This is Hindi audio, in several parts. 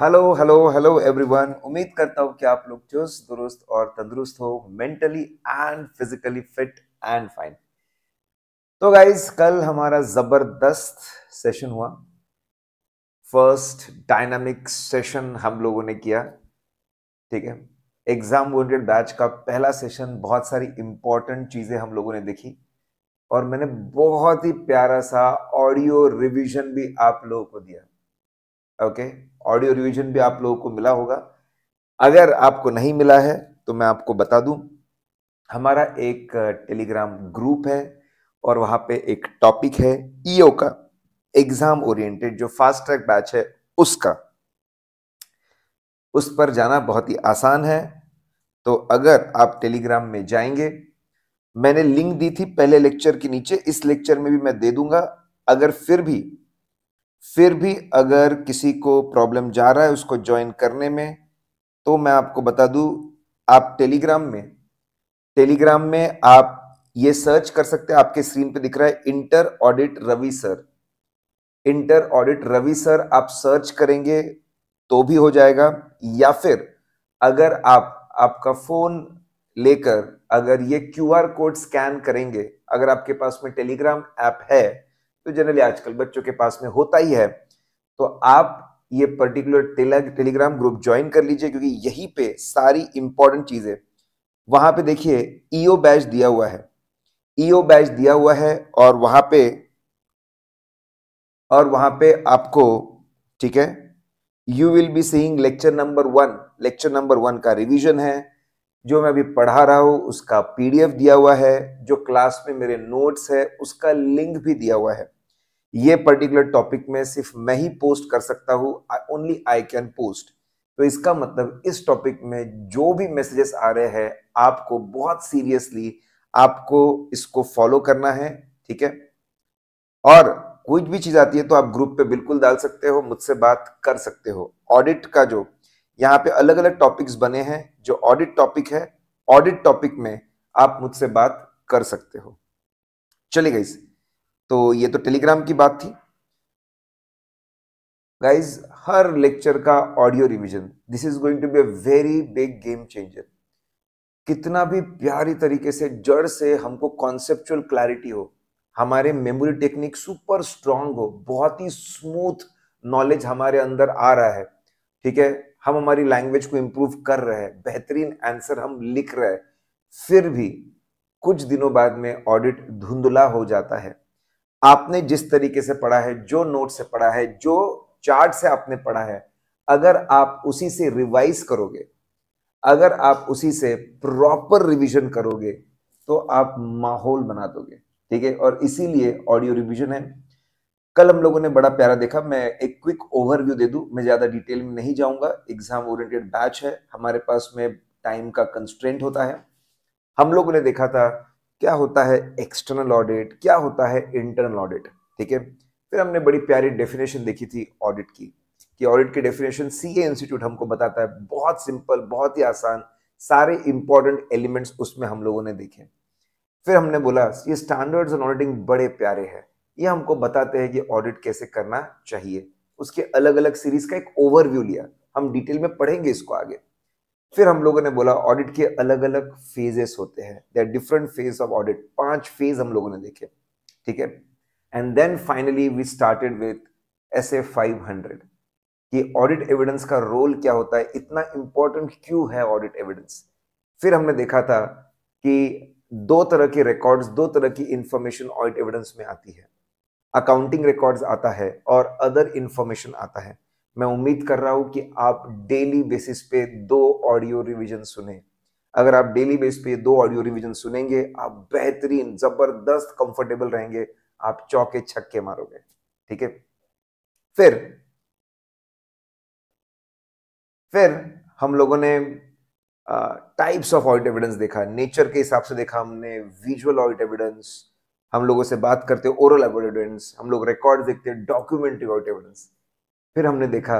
हेलो हेलो हेलो एवरीवन उम्मीद करता हूँ कि आप लोग चुस्त दुरुस्त और तंदुरुस्त हो mentally and physically fit and fine तो गाइज कल हमारा ज़बरदस्त सेशन हुआ फर्स्ट डायनामिक सेशन हम लोगों ने किया ठीक है एग्ज़ाम वेड बैच का पहला सेशन बहुत सारी इम्पोर्टेंट चीज़ें हम लोगों ने देखी और मैंने बहुत ही प्यारा सा ऑडियो रिविजन भी आप लोगों को दिया ओके ऑडियो रिवीजन भी आप लोगों को मिला होगा अगर आपको नहीं मिला है तो मैं आपको बता दूं हमारा एक टेलीग्राम ग्रुप है और वहां पे एक टॉपिक है ईओ e का एग्जाम ओरिएंटेड जो फास्ट ट्रैक बैच है उसका उस पर जाना बहुत ही आसान है तो अगर आप टेलीग्राम में जाएंगे मैंने लिंक दी थी पहले लेक्चर के नीचे इस लेक्चर में भी मैं दे दूंगा अगर फिर भी फिर भी अगर किसी को प्रॉब्लम जा रहा है उसको ज्वाइन करने में तो मैं आपको बता दूं आप टेलीग्राम में टेलीग्राम में आप ये सर्च कर सकते हैं आपके स्क्रीन पे दिख रहा है inter audit Ravi sir inter audit Ravi sir आप सर्च करेंगे तो भी हो जाएगा या फिर अगर आप आपका फोन लेकर अगर ये क्यूआर कोड स्कैन करेंगे अगर आपके पास में टेलीग्राम ऐप है तो जनरली आजकल बच्चों के पास में होता ही है तो आप ये पर्टिकुलर टेलीग्राम ग्रुप ज्वाइन कर लीजिए क्योंकि यही पे सारी इंपॉर्टेंट चीज़ें वहां पे देखिए ईओ e बैच दिया हुआ है ईओ e बैच दिया हुआ है और वहां पे और वहां पे आपको ठीक है you will be seeing lecture number one lecture number one का रिवीजन है जो मैं अभी पढ़ा रहा हूं उसका पीडीएफ दिया हुआ है जो क्लास में मेरे नोट्स है उसका लिंक भी दिया हुआ है ये पर्टिकुलर टॉपिक में सिर्फ मैं ही पोस्ट कर सकता हूँ ओनली आई कैन पोस्ट तो इसका मतलब इस टॉपिक में जो भी मैसेजेस आ रहे हैं आपको बहुत सीरियसली आपको इसको फॉलो करना है ठीक है और कोई भी चीज आती है तो आप ग्रुप पे बिल्कुल डाल सकते हो मुझसे बात कर सकते हो ऑडिट का जो यहाँ पे अलग अलग टॉपिक्स बने हैं जो ऑडिट टॉपिक है ऑडिट टॉपिक में आप मुझसे बात कर सकते हो चलिए गई तो ये तो टेलीग्राम की बात थी गाइज हर लेक्चर का audio revision this is going to be a very big game changer कितना भी प्यारी तरीके से जड़ से हमको कॉन्सेप्चुअल क्लैरिटी हो हमारे मेमोरी टेक्निक सुपर स्ट्रांग हो बहुत ही स्मूथ नॉलेज हमारे अंदर आ रहा है ठीक है हम हमारी लैंग्वेज को इम्प्रूव कर रहे हैं बेहतरीन आंसर हम लिख रहे हैं फिर भी कुछ दिनों बाद में ऑडिट धुंधला हो जाता है आपने जिस तरीके से पढ़ा है जो नोट से पढ़ा है जो चार्ट से आपने पढ़ा है अगर आप उसी से रिवाइज करोगे अगर आप उसी से प्रॉपर रिवीजन करोगे तो आप माहौल बना दोगे ठीक है और इसीलिए ऑडियो रिवीजन है कल हम लोगों ने बड़ा प्यारा देखा मैं एक क्विक ओवरव्यू दे दूं मैं ज़्यादा डिटेल में नहीं जाऊंगा एग्जाम ओरिएंटेड बैच है हमारे पास में टाइम का कंस्ट्रेंट होता है हम लोगों ने देखा था क्या होता है एक्सटर्नल ऑडिट क्या होता है इंटरनल ऑडिट ठीक है फिर हमने बड़ी प्यारी डेफिनेशन देखी थी ऑडिट की कि ऑडिट की डेफिनेशन सी ए इंस्टीट्यूट हमको बताता है बहुत सिंपल बहुत ही आसान सारे इंपॉर्टेंट एलिमेंट्स उसमें हम लोगों ने देखे फिर हमने बोला ये स्टैंडर्ड्स ऑन ऑडिटिंग बड़े प्यारे हैं ये हमको बताते हैं कि ऑडिट कैसे करना चाहिए उसके अलग अलग सीरीज का एक ओवरव्यू लिया हम डिटेल में पढ़ेंगे इसको आगे फिर हम लोगों ने बोला ऑडिट के अलग अलग फेजेस होते हैं there different phase of audit पांच फेज हम लोगों ने देखे ठीक है and then finally we started with S A five hundred कि ऑडिट एविडेंस का रोल क्या होता है इतना इंपॉर्टेंट क्यों है ऑडिट एविडेंस फिर हमने देखा था कि दो तरह के रिकॉर्ड्स दो तरह की इंफॉर्मेशन ऑडिट एविडेंस में आती है अकाउंटिंग रिकॉर्ड्स आता है और अदर इंफॉर्मेशन आता है मैं उम्मीद कर रहा हूं कि आप डेली बेसिस पे दो ऑडियो रिवीजन सुने अगर आप डेली बेस पे दो ऑडियो रिवीजन सुनेंगे आप बेहतरीन जबरदस्त कंफर्टेबल रहेंगे आप चौके छक्के मारोगे ठीक है फिर फिर हम लोगों ने टाइप्स ऑफ ऑइट एविडेंस देखा नेचर के हिसाब से देखा हमने विजुअल ऑडिट एविडेंस हम लोगों से बात करते ओरल एविडेंस हम लोग रिकॉर्ड देखते डॉक्यूमेंट्री ऑडिट एविडेंस फिर हमने देखा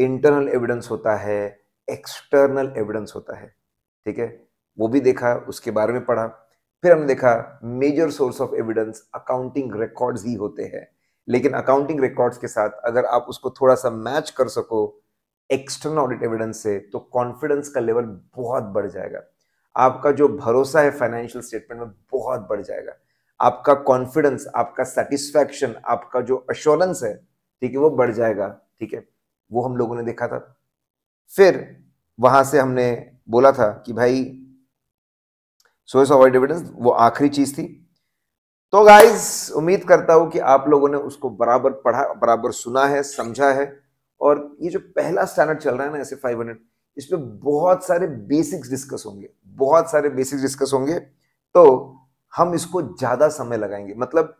इंटरनल एविडेंस होता है एक्सटर्नल एविडेंस होता है ठीक है वो भी देखा उसके बारे में पढ़ा फिर हमने देखा major source of evidence accounting records ही होते हैं लेकिन अकाउंटिंग रिकॉर्ड्स के साथ अगर आप उसको थोड़ा सा मैच कर सको एक्सटर्नल ऑडिट एविडेंस से तो कॉन्फिडेंस का लेवल बहुत बढ़ जाएगा आपका जो भरोसा है फाइनेंशियल स्टेटमेंट में बहुत बढ़ जाएगा आपका कॉन्फिडेंस आपका सेटिस्फैक्शन आपका जो अश्योरेंस है ठीक है वो बढ़ जाएगा ठीक है वो हम लोगों ने देखा था फिर वहां से हमने बोला था कि भाई सोर्स ऑफ डिविडेंस वो आखिरी चीज थी तो गाइज उम्मीद करता हूं कि आप लोगों ने उसको बराबर पढ़ा बराबर सुना है समझा है और ये जो पहला स्टैंडर्ड चल रहा है ना ऐसे हंड्रेड इसमें बहुत सारे बेसिक्स डिस्कस होंगे बहुत सारे बेसिक्स डिस्कस होंगे तो हम इसको ज्यादा समय लगाएंगे मतलब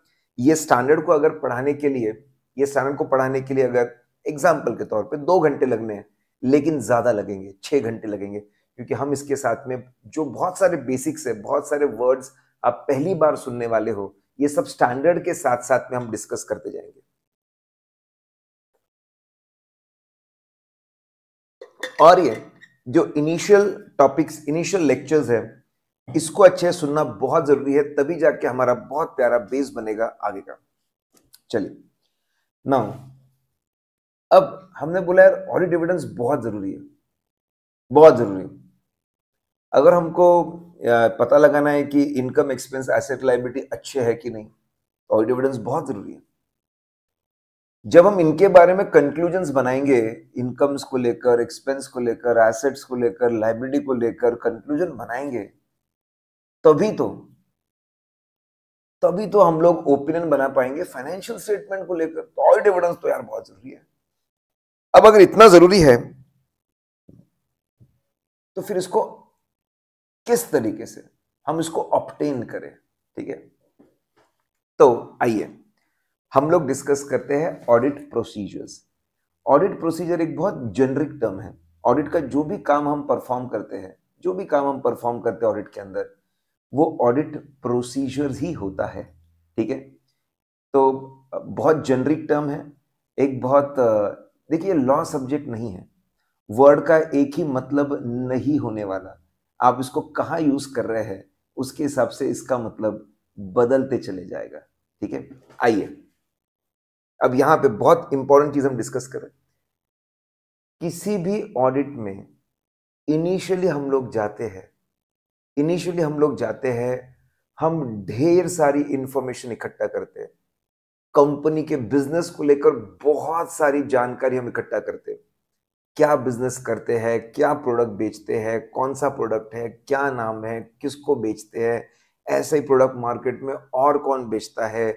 ये स्टैंडर्ड को अगर पढ़ाने के लिए ये सेवन को पढ़ाने के लिए अगर एग्जाम्पल के तौर पर दो घंटे लगने हैं लेकिन ज़्यादा लगेंगे छह घंटे लगेंगे क्योंकि हम इसके साथ में जो बहुत सारे बेसिक्स है बहुत सारे वर्ड्स आप पहली बार सुनने वाले हो ये सब स्टैंडर्ड के साथ साथ में हम डिस्कस करते जाएंगे और ये जो इनिशियल टॉपिक्स इनिशियल लेक्चर्स है इसको अच्छे सुनना बहुत जरूरी है तभी जाके हमारा बहुत प्यारा बेस बनेगा आगे का चलिए नाउ अब हमने बोला यार ऑडिट डिविडेंस बहुत ज़रूरी है बहुत ज़रूरी है अगर हमको पता लगाना है कि इनकम एक्सपेंस एसेट लाइबिलिटी अच्छे है कि नहीं ऑडिट तो डिविडेंस बहुत ज़रूरी है जब हम इनके बारे में कंक्लूजन बनाएंगे इनकम्स को लेकर एक्सपेंस को लेकर एसेट्स को लेकर लाइबिलिटी को लेकर कंक्लूजन बनाएंगे तभी तो तभी तो हम लोग ओपिनियन बना पाएंगे फाइनेंशियल स्टेटमेंट को लेकर तो ऑल डिविडेंस तो यार बहुत जरूरी है अब अगर इतना जरूरी है तो फिर इसको किस तरीके से हम इसको ऑप्टेन करें ठीक है तो आइए हम लोग डिस्कस करते हैं ऑडिट प्रोसीजर्स ऑडिट प्रोसीजर एक बहुत जेनरिक टर्म है ऑडिट का जो भी काम हम परफॉर्म करते हैं जो भी काम हम परफॉर्म करते हैं ऑडिट के अंदर वो ऑडिट प्रोसीजर ही होता है ठीक है तो बहुत जनरिक टर्म है एक बहुत देखिए लॉ सब्जेक्ट नहीं है वर्ड का एक ही मतलब नहीं होने वाला आप इसको कहाँ यूज कर रहे हैं उसके हिसाब से इसका मतलब बदलते चले जाएगा ठीक है आइए अब यहां पे बहुत इंपॉर्टेंट चीज हम डिस्कस करें किसी भी ऑडिट में इनिशियली हम लोग जाते हैं इनिशियली हम लोग जाते हैं हम ढेर सारी इंफॉर्मेशन इकट्ठा करते हैं कंपनी के बिजनेस को लेकर बहुत सारी जानकारी हम इकट्ठा करते हैं क्या बिजनेस करते हैं क्या प्रोडक्ट बेचते हैं कौन सा प्रोडक्ट है क्या नाम है किसको बेचते हैं ऐसे ही प्रोडक्ट मार्केट में और कौन बेचता है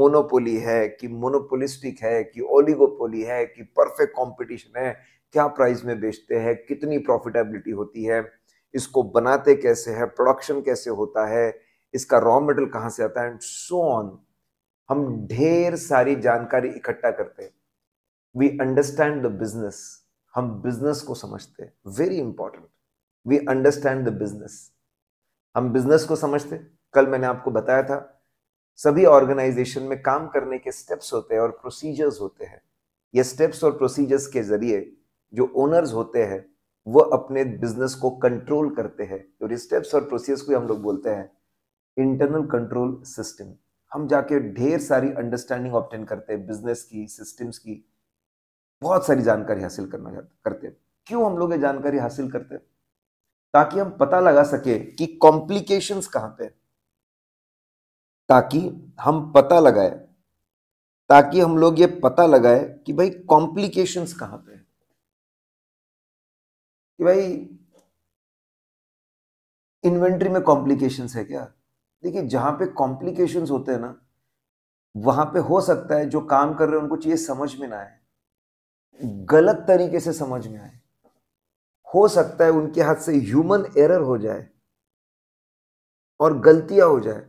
मोनोपोली है कि मोनोपोलिस्टिक है कि ओलिगोपोली है कि परफेक्ट कंपटीशन है क्या प्राइस में बेचते हैं कितनी प्रॉफिटेबिलिटी होती है इसको बनाते कैसे है प्रोडक्शन कैसे होता है इसका रॉ मेटेरियल कहाँ से आता है एंड सो ऑन हम ढेर सारी जानकारी इकट्ठा करते हैं वी अंडरस्टैंड द बिजनेस हम बिजनेस को समझते हैं very important we understand the business हम बिजनेस को समझते कल मैंने आपको बताया था सभी ऑर्गेनाइजेशन में काम करने के स्टेप्स होते हैं और प्रोसीजर्स होते हैं ये स्टेप्स और प्रोसीजर्स के जरिए जो ओनर्स होते हैं वो अपने बिजनेस को कंट्रोल करते हैं तो और तो स्टेप्स और प्रोसेस को हम लोग बोलते हैं इंटरनल कंट्रोल सिस्टम हम जाके ढेर सारी अंडरस्टैंडिंग ऑप्टेन करते हैं बिजनेस की सिस्टम्स की बहुत सारी जानकारी हासिल करना करते हैं क्यों हम लोग ये जानकारी हासिल करते हैं ताकि हम पता लगा सके कि कॉम्प्लिकेशन कहां पे ताकि हम पता लगाए ताकि हम लोग ये पता लगाए कि भाई कॉम्प्लिकेशंस कहां पे है कि भाई इन्वेंट्री में कॉम्प्लिकेशन है क्या देखिए जहां पे कॉम्प्लिकेशन होते हैं ना वहां पे हो सकता है जो काम कर रहे हैं उनको चीज समझ में ना आए गलत तरीके से समझ में आए हो सकता है उनके हाथ से ह्यूमन एरर हो जाए और गलतियां हो जाए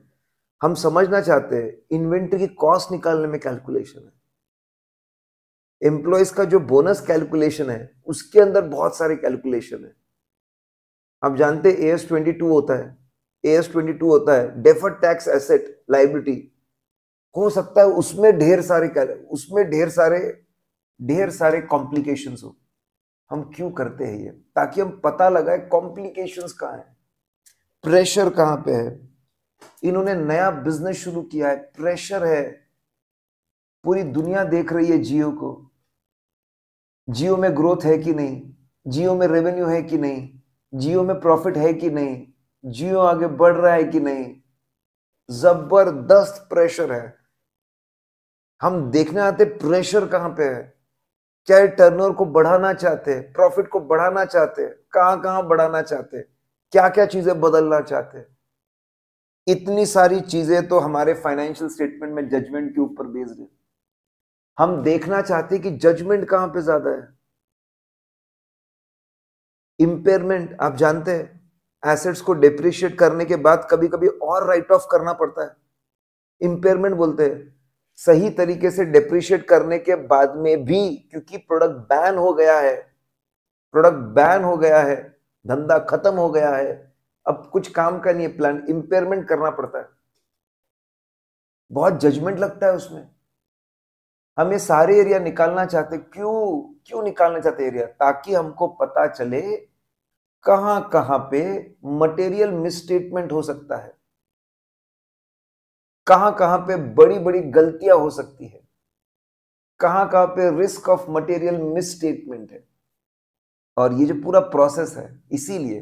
हम समझना चाहते हैं इन्वेंट्री की कॉस्ट निकालने में कैलकुलेशन है एम्प्लॉयज का जो बोनस कैलकुलेशन है उसके अंदर बहुत सारे कैलकुलेशन है आप जानते ए एस ट्वेंटी टू होता है ए एस ट्वेंटी टू होता है डेफर्ड टैक्स एसेट लाइबिलिटी हो सकता है उसमें ढेर सारे उसमें ढेर सारे ढेर सारे कॉम्प्लिकेशन हो हम क्यों करते हैं ये ताकि हम पता लगाए कॉम्प्लिकेशन कहाँ है प्रेशर कहाँ पे है इन्होंने नया बिजनेस शुरू किया है प्रेशर है पूरी दुनिया देख रही है जियो को जियो में ग्रोथ है कि नहीं जियो में रेवेन्यू है कि नहीं जियो में प्रॉफिट है कि नहीं जियो आगे बढ़ रहा है कि नहीं जबरदस्त प्रेशर है हम देखने आते प्रेशर कहाँ पे है क्या ये टर्नओवर को बढ़ाना चाहते हैं प्रॉफिट को बढ़ाना चाहते हैं कहाँ कहाँ बढ़ाना चाहते क्या क्या चीजें बदलना चाहते इतनी सारी चीजें तो हमारे फाइनेंशियल स्टेटमेंट में जजमेंट के ऊपर बेस्ड है हम देखना चाहते कि जजमेंट कहां पे ज्यादा है इंपेयरमेंट आप जानते हैं एसेट्स को डिप्रिशिएट करने के बाद कभी कभी और राइट ऑफ करना पड़ता है इंपेयरमेंट बोलते हैं सही तरीके से डिप्रिशिएट करने के बाद में भी क्योंकि प्रोडक्ट बैन हो गया है प्रोडक्ट बैन हो गया है धंधा खत्म हो गया है अब कुछ काम का नहीं है प्लान इंपेयरमेंट करना पड़ता है बहुत जजमेंट लगता है उसमें हम ये सारे एरिया निकालना चाहते क्यों क्यों निकालना चाहते एरिया ताकि हमको पता चले कहां कहां पे मटेरियल मिसस्टेटमेंट हो सकता है कहां कहां पे बड़ी बड़ी गलतियां हो सकती है कहां कहां पे रिस्क ऑफ मटेरियल मिसस्टेटमेंट है और ये जो पूरा प्रोसेस है इसीलिए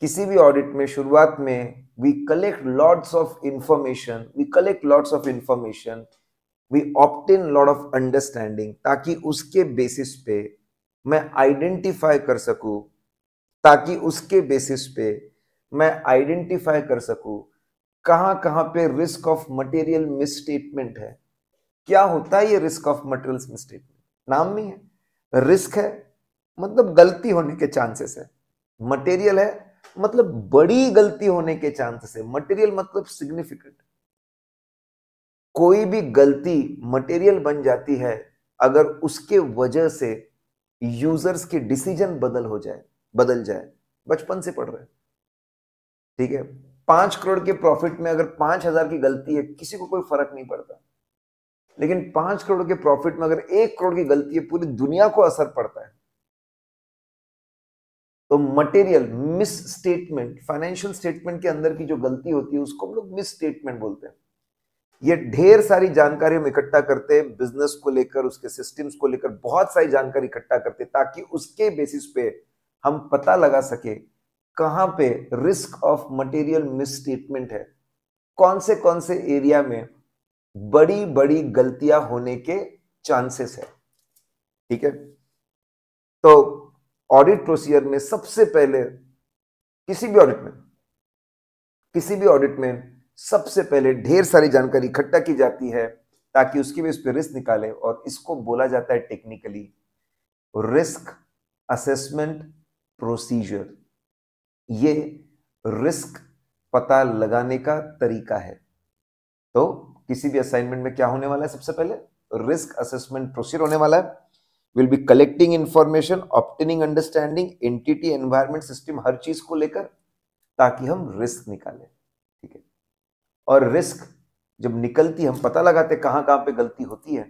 किसी भी ऑडिट में शुरुआत में we collect lots of information we collect lots of information we obtain lot of understanding ताकि उसके बेसिस पे मैं आइडेंटिफाई कर सकूं ताकि उसके बेसिस पे मैं आइडेंटिफाई कर सकूं कहां कहां पे रिस्क ऑफ मटेरियल मिसस्टेटमेंट है क्या होता है ये रिस्क ऑफ मटेरियल मिसस्टेटमेंट नाम में है रिस्क है मतलब गलती होने के चांसेस है मटेरियल है मतलब बड़ी गलती होने के चांसेस है मटेरियल मतलब सिग्निफिकेंट कोई भी गलती मटेरियल बन जाती है अगर उसके वजह से यूजर्स के डिसीजन बदल हो जाए बदल जाए बचपन से पढ़ रहे ठीक है पांच करोड़ के प्रॉफिट में अगर पांच हजार की गलती है किसी को कोई फर्क नहीं पड़ता लेकिन पांच करोड़ के प्रॉफिट में अगर एक करोड़ की गलती है पूरी दुनिया को असर पड़ता है तो material misstatement financial statement के अंदर की जो गलती होती है उसको हम लोग मिस स्टेटमेंट बोलते हैं ये ढेर सारी जानकारी हम इकट्ठा करते हैं बिजनेस को लेकर उसके सिस्टम्स को लेकर बहुत सारी जानकारी इकट्ठा करते हैं ताकि उसके बेसिस पे हम पता लगा सके कहां पे रिस्क ऑफ मटेरियल मिसस्टेटमेंट है कौन से कौन से एरिया में बड़ी बड़ी गलतियां होने के चांसेस है ठीक है तो ऑडिट प्रोसीजर में सबसे पहले किसी भी ऑडिट में किसी भी ऑडिट में सबसे पहले ढेर सारी जानकारी इकट्ठा की जाती है ताकि उसकी भी उस पर रिस्क निकाले और इसको बोला जाता है टेक्निकली रिस्क असेसमेंट प्रोसीजर ये रिस्क पता लगाने का तरीका है तो किसी भी असाइनमेंट में क्या होने वाला है सबसे पहले रिस्क असेसमेंट प्रोसीजर होने वाला है will be collecting information obtaining understanding entity environment system हर चीज को लेकर ताकि हम रिस्क निकालें और रिस्क जब निकलती हम पता लगाते कहां कहां पे गलती होती है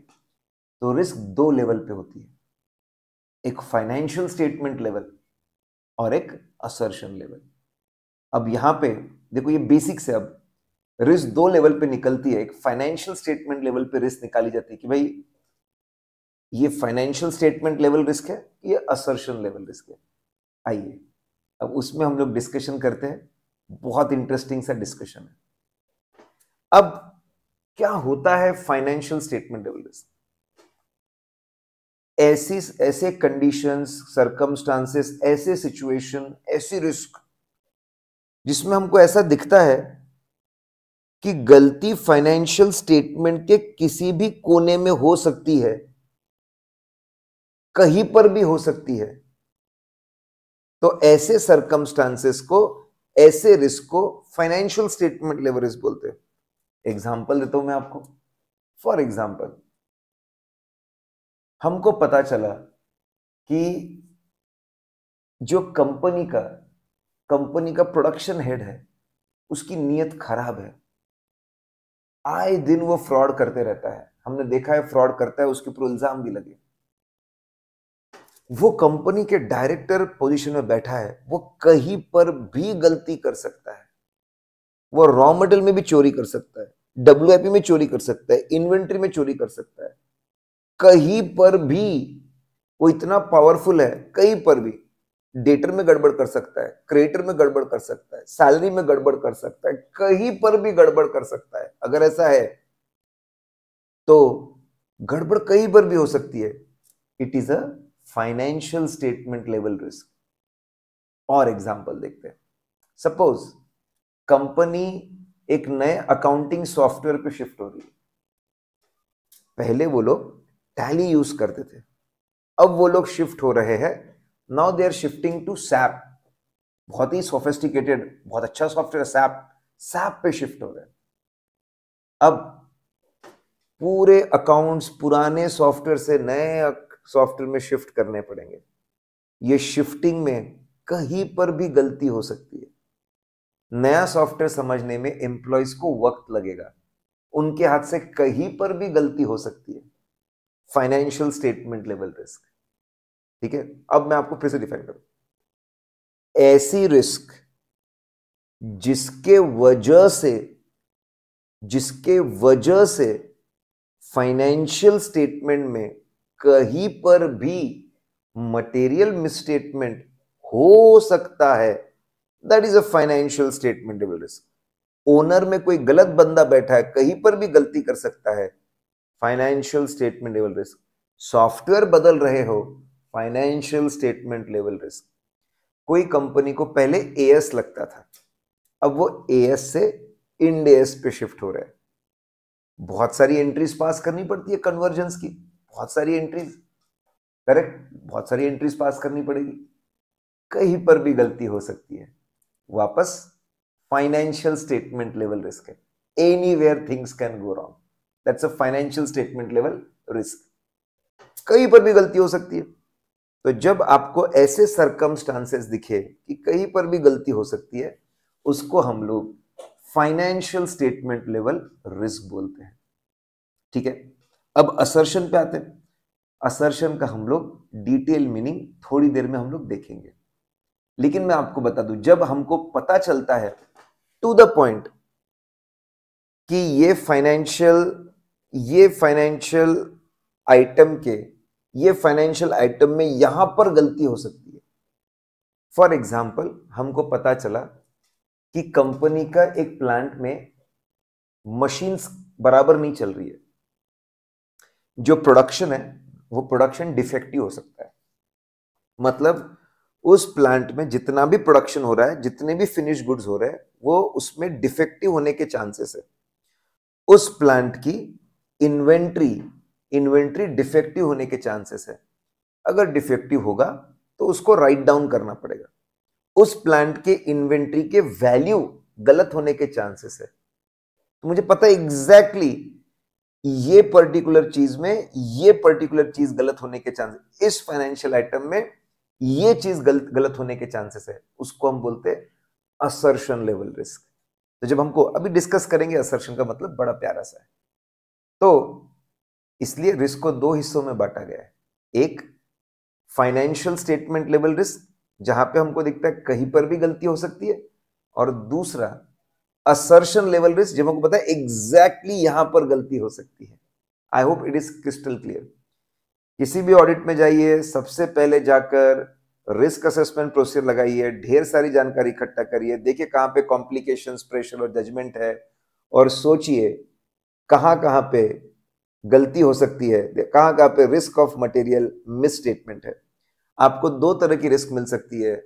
तो रिस्क दो लेवल पे होती है एक फाइनेंशियल स्टेटमेंट लेवल और एक असर्शन लेवल अब यहां पे देखो ये बेसिक्स है अब रिस्क दो लेवल पे निकलती है एक फाइनेंशियल स्टेटमेंट लेवल पे रिस्क निकाली जाती है कि भाई ये फाइनेंशियल स्टेटमेंट लेवल रिस्क है ये असर्शन लेवल रिस्क है आइए अब उसमें हम लोग डिस्कशन करते हैं बहुत इंटरेस्टिंग सा डिस्कशन है अब क्या होता है फाइनेंशियल स्टेटमेंट एवरेज ऐसी ऐसे कंडीशंस सरकमस्टांसेस ऐसे सिचुएशन ऐसी रिस्क जिसमें हमको ऐसा दिखता है कि गलती फाइनेंशियल स्टेटमेंट के किसी भी कोने में हो सकती है कहीं पर भी हो सकती है तो ऐसे सरकमस्टांसेस को ऐसे रिस्क को फाइनेंशियल स्टेटमेंट लेवरेज बोलते हैं एग्जाम्पल देता हूं मैं आपको फॉर एग्जाम्पल हमको पता चला कि जो कंपनी का कंपनी का प्रोडक्शन हेड है उसकी नीयत खराब है आए दिन वो फ्रॉड करते रहता है हमने देखा है फ्रॉड करता है उसके ऊपर इल्जाम भी लगे वो कंपनी के डायरेक्टर पोजीशन में बैठा है वो कहीं पर भी गलती कर सकता है वो रॉ मटेरियल में भी चोरी कर सकता है डब्ल्यू में चोरी कर सकता है इन्वेंट्री में चोरी कर सकता है कहीं पर भी वो इतना पावरफुल है कहीं पर भी डेटर में गड़बड़ कर सकता है क्रेडिटर में गड़बड़ कर सकता है सैलरी में गड़बड़ कर सकता है कहीं पर भी गड़बड़ कर सकता है अगर ऐसा है तो गड़बड़ कहीं पर भी हो सकती है it is a financial statement level risk और एग्जाम्पल देखते हैं सपोज कंपनी एक नए अकाउंटिंग सॉफ्टवेयर पे शिफ्ट हो रही है पहले वो लोग टैली यूज करते थे अब वो लोग शिफ्ट हो रहे हैं now they are shifting to SAP बहुत ही सोफेस्टिकेटेड बहुत अच्छा सॉफ्टवेयर सैप सैप पे शिफ्ट हो रहे हैं अब पूरे अकाउंट्स पुराने सॉफ्टवेयर से नए सॉफ्टवेयर में शिफ्ट करने पड़ेंगे ये शिफ्टिंग में कहीं पर भी गलती हो सकती है नया सॉफ्टवेयर समझने में एम्प्लॉयज को वक्त लगेगा उनके हाथ से कहीं पर भी गलती हो सकती है फाइनेंशियल स्टेटमेंट लेवल रिस्क ठीक है अब मैं आपको फिर से डिफाइन करूं ऐसी रिस्क जिसके वजह से जिसके वजह से फाइनेंशियल स्टेटमेंट में कहीं पर भी मटेरियल मिसस्टेटमेंट हो सकता है that is a financial statement level risk owner में कोई गलत बंदा बैठा है कहीं पर भी गलती कर सकता है financial statement statement level risk software बदल रहे हो फाइनेंशियल स्टेटमेंट लेवल रिस्क कोई कंपनी को पहले ए एस लगता था अब वो ए एस से इंड एस पे शिफ्ट हो रहा है बहुत सारी एंट्रीज पास करनी पड़ती है कन्वर्जेंस की बहुत सारी एंट्रीज करेक्ट बहुत सारी एंट्रीज पास करनी पड़ेगी कहीं पर भी गलती हो सकती है वापस फाइनेंशियल स्टेटमेंट लेवल रिस्क है anywhere things can go wrong that's a financial statement level risk कहीं पर भी गलती हो सकती है तो जब आपको ऐसे सरकमस्टांसेस दिखे कि कहीं पर भी गलती हो सकती है उसको हम लोग फाइनेंशियल स्टेटमेंट लेवल रिस्क बोलते हैं ठीक है अब असर्शन पे आते हैं असर्शन का हम लोग डिटेल मीनिंग थोड़ी देर में हम लोग देखेंगे लेकिन मैं आपको बता दूं जब हमको पता चलता है टू द पॉइंट कि ये फाइनेंशियल ये फाइनेंशियल आइटम के ये फाइनेंशियल आइटम में यहां पर गलती हो सकती है फॉर एग्जाम्पल हमको पता चला कि कंपनी का एक प्लांट में मशीन्स बराबर नहीं चल रही है जो प्रोडक्शन है वो प्रोडक्शन डिफेक्टिव हो सकता है मतलब उस प्लांट में जितना भी प्रोडक्शन हो रहा है जितने भी फिनिश गुड्स हो रहे हैं वो उसमें डिफेक्टिव होने के चांसेस है उस प्लांट की इन्वेंट्री इन्वेंट्री डिफेक्टिव होने के चांसेस है अगर डिफेक्टिव होगा तो उसको राइट डाउन करना पड़ेगा उस प्लांट के इन्वेंट्री के वैल्यू गलत होने के चांसेस है तो मुझे पता है एग्जैक्टली ये पर्टिकुलर चीज में ये पर्टिकुलर चीज गलत होने के चांसेस इस फाइनेंशियल आइटम में ये चीज गलत गलत होने के चांसेस है उसको हम बोलते हैं असर्शन लेवल रिस्क तो जब हमको अभी डिस्कस करेंगे असर्शन का मतलब बड़ा प्यारा सा है तो इसलिए रिस्क को दो हिस्सों में बांटा गया है एक फाइनेंशियल स्टेटमेंट लेवल रिस्क जहां पे हमको दिखता है कहीं पर भी गलती हो सकती है और दूसरा असर्शन लेवल रिस्क जब हमको पता है एग्जैक्टली exactly यहां पर गलती हो सकती है I hope it is crystal clear किसी भी ऑडिट में जाइए सबसे पहले जाकर रिस्क असेसमेंट प्रोसीजर लगाइए ढेर सारी जानकारी इकट्ठा करिए देखिए कहाँ पे कॉम्प्लिकेशन प्रेशर और जजमेंट है और सोचिए कहाँ कहाँ पे गलती हो सकती है कहाँ कहाँ पे risk of material misstatement है आपको दो तरह की रिस्क मिल सकती है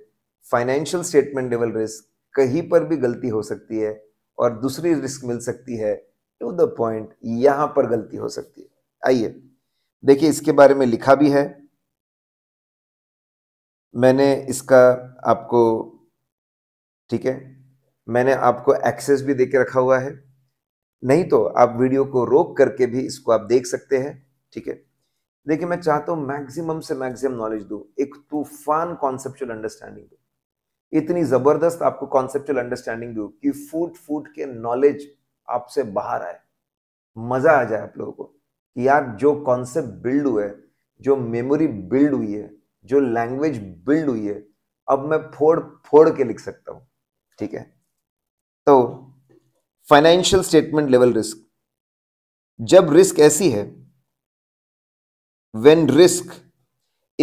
फाइनेंशियल स्टेटमेंट लेवल रिस्क कहीं पर भी गलती हो सकती है और दूसरी रिस्क मिल सकती है टू द पॉइंट यहां पर गलती हो सकती है आइए देखिए इसके बारे में लिखा भी है मैंने इसका आपको ठीक है मैंने आपको एक्सेस भी दे रखा हुआ है नहीं तो आप वीडियो को रोक करके भी इसको आप देख सकते हैं ठीक है देखिए मैं चाहता हूं मैक्सिमम से मैक्सिमम नॉलेज दू एक तूफान कॉन्सेप्चुअल अंडरस्टैंडिंग दू इतनी ज़बरदस्त आपको कॉन्सेप्चुअल अंडरस्टैंडिंग दू कि फूट फूट के नॉलेज आपसे बाहर आए मज़ा आ जाए आप लोगों को यार जो कॉन्सेप्ट बिल्ड हुए जो मेमोरी बिल्ड हुई है जो लैंग्वेज बिल्ड हुई है अब मैं फोड़ फोड़ के लिख सकता हूं ठीक है तो फाइनेंशियल स्टेटमेंट लेवल रिस्क जब रिस्क ऐसी है when risk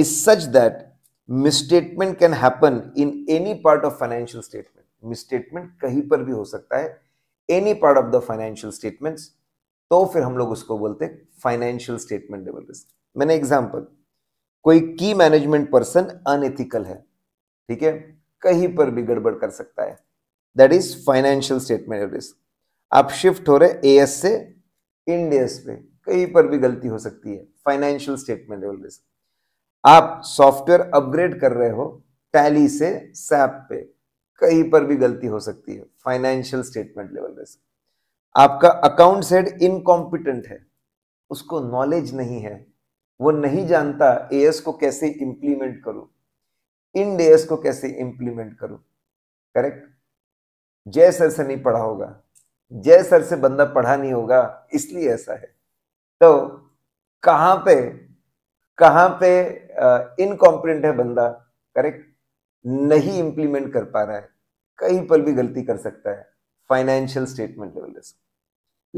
is such that misstatement can happen in any part of financial statement misstatement कहीं पर भी हो सकता है any part of the financial statements तो फिर हम लोग उसको बोलते हैं फाइनेंशियल स्टेटमेंट लेवल रिस्क मैंने एग्जाम्पल कोई की मैनेजमेंट पर्सन अनएथिकल है ठीक है कहीं पर भी गड़बड़ कर सकता है that is financial statement risk आप शिफ्ट हो रहे ए से इंडेस पे कहीं पर भी गलती हो सकती है फाइनेंशियल स्टेटमेंट लेवल रिस्क आप सॉफ्टवेयर अपग्रेड कर रहे हो टैली से सैप पे कहीं पर भी गलती हो सकती है फाइनेंशियल स्टेटमेंट लेवल रिस्क आपका अकाउंट हेड इनकॉम्पिटेंट है उसको नॉलेज नहीं है वो नहीं जानता एएस को कैसे इंप्लीमेंट करो इन एएस को कैसे इंप्लीमेंट करो करेक्ट जय सर से नहीं पढ़ा होगा जय सर से बंदा पढ़ा नहीं होगा इसलिए ऐसा है तो कहां पे कहां पे इनकॉम्पिटेंट है बंदा करेक्ट नहीं इंप्लीमेंट कर पा रहा है कहीं पर भी गलती कर सकता है फाइनेंशियल स्टेटमेंट लेवल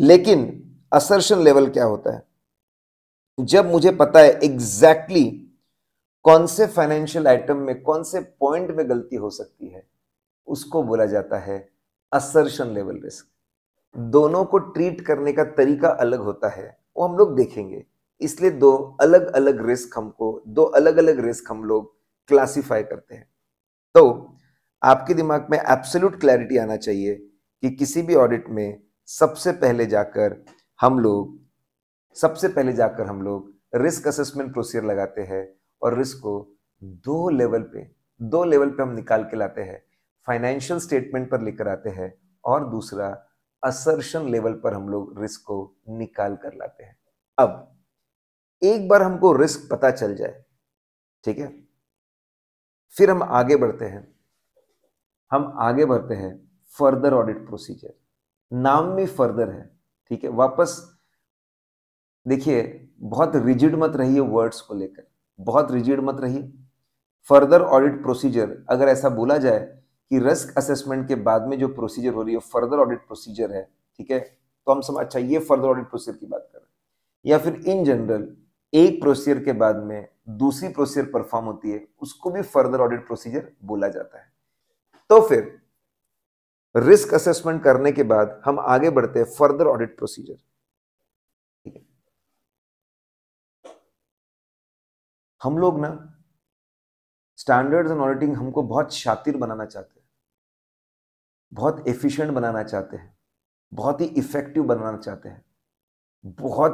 लेकिन असर्शन लेवल क्या होता है जब मुझे पता है एग्जैक्टली exactly कौन से फाइनेंशियल आइटम में कौन से पॉइंट में गलती हो सकती है उसको बोला जाता है असर्शन लेवल रिस्क दोनों को ट्रीट करने का तरीका अलग होता है वो हम लोग देखेंगे इसलिए दो अलग अलग रिस्क हमको दो अलग अलग रिस्क हम लोग क्लासिफाई करते हैं तो आपके दिमाग में एब्सोल्यूट क्लैरिटी आना चाहिए कि किसी भी ऑडिट में सबसे पहले जाकर हम लोग सबसे पहले जाकर हम लोग रिस्क असेसमेंट प्रोसीजर लगाते हैं और रिस्क को दो लेवल पे दो लेवल पे हम निकाल के लाते हैं फाइनेंशियल स्टेटमेंट पर लेकर आते हैं और दूसरा असर्शन लेवल पर हम लोग रिस्क को निकाल कर लाते हैं अब एक बार हमको रिस्क पता चल जाए ठीक है फिर हम आगे बढ़ते हैं हम आगे बढ़ते हैं फर्दर ऑडिट प्रोसीजर नाम में फर्दर है ठीक है वापस देखिए बहुत रिजिड मत रहिए वर्ड्स को लेकर बहुत रिजिड मत रहिए फर्दर ऑडिट प्रोसीजर अगर ऐसा बोला जाए कि रिस्क असेसमेंट के बाद में जो प्रोसीजर हो रही है फर्दर ऑडिट प्रोसीजर है ठीक है तो हम समझ अच्छा ये फर्दर ऑडिट प्रोसीजर की बात कर रहे हैं या फिर इन जनरल एक प्रोसीजर के बाद में दूसरी प्रोसीजर परफॉर्म होती है उसको भी फर्दर ऑडिट प्रोसीजर बोला जाता है तो फिर रिस्क असेसमेंट करने के बाद हम आगे बढ़ते हैं फर्दर ऑडिट प्रोसीजर हम लोग ना स्टैंडर्ड्स एंड ऑडिटिंग हमको बहुत शातिर बनाना चाहते हैं बहुत एफिशिएंट बनाना चाहते हैं बहुत ही इफेक्टिव बनाना चाहते हैं बहुत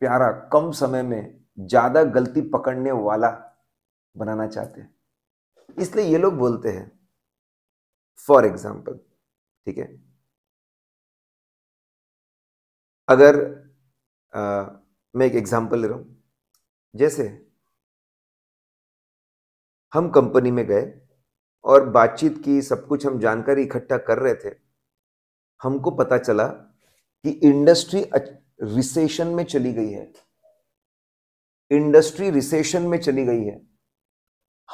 प्यारा कम समय में ज़्यादा गलती पकड़ने वाला बनाना चाहते हैं इसलिए ये लोग बोलते हैं फॉर एग्जाम्पल ठीक है अगर आ, मैं एक एग्जांपल ले रहा हूं जैसे हम कंपनी में गए और बातचीत की सब कुछ हम जानकारी इकट्ठा कर रहे थे हमको पता चला कि इंडस्ट्री रिसेशन में चली गई है इंडस्ट्री रिसेशन में चली गई है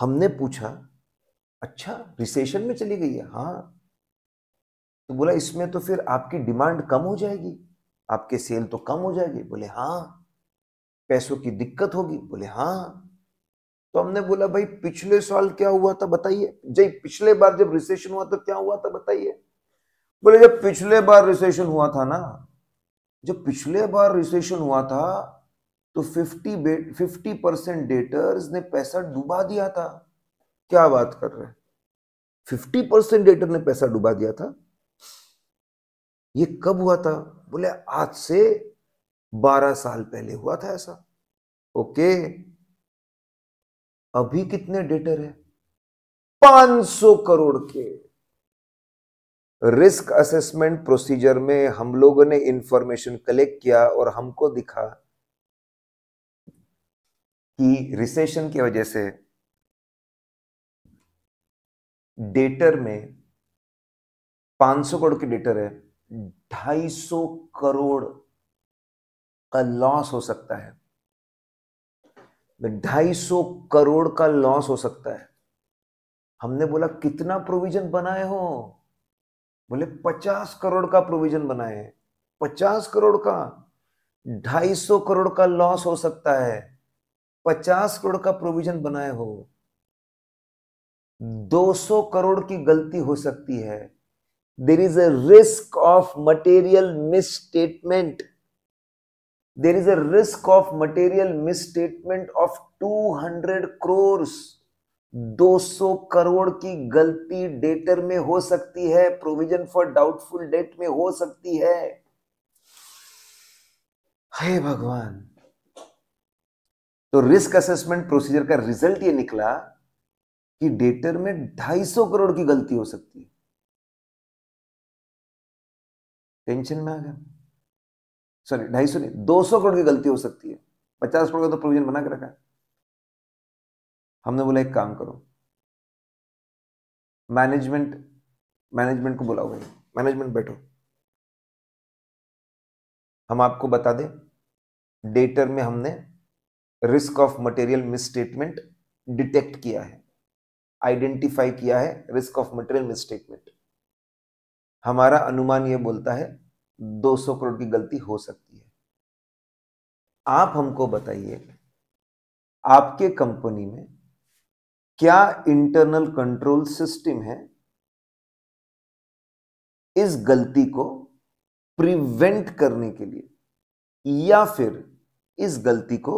हमने पूछा अच्छा रिसेशन में चली गई है हाँ तो बोला इसमें तो फिर आपकी डिमांड कम हो जाएगी आपके सेल तो कम हो जाएगी बोले हाँ पैसों की दिक्कत होगी बोले हाँ तो हमने बोला भाई पिछले साल क्या हुआ था बताइए जय पिछले बार जब रिसेशन हुआ था क्या हुआ था बताइए बोले जब पिछले बार रिसेशन हुआ था ना जब पिछले बार रिसेशन हुआ था तो 50 फिफ्टी परसेंट डेटर्स ने पैसा डुबा दिया था क्या बात कर रहे हैं फिफ्टी परसेंट डेटर ने पैसा डुबा दिया था ये कब हुआ था बोले आज से बारह साल पहले हुआ था ऐसा ओके अभी कितने डेटर है 500 करोड़ के रिस्क असेसमेंट प्रोसीजर में हम लोगों ने इंफॉर्मेशन कलेक्ट किया और हमको दिखा कि रिसेशन की वजह से डेटर में 500 करोड़ के डेटर है ढाई सौ करोड़ का लॉस हो सकता है मतलब ढाई सौ करोड़ का लॉस हो सकता है हमने बोला कितना प्रोविजन बनाए हो बोले पचास करोड़ का प्रोविजन बनाए पचास करोड़ का ढाई सौ करोड़ का लॉस हो सकता है पचास करोड़ का प्रोविजन बनाए हो दो सौ करोड़ की गलती हो सकती है there is a risk of material misstatement there is a risk of material misstatement of 200 crores 200 crore की गलती डेटर में हो सकती है प्रोविजन फॉर डाउटफुल डेट में हो सकती है हे भगवान तो रिस्क असेसमेंट प्रोसीजर का रिजल्ट ये निकला कि डेटर में 250 करोड़ की गलती हो सकती है टेंशन में आ गया सॉरी ढाई सौ नहीं दो सौ करोड़ की गलती हो सकती है पचास करोड़ का तो प्रोविजन बना के रखा है हमने बोला एक काम करो मैनेजमेंट मैनेजमेंट को बुलाओ भाई मैनेजमेंट बैठो हम आपको बता दें डेटर में हमने risk of material misstatement detect किया है आइडेंटिफाई किया है रिस्क ऑफ मटेरियल मिसस्टेटमेंट हमारा अनुमान यह बोलता है 200 करोड़ की गलती हो सकती है आप हमको बताइए आपके कंपनी में क्या इंटरनल कंट्रोल सिस्टम है इस गलती को प्रिवेंट करने के लिए या फिर इस गलती को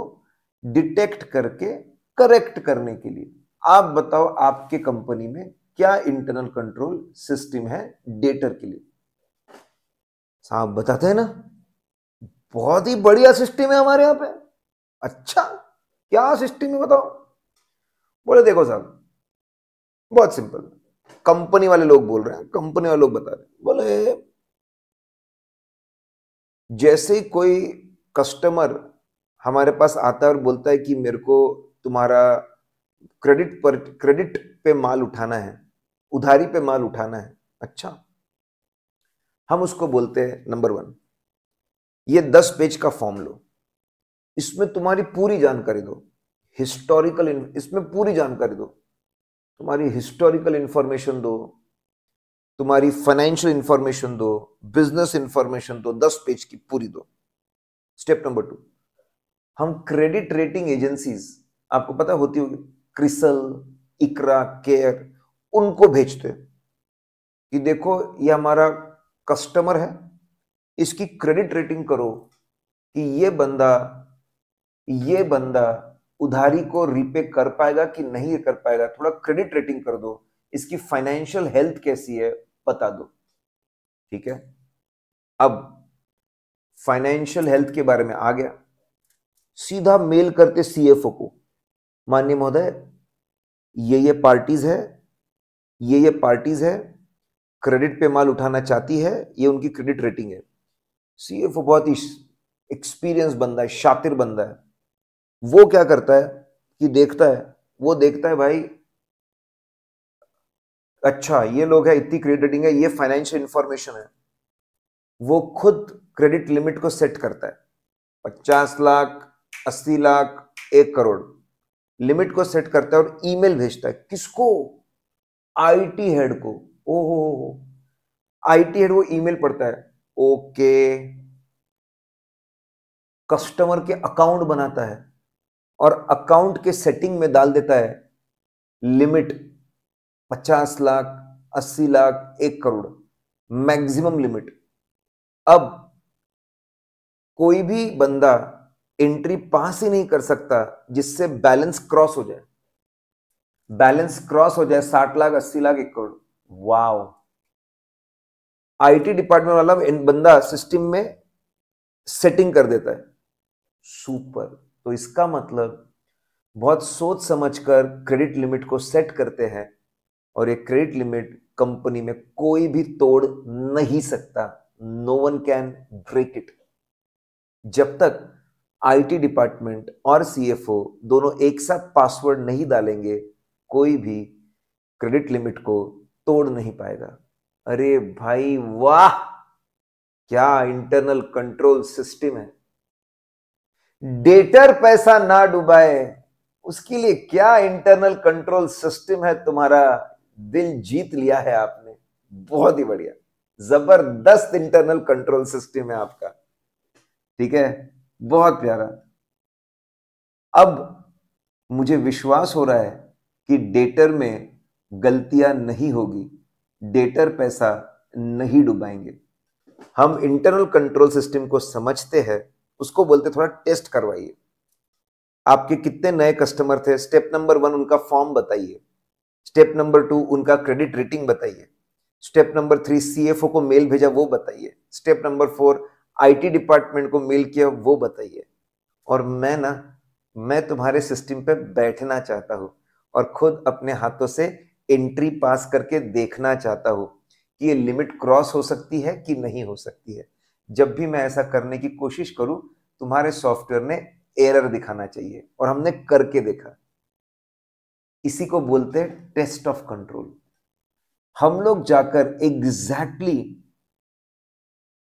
डिटेक्ट करके करेक्ट करने के लिए आप बताओ आपके कंपनी में क्या इंटरनल कंट्रोल सिस्टम है डेटर के लिए साहब बताते हैं ना बहुत ही बढ़िया सिस्टम है हमारे यहां पे अच्छा क्या सिस्टम है बताओ बोले देखो साहब बहुत सिंपल कंपनी वाले लोग बोल रहे हैं कंपनी वाले लोग बता रहे हैं बोले जैसे कोई कस्टमर हमारे पास आता है और बोलता है कि मेरे को तुम्हारा क्रेडिट पर क्रेडिट पे माल उठाना है उधारी पे माल उठाना है अच्छा हम उसको बोलते हैं नंबर वन ये दस पेज का फॉर्म लो इसमें तुम्हारी पूरी जानकारी दो हिस्टोरिकल इसमें पूरी जानकारी दो तुम्हारी हिस्टोरिकल इंफॉर्मेशन दो तुम्हारी फाइनेंशियल इंफॉर्मेशन दो बिजनेस इंफॉर्मेशन दो दस पेज की पूरी दो स्टेप नंबर टू हम क्रेडिट रेटिंग एजेंसीज आपको पता होती होगी क्रिसल इकरा केयर उनको भेजते कि देखो ये हमारा कस्टमर है इसकी क्रेडिट रेटिंग करो कि ये बंदा ये बंदा उधारी को रिपे कर पाएगा कि नहीं कर पाएगा थोड़ा क्रेडिट रेटिंग कर दो इसकी फाइनेंशियल हेल्थ कैसी है बता दो ठीक है अब फाइनेंशियल हेल्थ के बारे में आ गया सीधा मेल करते सीएफओ को माननीय महोदय ये ये पार्टीज है ये ये पार्टीज है क्रेडिट पे माल उठाना चाहती है ये उनकी क्रेडिट रेटिंग है सी एफ e बहुत ही एक्सपीरियंस बंदा है शातिर बंदा है वो क्या करता है कि देखता है वो देखता है भाई अच्छा ये लोग है इतनी क्रेडिट रेटिंग है ये फाइनेंशियल इंफॉर्मेशन है वो खुद क्रेडिट लिमिट को सेट करता है पचास लाख अस्सी लाख एक करोड़ लिमिट को सेट करता है और ईमेल भेजता है किसको आईटी हेड को ओ हो हो आईटी हेड वो ईमेल पढ़ता है ओके कस्टमर के अकाउंट बनाता है और अकाउंट के सेटिंग में डाल देता है लिमिट पचास लाख अस्सी लाख एक करोड़ मैक्सिमम लिमिट अब कोई भी बंदा एंट्री पास ही नहीं कर सकता जिससे बैलेंस क्रॉस हो जाए बैलेंस क्रॉस हो जाए साठ लाख अस्सी लाख एक करोड़ वाओ आईटी डिपार्टमेंट वाला बंदा सिस्टम में सेटिंग कर देता है सुपर तो इसका मतलब बहुत सोच समझकर क्रेडिट लिमिट को सेट करते हैं और ये क्रेडिट लिमिट कंपनी में कोई भी तोड़ नहीं सकता no one can break it जब तक आईटी डिपार्टमेंट और सीएफओ दोनों एक साथ पासवर्ड नहीं डालेंगे कोई भी क्रेडिट लिमिट को तोड़ नहीं पाएगा अरे भाई वाह क्या इंटरनल कंट्रोल सिस्टम है डेटर पैसा ना डुबाए उसके लिए क्या इंटरनल कंट्रोल सिस्टम है तुम्हारा दिल जीत लिया है आपने बहुत ही बढ़िया जबरदस्त इंटरनल कंट्रोल सिस्टम है आपका ठीक है बहुत प्यारा अब मुझे विश्वास हो रहा है कि डेटर में गलतियां नहीं होगी डेटर पैसा नहीं डुबाएंगे हम इंटरनल कंट्रोल सिस्टम को समझते हैं उसको बोलते थोड़ा टेस्ट करवाइए आपके कितने नए कस्टमर थे स्टेप नंबर वन उनका फॉर्म बताइए स्टेप नंबर टू उनका क्रेडिट रेटिंग बताइए स्टेप नंबर थ्री सी को मेल भेजा वो बताइए step number four IT department को मेल किया वो बताइए और मैं ना मैं तुम्हारे सिस्टम पे बैठना चाहता हूं और खुद अपने हाथों से एंट्री पास करके देखना चाहता हूँ कि ये लिमिट क्रॉस हो सकती है कि नहीं हो सकती है जब भी मैं ऐसा करने की कोशिश करूं तुम्हारे सॉफ्टवेयर ने एरर दिखाना चाहिए और हमने करके देखा इसी को बोलते हैं टेस्ट ऑफ कंट्रोल हम लोग जाकर एग्जैक्टली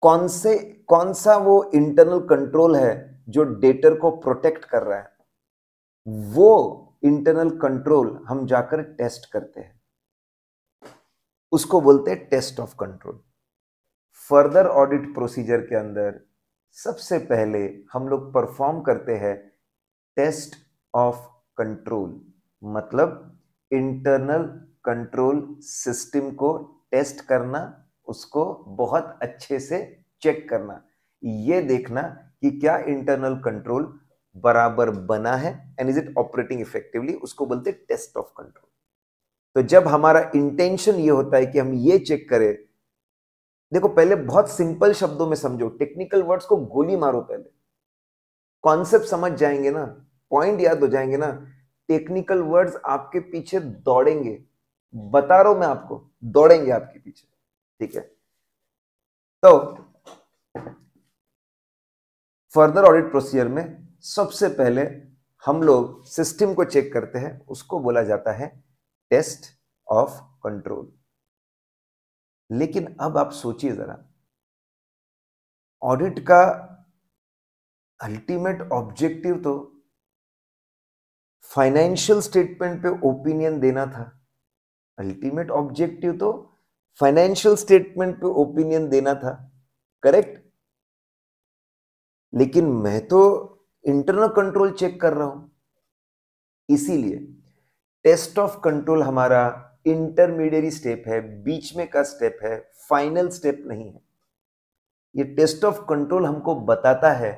कौन से कौन सा वो इंटरनल कंट्रोल है जो डेटर को प्रोटेक्ट कर रहा है वो इंटरनल कंट्रोल हम जाकर टेस्ट करते हैं उसको बोलते हैं test of control further audit procedure के अंदर सबसे पहले हम लोग परफॉर्म करते हैं टेस्ट ऑफ कंट्रोल मतलब इंटरनल कंट्रोल सिस्टम को टेस्ट करना उसको बहुत अच्छे से चेक करना ये देखना कि क्या इंटरनल कंट्रोल बराबर बना है and is it operating effectively उसको बोलते टेस्ट ऑफ कंट्रोल तो जब हमारा इंटेंशन ये होता है कि हम ये चेक करें देखो पहले बहुत सिंपल शब्दों में समझो टेक्निकल वर्ड्स को गोली मारो पहले कॉन्सेप्ट समझ जाएंगे ना पॉइंट याद हो जाएंगे ना टेक्निकल वर्ड्स आपके पीछे दौड़ेंगे बता रहा हूं मैं आपको दौड़ेंगे आपके पीछे ठीक है तो फर्दर ऑडिट प्रोसीजर में सबसे पहले हम लोग सिस्टम को चेक करते हैं उसको बोला जाता है टेस्ट ऑफ कंट्रोल लेकिन अब आप सोचिए जरा ऑडिट का अल्टीमेट ऑब्जेक्टिव तो फाइनेंशियल स्टेटमेंट पे ओपिनियन देना था अल्टीमेट ऑब्जेक्टिव तो फाइनेंशियल स्टेटमेंट पे ओपिनियन देना था करेक्ट लेकिन मैं तो इंटरनल कंट्रोल चेक कर रहा हूं इसीलिए टेस्ट ऑफ कंट्रोल हमारा इंटरमीडिएट स्टेप है बीच में का स्टेप है फाइनल स्टेप नहीं है ये टेस्ट ऑफ कंट्रोल हमको बताता है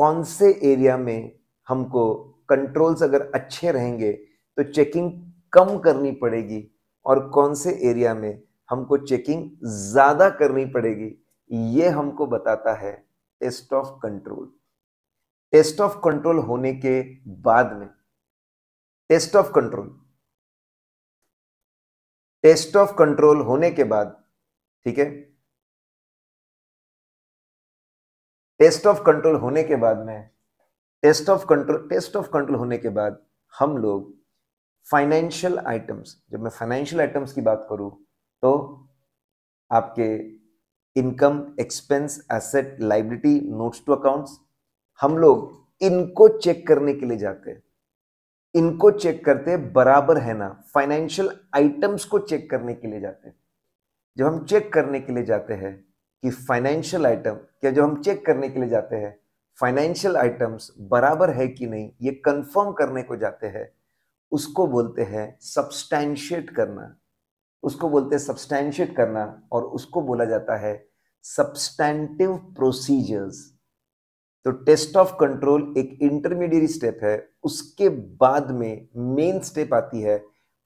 कौन से एरिया में हमको कंट्रोल्स अगर अच्छे रहेंगे तो चेकिंग कम करनी पड़ेगी और कौन से एरिया में हमको चेकिंग ज़्यादा करनी पड़ेगी ये हमको बताता है test of control test of control होने के बाद में test of control test of control होने के बाद ठीक है टेस्ट ऑफ कंट्रोल होने के बाद में test of control test of control होने के बाद हम लोग फाइनेंशियल आइटम्स जब मैं फाइनेंशियल आइटम्स की बात करूं तो आपके income expense asset liability notes to accounts हम लोग इनको चेक करने के लिए जाते हैं इनको चेक करते बराबर है ना फाइनेंशियल आइटम्स को चेक करने के लिए जाते हैं जब हम चेक करने के लिए जाते हैं कि फाइनेंशियल आइटम क्या जब हम चेक करने के लिए जाते हैं फाइनेंशियल आइटम्स बराबर है कि नहीं ये कंफर्म करने को जाते हैं उसको बोलते हैं सब्सटैंशिएट करना उसको बोलते हैं सब्सटैंशिएट करना और उसको बोला जाता है सब्सटैंटिव प्रोसीजर्स तो टेस्ट ऑफ कंट्रोल एक इंटरमीडिएट स्टेप है उसके बाद में मेन स्टेप आती है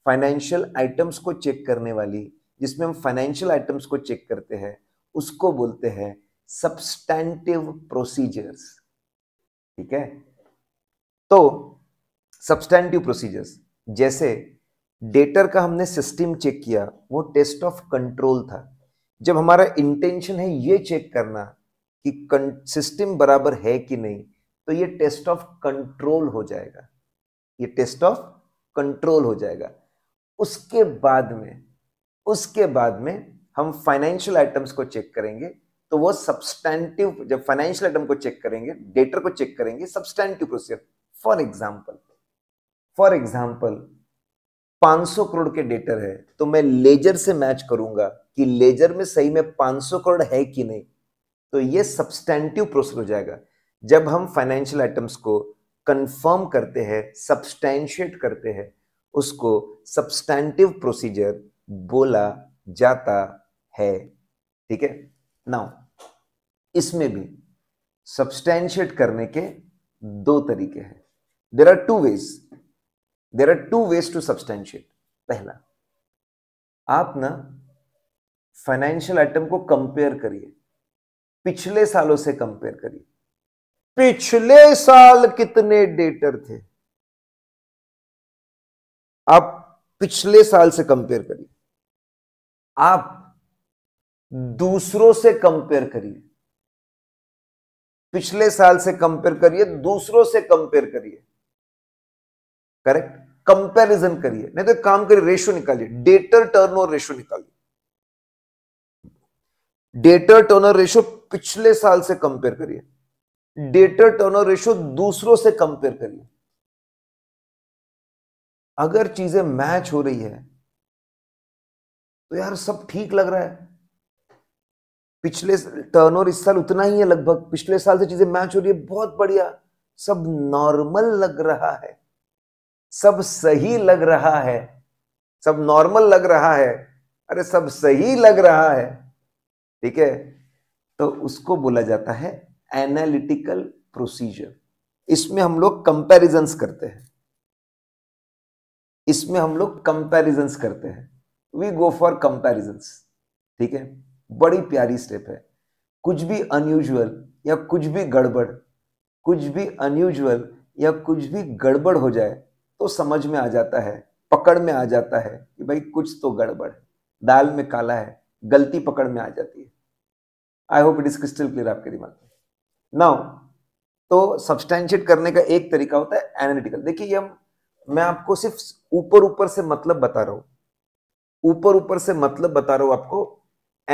फाइनेंशियल आइटम्स को चेक करने वाली जिसमें हम फाइनेंशियल आइटम्स को चेक करते हैं उसको बोलते हैं सब्सटैंटिव प्रोसीजर्स ठीक है तो सब्सटैंटिव प्रोसीजर्स जैसे डेटर का हमने सिस्टम चेक किया वो टेस्ट ऑफ कंट्रोल था जब हमारा इंटेंशन है ये चेक करना कि सिस्टम बराबर है कि नहीं तो ये टेस्ट ऑफ कंट्रोल हो जाएगा ये टेस्ट ऑफ कंट्रोल हो जाएगा उसके बाद में उसके बाद में हम फाइनेंशियल आइटम्स को चेक करेंगे तो वो सब्सटैंटिव जब फाइनेंशियल आइटम को चेक करेंगे डेटर को चेक करेंगे substantive procedure for example for example 500 crore के डेटर है तो मैं लेजर से मैच करूंगा कि लेजर में सही में 500 करोड़ है कि नहीं तो ये सब्सटैंटिव प्रोसेस हो जाएगा जब हम फाइनेंशियल आइटम्स को कंफर्म करते हैं सब्सटैंशिएट करते हैं उसको सब्सटैंटिव प्रोसीजर बोला जाता है ठीक है नाउ इसमें भी सब्सटैंशिएट करने के दो तरीके हैं there are two ways there are two ways to substantiate पहला आप ना फाइनेंशियल आइटम को कंपेयर करिए पिछले सालों से कंपेयर करिए पिछले साल कितने डेटर थे आप पिछले साल से कंपेयर करिए आप दूसरों से कंपेयर करिए पिछले साल से कंपेयर करिए दूसरों से कंपेयर करिए करेक्ट कंपैरिजन करिए नहीं तो एक काम करिए रेशो निकालिए डेटर टर्न रेशो निकालिए डेटर टर्न रेशो पिछले साल से कंपेयर करिए डेटर टर्नओवर रेशियो दूसरों से कंपेयर करिए अगर चीजें मैच हो रही है तो यार सब ठीक लग रहा है पिछले टर्नओवर इस साल उतना ही है लगभग पिछले साल से चीजें मैच हो रही है बहुत बढ़िया सब नॉर्मल लग रहा है सब सही लग रहा है सब नॉर्मल लग रहा है अरे सब सही लग रहा है ठीक है तो उसको बोला जाता है एनालिटिकल प्रोसीजर इसमें हम लोग कंपेरिजन्स करते हैं इसमें हम लोग कंपेरिजन्स करते हैं वी गो फॉर कंपेरिजन्स ठीक है बड़ी प्यारी स्टेप है कुछ भी अनयूजुअल या कुछ भी गड़बड़ कुछ भी अनयूजुअल या कुछ भी गड़बड़ हो जाए तो समझ में आ जाता है पकड़ में आ जाता है कि भाई कुछ तो गड़बड़ है दाल में काला है गलती पकड़ में आ जाती है I hope it is crystal clear आपके दिमाग में नाउ तो सब्सटैंशिएट करने का एक तरीका होता है एनालिटिकल देखिए ये मैं आपको सिर्फ ऊपर ऊपर से मतलब बता रहा हूं ऊपर ऊपर से मतलब बता रहा हूं आपको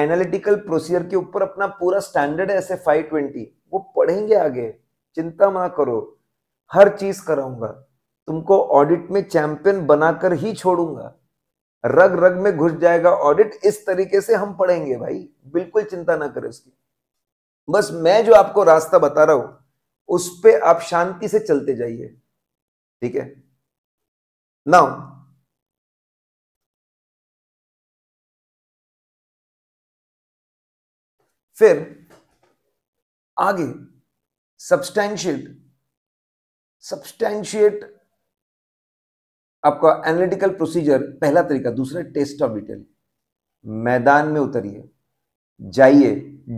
एनालिटिकल प्रोसीजर के ऊपर अपना पूरा स्टैंडर्ड है ऐसे फाइव ट्वेंटी वो पढ़ेंगे आगे चिंता मत करो हर चीज कराऊंगा तुमको ऑडिट में चैंपियन बनाकर ही छोड़ूंगा रग रग में घुस जाएगा ऑडिट इस तरीके से हम पढ़ेंगे भाई बिल्कुल चिंता ना करें उसकी बस मैं जो आपको रास्ता बता रहा हूं उस पर आप शांति से चलते जाइए ठीक है नाउ फिर आगे सब्सटैंशिएट सब्सटैंशिएट आपका एनालिटिकल प्रोसीजर पहला तरीका दूसरा टेस्ट ऑफ डिटेल मैदान में उतरिए जाइए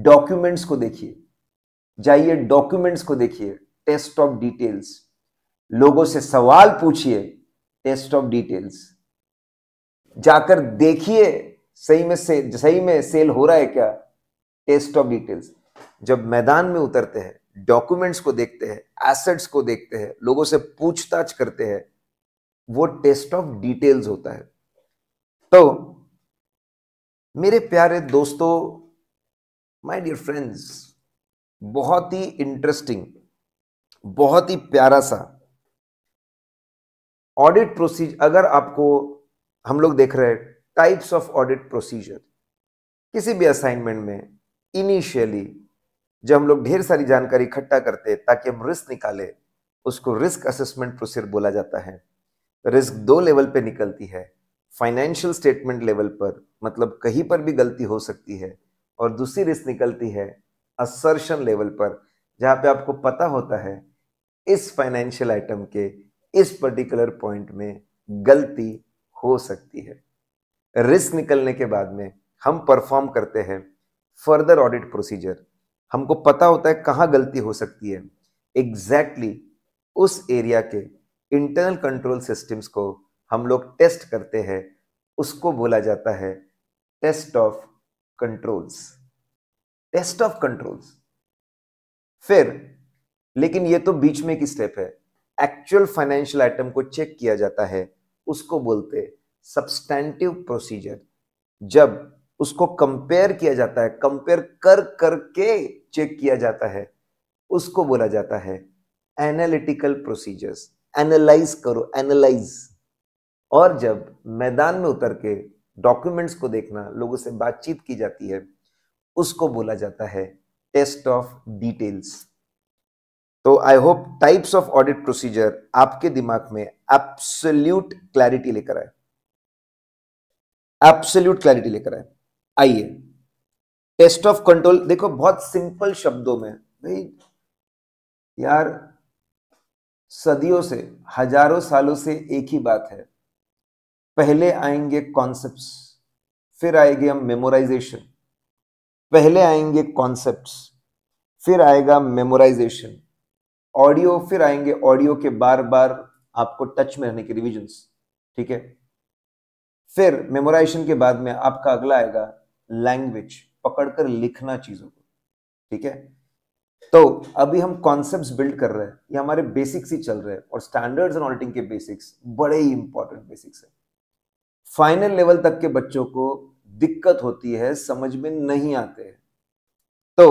डॉक्यूमेंट्स को देखिए जाइए डॉक्यूमेंट्स को देखिए टेस्ट ऑफ डिटेल्स लोगों से सवाल पूछिए टेस्ट ऑफ डिटेल्स जाकर देखिए सही में से सही में सेल हो रहा है क्या टेस्ट ऑफ डिटेल्स जब मैदान में उतरते हैं डॉक्यूमेंट्स को देखते हैं एसेट्स को देखते हैं लोगों से पूछताछ करते हैं वो टेस्ट ऑफ डिटेल्स होता है तो मेरे प्यारे दोस्तों माय डियर फ्रेंड्स बहुत ही इंटरेस्टिंग बहुत ही प्यारा सा ऑडिट प्रोसीजर अगर आपको हम लोग देख रहे हैं टाइप्स ऑफ ऑडिट प्रोसीजर किसी भी असाइनमेंट में इनिशियली जब हम लोग ढेर सारी जानकारी इकट्ठा करते हैं ताकि हम रिस्क निकाले उसको रिस्क असेसमेंट प्रोसीजर बोला जाता है रिस्क दो लेवल पे निकलती है फाइनेंशियल स्टेटमेंट लेवल पर मतलब कहीं पर भी गलती हो सकती है और दूसरी रिस्क निकलती है असर्शन लेवल पर जहाँ पे आपको पता होता है इस फाइनेंशियल आइटम के इस पर्टिकुलर पॉइंट में गलती हो सकती है रिस्क निकलने के बाद में हम परफॉर्म करते हैं फर्दर ऑडिट प्रोसीजर हमको पता होता है कहाँ गलती हो सकती है एग्जैक्टली exactly उस एरिया के इंटरनल कंट्रोल सिस्टम्स को हम लोग टेस्ट करते हैं उसको बोला जाता है test of controls test of controls फिर लेकिन ये तो बीच में की स्टेप है एक्चुअल फाइनेंशियल आइटम को चेक किया जाता है उसको बोलते सब्सटैंटिव प्रोसीजर जब उसको कंपेयर किया जाता है कंपेयर कर करके चेक किया जाता है उसको बोला जाता है एनालिटिकल प्रोसीजर्स एनालाइज करो एनालाइज और जब मैदान में उतर के डॉक्यूमेंट्स को देखना लोगों से बातचीत की जाती है उसको बोला जाता है टेस्ट ऑफ डिटेल्स तो I hope types of audit procedure आपके दिमाग में एब्सोल्यूट क्लैरिटी लेकर आए एब्सोल्यूट क्लैरिटी लेकर आए आइए टेस्ट ऑफ कंट्रोल देखो बहुत सिंपल शब्दों में भाई यार सदियों से हजारों सालों से एक ही बात है पहले आएंगे कॉन्सेप्ट्स फिर आएंगे हम मेमोराइजेशन पहले आएंगे कॉन्सेप्ट्स फिर आएगा मेमोराइजेशन ऑडियो फिर आएंगे ऑडियो के बार बार आपको टच में रहने के रिविजन्स ठीक है फिर मेमोराइजेशन के बाद में आपका अगला आएगा लैंग्वेज पकड़कर लिखना चीजों को ठीक है तो अभी हम कॉन्सेप्ट बिल्ड कर रहे हैं ये हमारे बेसिक्स ही चल रहे हैं और स्टैंडर्ड्स एंड ऑडिटिंग के बेसिक्स बड़े ही इंपॉर्टेंट बेसिक्स है फाइनल लेवल तक के बच्चों को दिक्कत होती है समझ में नहीं आते हैं तो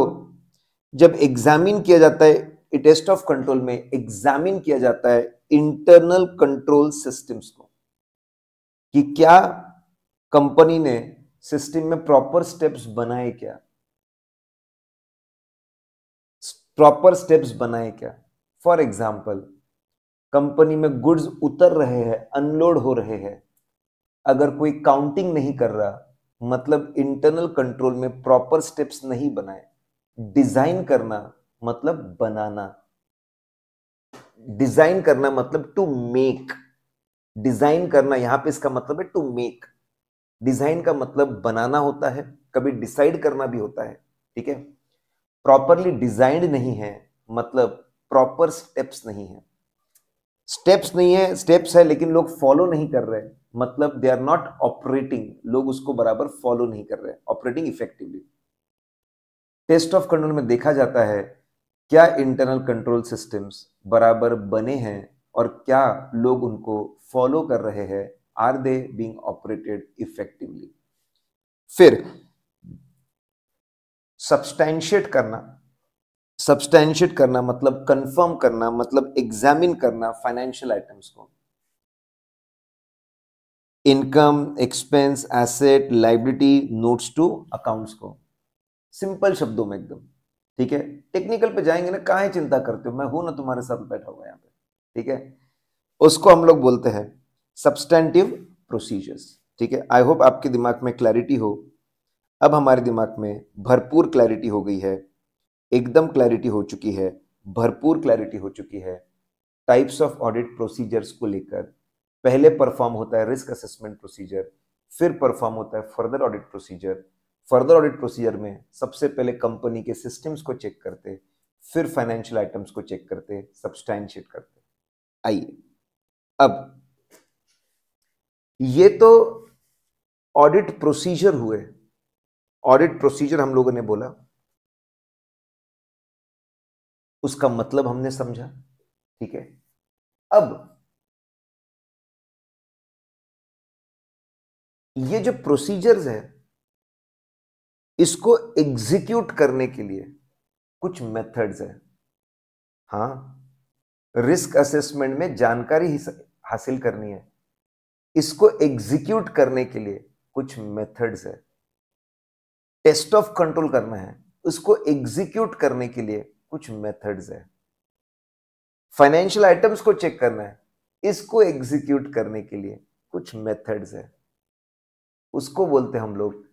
जब एग्जामिन किया जाता है टेस्ट ऑफ कंट्रोल में एग्जामिन किया जाता है इंटरनल कंट्रोल सिस्टम्स को कि क्या कंपनी ने सिस्टम में प्रॉपर स्टेप्स बनाए क्या प्रॉपर स्टेप्स बनाए क्या फॉर एग्जाम्पल कंपनी में गुड्स उतर रहे हैं अनलोड हो रहे हैं अगर कोई काउंटिंग नहीं कर रहा मतलब इंटरनल कंट्रोल में प्रॉपर स्टेप्स नहीं बनाए डिजाइन करना मतलब बनाना डिजाइन करना मतलब टू मेक डिजाइन करना यहां पे इसका मतलब है टू मेक डिजाइन का मतलब बनाना होता है कभी डिसाइड करना भी होता है ठीक है प्रॉपरली डिजाइंड नहीं है मतलब प्रॉपर स्टेप्स नहीं है स्टेप्स नहीं है स्टेप्स है लेकिन लोग फॉलो नहीं कर रहे मतलब दे आर नॉट ऑपरेटिंग लोग उसको बराबर फॉलो नहीं कर रहे operating effectively test of control में देखा जाता है क्या इंटरनल कंट्रोल सिस्टम्स बराबर बने हैं और क्या लोग उनको फॉलो कर रहे हैं are they being operated effectively फिर सब्सटैंशिएट करना सब्सटैंशिएट करना मतलब कंफर्म करना मतलब एग्जामिन करना फाइनेंशियल आइटम्स को income expense asset liability notes to accounts को सिंपल शब्दों में एकदम ठीक है टेक्निकल पे जाएंगे ना काहे चिंता करते हो मैं हूं ना तुम्हारे साथ बैठा हुआ यहां पे ठीक है उसको हम लोग बोलते हैं सब्सटेंटिव प्रोसीजर्स ठीक है आई होप आपके दिमाग में क्लैरिटी हो अब हमारे दिमाग में भरपूर क्लैरिटी हो गई है एकदम क्लैरिटी हो चुकी है भरपूर क्लैरिटी हो चुकी है टाइप्स ऑफ ऑडिट प्रोसीजर्स को लेकर पहले परफॉर्म होता है रिस्क असेसमेंट प्रोसीजर फिर परफॉर्म होता है further audit procedure further audit procedure में सबसे पहले कंपनी के सिस्टम्स को चेक करते फिर फाइनेंशियल आइटम्स को चेक करते सब्सटैंशिएट करते आइए अब ये तो ऑडिट प्रोसीजर हुए ऑडिट प्रोसीजर हम लोगों ने बोला उसका मतलब हमने समझा ठीक है अब ये जो प्रोसीजर्स है इसको एग्जीक्यूट करने के लिए कुछ मेथड्स है हाँ रिस्क असेसमेंट में जानकारी हासिल करनी है इसको एग्जीक्यूट करने के लिए कुछ मेथड्स है टेस्ट ऑफ कंट्रोल करना है उसको एग्जीक्यूट करने के लिए कुछ मेथड्स है फाइनेंशियल आइटम्स को चेक करना है इसको एग्जीक्यूट करने के लिए कुछ मेथड्स है उसको बोलते हैं हम लोग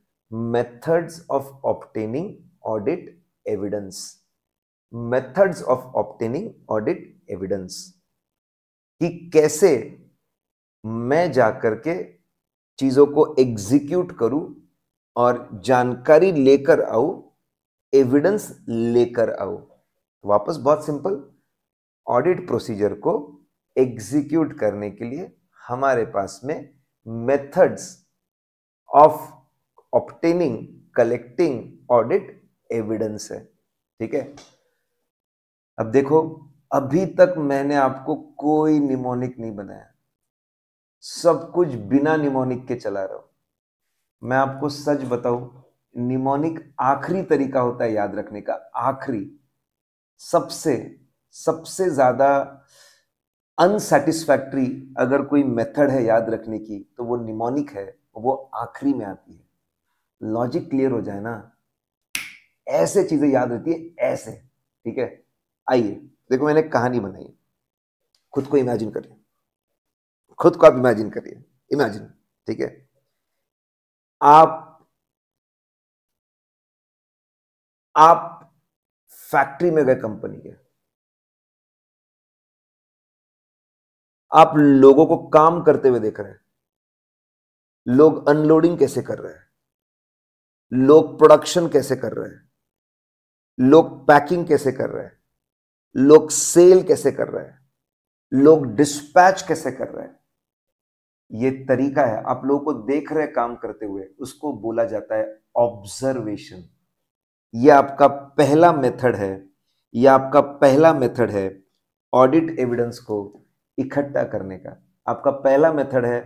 methods of obtaining audit evidence methods of obtaining audit evidence कि कैसे मैं जाकर के चीजों को एग्जीक्यूट करूं और जानकारी लेकर आओ एविडेंस लेकर आओ तो वापस बहुत सिंपल ऑडिट प्रोसीजर को एग्जीक्यूट करने के लिए हमारे पास में methods of obtaining collecting audit evidence है ठीक है अब देखो अभी तक मैंने आपको कोई निमोनिक नहीं बनाया सब कुछ बिना निमोनिक के चला रहा हूं मैं आपको सच बताऊं निमोनिक आखिरी तरीका होता है याद रखने का आखिरी सबसे सबसे ज़्यादा अनसेटिस्फैक्ट्री अगर कोई मेथड है याद रखने की तो वो निमोनिक है वो आखिरी में आती है लॉजिक क्लियर हो जाए ना ऐसे चीज़ें याद रहती है ऐसे ठीक है आइए देखो मैंने कहानी बनाई खुद को इमेजिन करिए खुद को आप इमेजिन करिए इमेजिन ठीक है आप आप फैक्ट्री में गए कंपनी के आप लोगों को काम करते हुए देख रहे हैं लोग अनलोडिंग कैसे कर रहे हैं लोग प्रोडक्शन कैसे कर रहे हैं लोग पैकिंग कैसे कर रहे हैं लोग सेल कैसे कर रहे हैं लोग डिस्पैच कैसे कर रहे हैं ये तरीका है आप लोगों को देख रहे काम करते हुए उसको बोला जाता है ऑब्जर्वेशन ये आपका पहला मेथड है ये आपका पहला मेथड है ऑडिट एविडेंस को इकट्ठा करने का आपका पहला मेथड है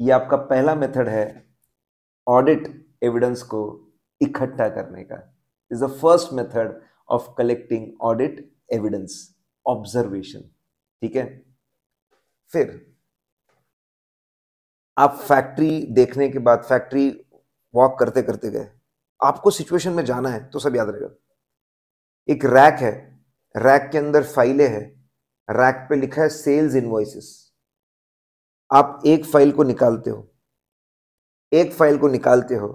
ये आपका पहला मेथड है ऑडिट एविडेंस को इकट्ठा करने का is the first method of collecting audit evidence observation ठीक है फिर आप फैक्ट्री देखने के बाद फैक्ट्री वॉक करते करते गए आपको सिचुएशन में जाना है तो सब याद रहेगा एक रैक है रैक के अंदर फाइलें हैं रैक पे लिखा है सेल्स इनवॉइसेस आप एक फाइल को निकालते हो एक फाइल को निकालते हो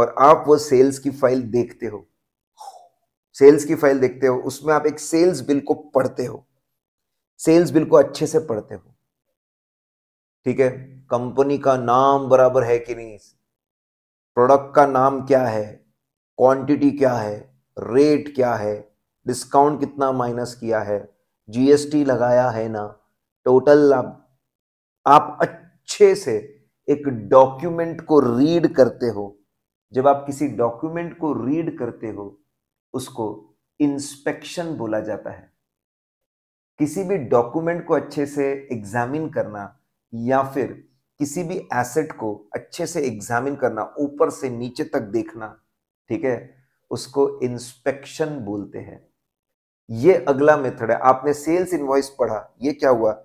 और आप वो सेल्स की फाइल देखते हो सेल्स की फाइल देखते हो उसमें आप एक सेल्स बिल को पढ़ते हो सेल्स बिल को अच्छे से पढ़ते हो ठीक है कंपनी का नाम बराबर है कि नहीं प्रोडक्ट का नाम क्या है क्वांटिटी क्या है रेट क्या है डिस्काउंट कितना माइनस किया है जीएसटी लगाया है ना टोटल आप आप अच्छे से एक डॉक्यूमेंट को रीड करते हो जब आप किसी डॉक्यूमेंट को रीड करते हो उसको इंस्पेक्शन बोला जाता है किसी भी डॉक्यूमेंट को अच्छे से एग्जामिन करना या फिर किसी भी एसेट को अच्छे से एग्जामिन करना ऊपर से नीचे तक देखना ठीक है उसको इंस्पेक्शन बोलते हैं ये अगला मेथड है आपने सेल्स इनवॉइस पढ़ा ये क्या हुआ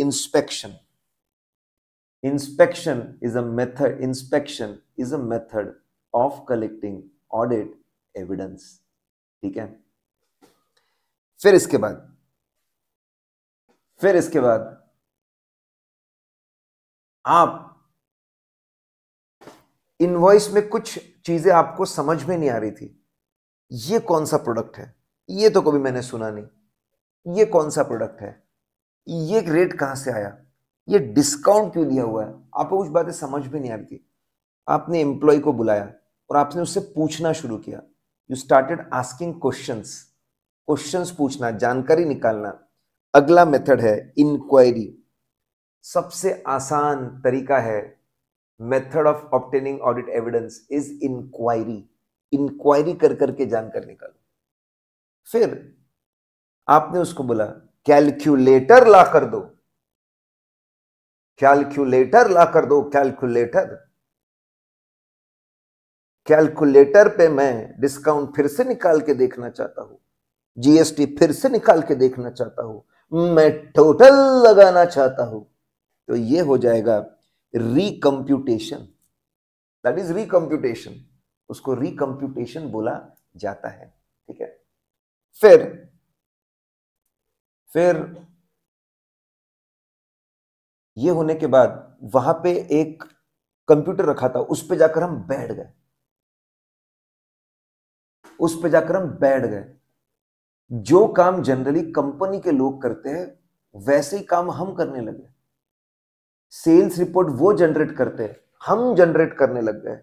inspection inspection is a method inspection is a method of collecting audit evidence ठीक है फिर इसके बाद फिर इसके बाद आप हाँ। इनवॉइस में कुछ चीज़ें आपको समझ में नहीं आ रही थी ये कौन सा प्रोडक्ट है ये तो कभी मैंने सुना नहीं ये कौन सा प्रोडक्ट है ये रेट कहां से आया ये डिस्काउंट क्यों दिया हुआ है आपको कुछ बातें समझ में नहीं आ रही थी आपने एम्प्लॉय को बुलाया और आपने उससे पूछना शुरू किया you started asking question question पूछना जानकारी निकालना अगला मेथड है इंक्वायरी सबसे आसान तरीका है method of obtaining audit evidence is inquiry inquiry कर करके जानकर निकालो फिर आपने उसको बोला कैलकुलेटर ला कर दो कैलकुलेटर ला कर दो कैलकुलेटर कैलकुलेटर पे मैं डिस्काउंट फिर से निकाल के देखना चाहता हूं जीएसटी फिर से निकाल के देखना चाहता हूं मैं टोटल लगाना चाहता हूं तो ये हो जाएगा रिकम्प्यूटेशन दैट इज रिकम्प्यूटेशन उसको रिकम्प्यूटेशन बोला जाता है ठीक है फिर फिर ये होने के बाद वहां पे एक कंप्यूटर रखा था उस पे जाकर हम बैठ गए उस पे जाकर हम बैठ गए जो काम जनरली कंपनी के लोग करते हैं वैसे ही काम हम करने लगे सेल्स रिपोर्ट वो जनरेट करते हैं हम जनरेट करने लग गए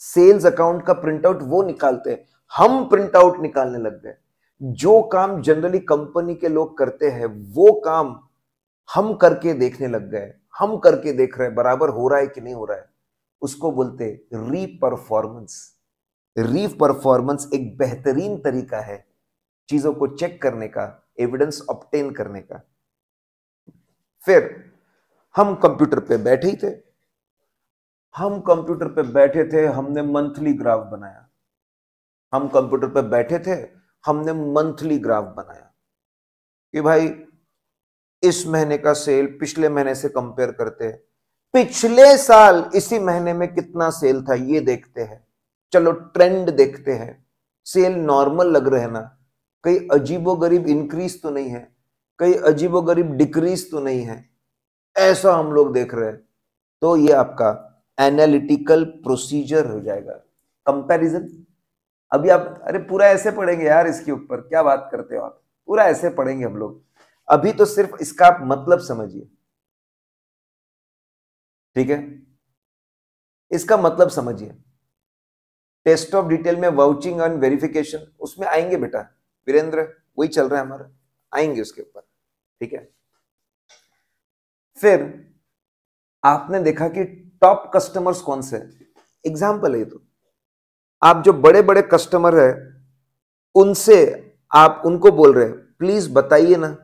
सेल्स अकाउंट का प्रिंट आउट वो निकालते हैं हम प्रिंट आउट निकालने लग गए जो काम जनरली कंपनी के लोग करते हैं वो काम हम करके देखने लग गए हम करके देख रहे हैं बराबर हो रहा है कि नहीं हो रहा है उसको बोलते री परफॉर्मेंस री परफॉर्मेंस एक बेहतरीन तरीका है चीजों को चेक करने का एविडेंस ऑप्टेन करने का फिर हम कंप्यूटर पे बैठे ही थे हम कंप्यूटर पे बैठे थे हमने मंथली ग्राफ बनाया हम कंप्यूटर पे बैठे थे हमने मंथली ग्राफ बनाया कि भाई इस महीने का सेल पिछले महीने से कंपेयर करते हैं पिछले साल इसी महीने में कितना सेल था ये देखते हैं चलो ट्रेंड देखते हैं सेल नॉर्मल लग रहे ना कई अजीबो गरीब इंक्रीज तो नहीं है कई अजीबो गरीब डिक्रीज तो नहीं है ऐसा हम लोग देख रहे हैं तो ये आपका एनालिटिकल प्रोसीजर हो जाएगा कंपैरिजन अभी आप अरे पूरा ऐसे पढ़ेंगे यार इसके ऊपर क्या बात करते हो आप पूरा ऐसे पढ़ेंगे हम लोग अभी तो सिर्फ इसका आप मतलब समझिए ठीक है इसका मतलब समझिए टेस्ट ऑफ डिटेल में वाउचिंग एंड वेरिफिकेशन उसमें आएंगे बेटा वीरेंद्र वही चल रहा है हमारा आएंगे उसके ऊपर ठीक है फिर आपने देखा कि टॉप कस्टमर्स कौन से एग्जाम्पल है तो आप जो बड़े बड़े कस्टमर है उनसे आप उनको बोल रहे हैं प्लीज बताइए ना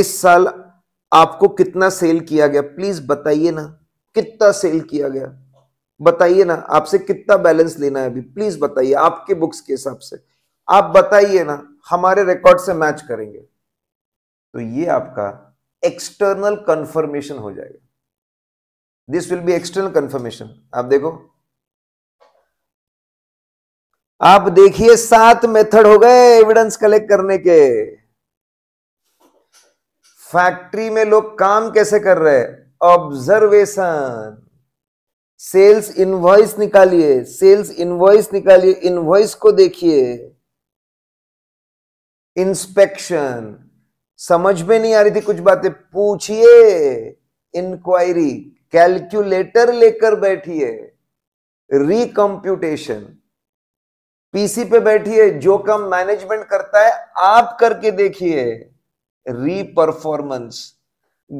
इस साल आपको कितना सेल किया गया प्लीज बताइए ना कितना सेल किया गया बताइए ना आपसे कितना बैलेंस लेना है अभी प्लीज बताइए आपके बुक्स के हिसाब से आप बताइए ना हमारे रिकॉर्ड से मैच करेंगे तो ये आपका एक्सटर्नल कंफर्मेशन हो जाएगा this will be external confirmation आप देखो आप देखिए सात मेथड हो गए एविडेंस कलेक्ट करने के फैक्ट्री में लोग काम कैसे कर रहे हैं ऑब्जर्वेशन सेल्स इनवॉइस निकालिए सेल्स इनवॉइस निकालिए इनवॉइस को देखिए इंस्पेक्शन समझ में नहीं आ रही थी कुछ बातें पूछिए इंक्वायरी कैलकुलेटर लेकर बैठिए रिकम्प्यूटेशन पीसी पे बैठिए जो काम मैनेजमेंट करता है आप करके देखिए रीपरफॉर्मेंस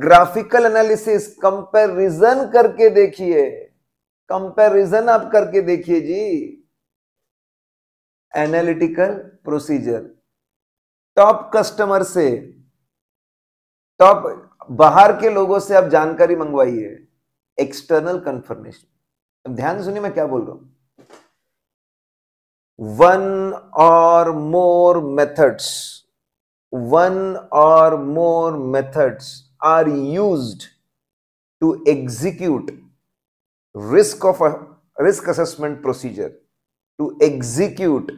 ग्राफिकल एनालिसिस कंपैरिजन करके देखिए कंपैरिजन आप करके देखिए जी एनालिटिकल प्रोसीजर टॉप कस्टमर से तो आप बाहर के लोगों से आप जानकारी मंगवाइए एक्सटर्नल कंफर्मेशन ध्यान सुनिए मैं क्या बोल रहा हूं one or more methods one or more methods are used to execute risk of risk assessment procedure to execute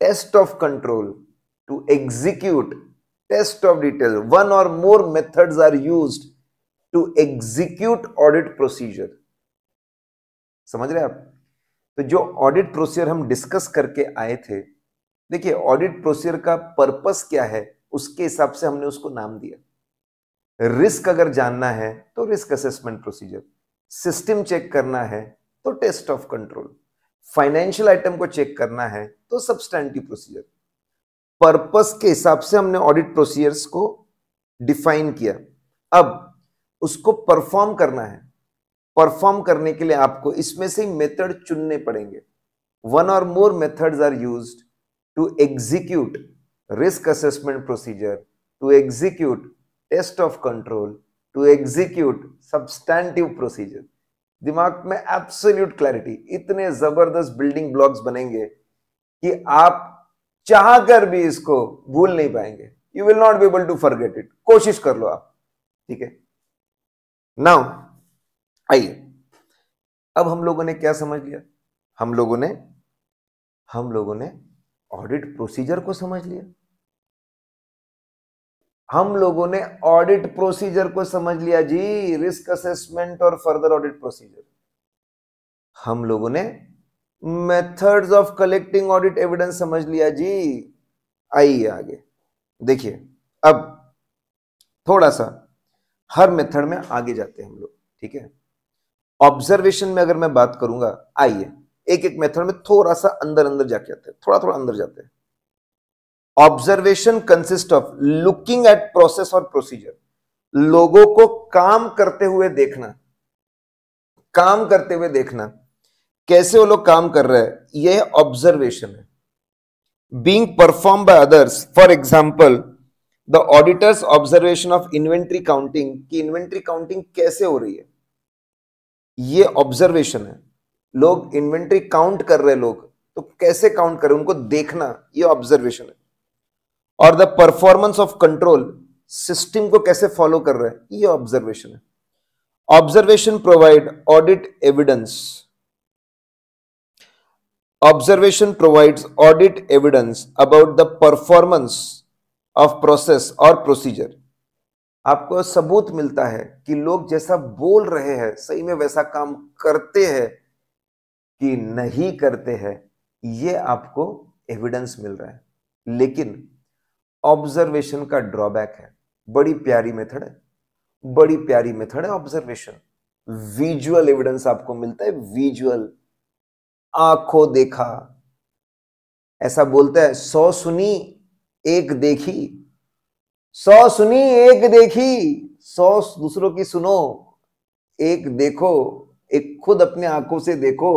test of control to execute test of detail. One or more methods are used to execute audit procedure. समझ रहे आप तो जो ऑडिट प्रोसीजर हम डिस्कस करके आए थे देखिए ऑडिट प्रोसीजर का पर्पस क्या है उसके हिसाब से हमने उसको नाम दिया रिस्क अगर जानना है तो risk assessment procedure system check करना है तो test of control financial item को चेक करना है तो सब्सटैंडिव प्रोसीजर पर्पस के हिसाब से हमने ऑडिट प्रोसीजर्स को डिफाइन किया अब उसको परफॉर्म करना है परफॉर्म करने के लिए आपको इसमें से मेथड चुनने पड़ेंगे one or more methods are used to execute risk assessment procedure to execute test of control to execute substantive procedure दिमाग में एब्सोल्यूट क्लैरिटी इतने जबरदस्त बिल्डिंग ब्लॉक्स बनेंगे कि आप चाह कर भी इसको भूल नहीं पाएंगे you will not be able to forget it कोशिश कर लो आप ठीक है नाउ आइए अब हम लोगों ने क्या समझ लिया हम लोगों ने हम लोगों ने ऑडिट प्रोसीजर को समझ लिया हम लोगों ने ऑडिट प्रोसीजर को समझ लिया जी रिस्क असेसमेंट और फर्दर ऑडिट प्रोसीजर हम लोगों ने methods of collecting audit evidence समझ लिया जी आइए आगे देखिए अब थोड़ा सा हर मेथड में आगे जाते हैं हम लोग ठीक है ऑब्जर्वेशन में अगर मैं बात करूंगा आइए एक एक मेथड में थोड़ा सा अंदर अंदर जाके आते हैं थोड़ा थोड़ा अंदर जाते हैं observation consist of looking at process और प्रोसीजर लोगों को काम करते हुए देखना काम करते हुए देखना कैसे वो लोग काम कर रहे हैं यह ऑब्जर्वेशन है being perform by others for example the auditors observation of inventory counting की इन्वेंट्री काउंटिंग कैसे हो रही है ये ऑब्जर्वेशन है लोग इन्वेंट्री काउंट कर रहे लोग तो कैसे काउंट करें उनको देखना ये ऑब्जर्वेशन है और the performance of control system को कैसे फॉलो कर रहे हैं ये ऑब्जर्वेशन है observation provide audit evidence Observation provides audit evidence about the performance of process or procedure. आपको सबूत मिलता है कि लोग जैसा बोल रहे हैं सही में वैसा काम करते हैं कि नहीं करते हैं यह आपको एविडेंस मिल रहा है लेकिन ऑब्जर्वेशन का ड्रॉबैक है बड़ी प्यारी मेथड है बड़ी प्यारी मेथड है ऑब्जर्वेशन विजुअल एविडेंस आपको मिलता है विजुअल आंखों देखा ऐसा बोलता है सौ सुनी एक देखी सौ सुनी एक देखी सौ दूसरों की सुनो एक देखो एक खुद अपने आंखों से देखो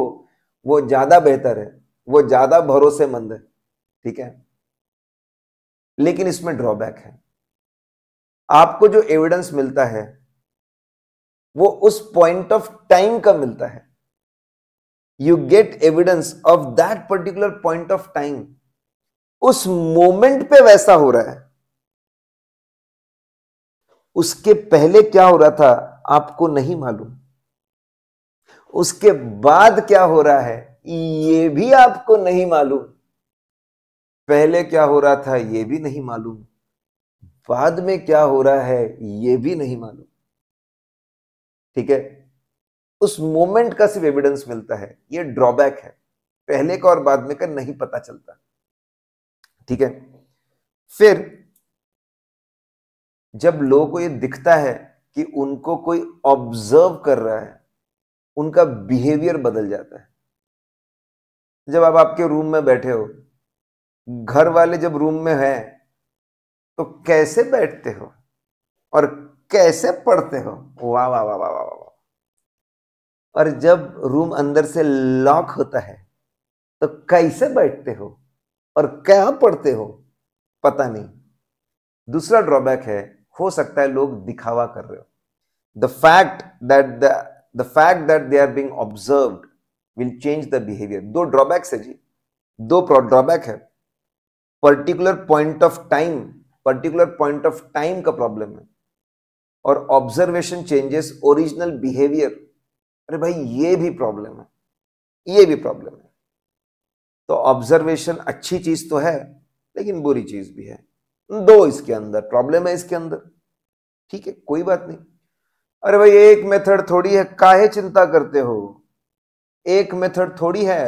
वो ज्यादा बेहतर है वो ज्यादा भरोसेमंद है ठीक है लेकिन इसमें ड्रॉबैक है आपको जो एविडेंस मिलता है वो उस पॉइंट ऑफ टाइम का मिलता है you get evidence of that particular point of time उस मोमेंट पे वैसा हो रहा है उसके पहले क्या हो रहा था आपको नहीं मालूम उसके बाद क्या हो रहा है ये भी आपको नहीं मालूम पहले क्या हो रहा था ये भी नहीं मालूम बाद में क्या हो रहा है ये भी नहीं मालूम ठीक है उस मोमेंट का सिर्फ एविडेंस मिलता है ये ड्रॉबैक है पहले का और बाद में का नहीं पता चलता ठीक है फिर जब लोगों को ये दिखता है कि उनको कोई ऑब्जर्व कर रहा है उनका बिहेवियर बदल जाता है जब आप आपके रूम में बैठे हो घर वाले जब रूम में हैं तो कैसे बैठते हो और कैसे पढ़ते हो वाह वाह वाह वाह वाह वाह और जब रूम अंदर से लॉक होता है तो कैसे बैठते हो और क्या पढ़ते हो पता नहीं दूसरा ड्रॉबैक है हो सकता है लोग दिखावा कर रहे हो the fact that the fact that they are being observe will change the behaviour दो ड्रॉबैक्स है जी दो ड्रॉबैक है particular point of time particular point of time का प्रॉब्लम है और ऑब्जर्वेशन चेंजेस ओरिजिनल बिहेवियर अरे भाई ये भी प्रॉब्लम है ये भी प्रॉब्लम है तो ऑब्जर्वेशन अच्छी चीज तो है लेकिन बुरी चीज भी है दो इसके अंदर प्रॉब्लम है इसके अंदर ठीक है कोई बात नहीं अरे भाई एक मेथड थोड़ी है काहे चिंता करते हो एक मेथड थोड़ी है